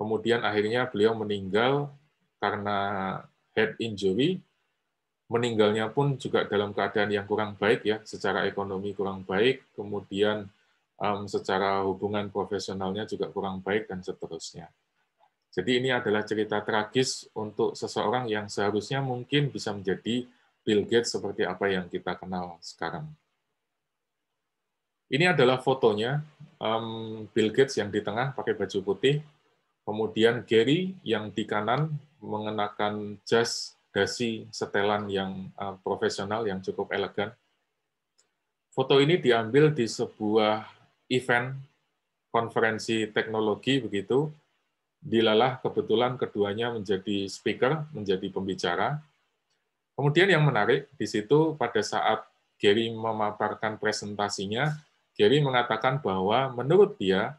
kemudian akhirnya beliau meninggal karena head injury, meninggalnya pun juga dalam keadaan yang kurang baik ya, secara ekonomi kurang baik, kemudian um, secara hubungan profesionalnya juga kurang baik dan seterusnya. Jadi ini adalah cerita tragis untuk seseorang yang seharusnya mungkin bisa menjadi Bill Gates seperti apa yang kita kenal sekarang. Ini adalah fotonya um, Bill Gates yang di tengah pakai baju putih, kemudian Gary yang di kanan mengenakan jas dasi setelan yang eh, profesional yang cukup elegan. Foto ini diambil di sebuah event konferensi teknologi begitu. Dilalah kebetulan keduanya menjadi speaker, menjadi pembicara. Kemudian yang menarik di situ pada saat Gary memaparkan presentasinya, Gary mengatakan bahwa menurut dia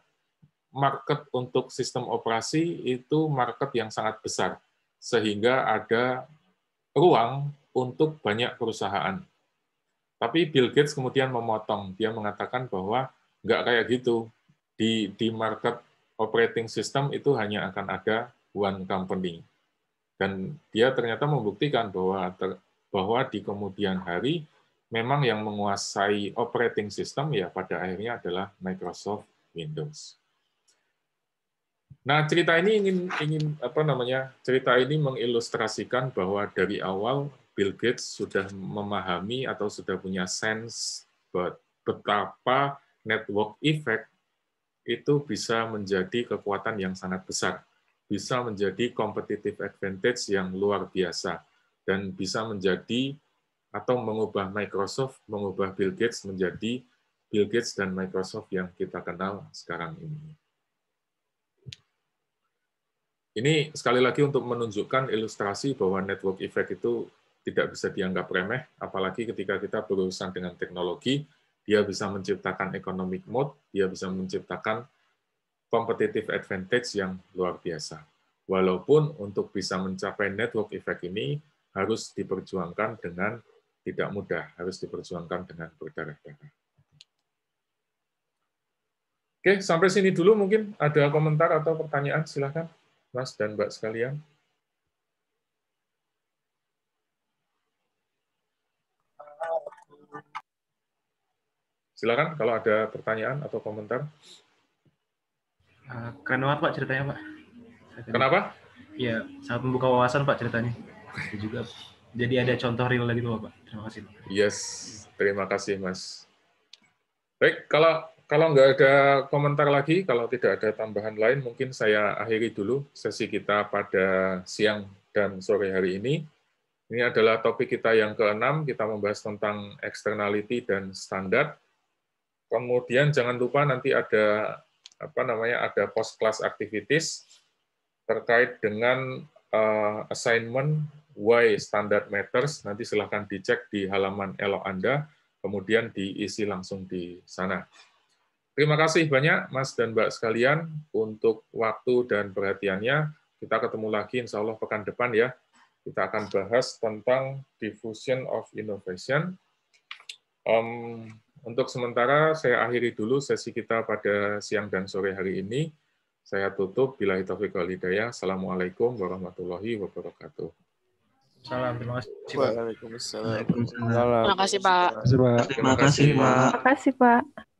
market untuk sistem operasi itu market yang sangat besar sehingga ada ruang untuk banyak perusahaan. Tapi Bill Gates kemudian memotong, dia mengatakan bahwa nggak kayak gitu. Di, di market operating system itu hanya akan ada one company. Dan dia ternyata membuktikan bahwa ter, bahwa di kemudian hari memang yang menguasai operating system ya pada akhirnya adalah Microsoft Windows. Nah, cerita ini ingin ingin apa namanya? Cerita ini mengilustrasikan bahwa dari awal Bill Gates sudah memahami atau sudah punya sense betapa network effect itu bisa menjadi kekuatan yang sangat besar, bisa menjadi competitive advantage yang luar biasa dan bisa menjadi atau mengubah Microsoft, mengubah Bill Gates menjadi Bill Gates dan Microsoft yang kita kenal sekarang ini. Ini sekali lagi untuk menunjukkan ilustrasi bahwa network effect itu tidak bisa dianggap remeh, apalagi ketika kita berurusan dengan teknologi, dia bisa menciptakan economic mode, dia bisa menciptakan competitive advantage yang luar biasa. Walaupun untuk bisa mencapai network effect ini harus diperjuangkan dengan tidak mudah, harus diperjuangkan dengan berdarah-darah. Oke, sampai sini dulu mungkin ada komentar atau pertanyaan, silahkan. Mas dan Mbak sekalian? Silakan kalau ada pertanyaan atau komentar. Eh, Keren banget Pak ceritanya Pak. Kenapa? Iya, sangat membuka wawasan Pak ceritanya. juga. Jadi ada contoh real lagi tuh Pak. Terima kasih. Pak. Yes, terima kasih Mas. Baik, kalau kalau nggak ada komentar lagi, kalau tidak ada tambahan lain, mungkin saya akhiri dulu sesi kita pada siang dan sore hari ini. Ini adalah topik kita yang keenam, kita membahas tentang externality dan standar. Kemudian jangan lupa nanti ada apa namanya ada post class activities terkait dengan uh, assignment why standard matters. Nanti silahkan dicek di halaman elo Anda, kemudian diisi langsung di sana. Terima kasih banyak Mas dan Mbak sekalian untuk waktu dan perhatiannya. Kita ketemu lagi insya Allah pekan depan ya. Kita akan bahas tentang diffusion of innovation. Um, untuk sementara saya akhiri dulu sesi kita pada siang dan sore hari ini. Saya tutup. Bila taufiq wal hidayah. Assalamualaikum warahmatullahi wabarakatuh. Salam. Terima kasih. Waalaikumsalam. Terima Terima kasih Pak. Terima kasih Pak. Terima kasih Pak.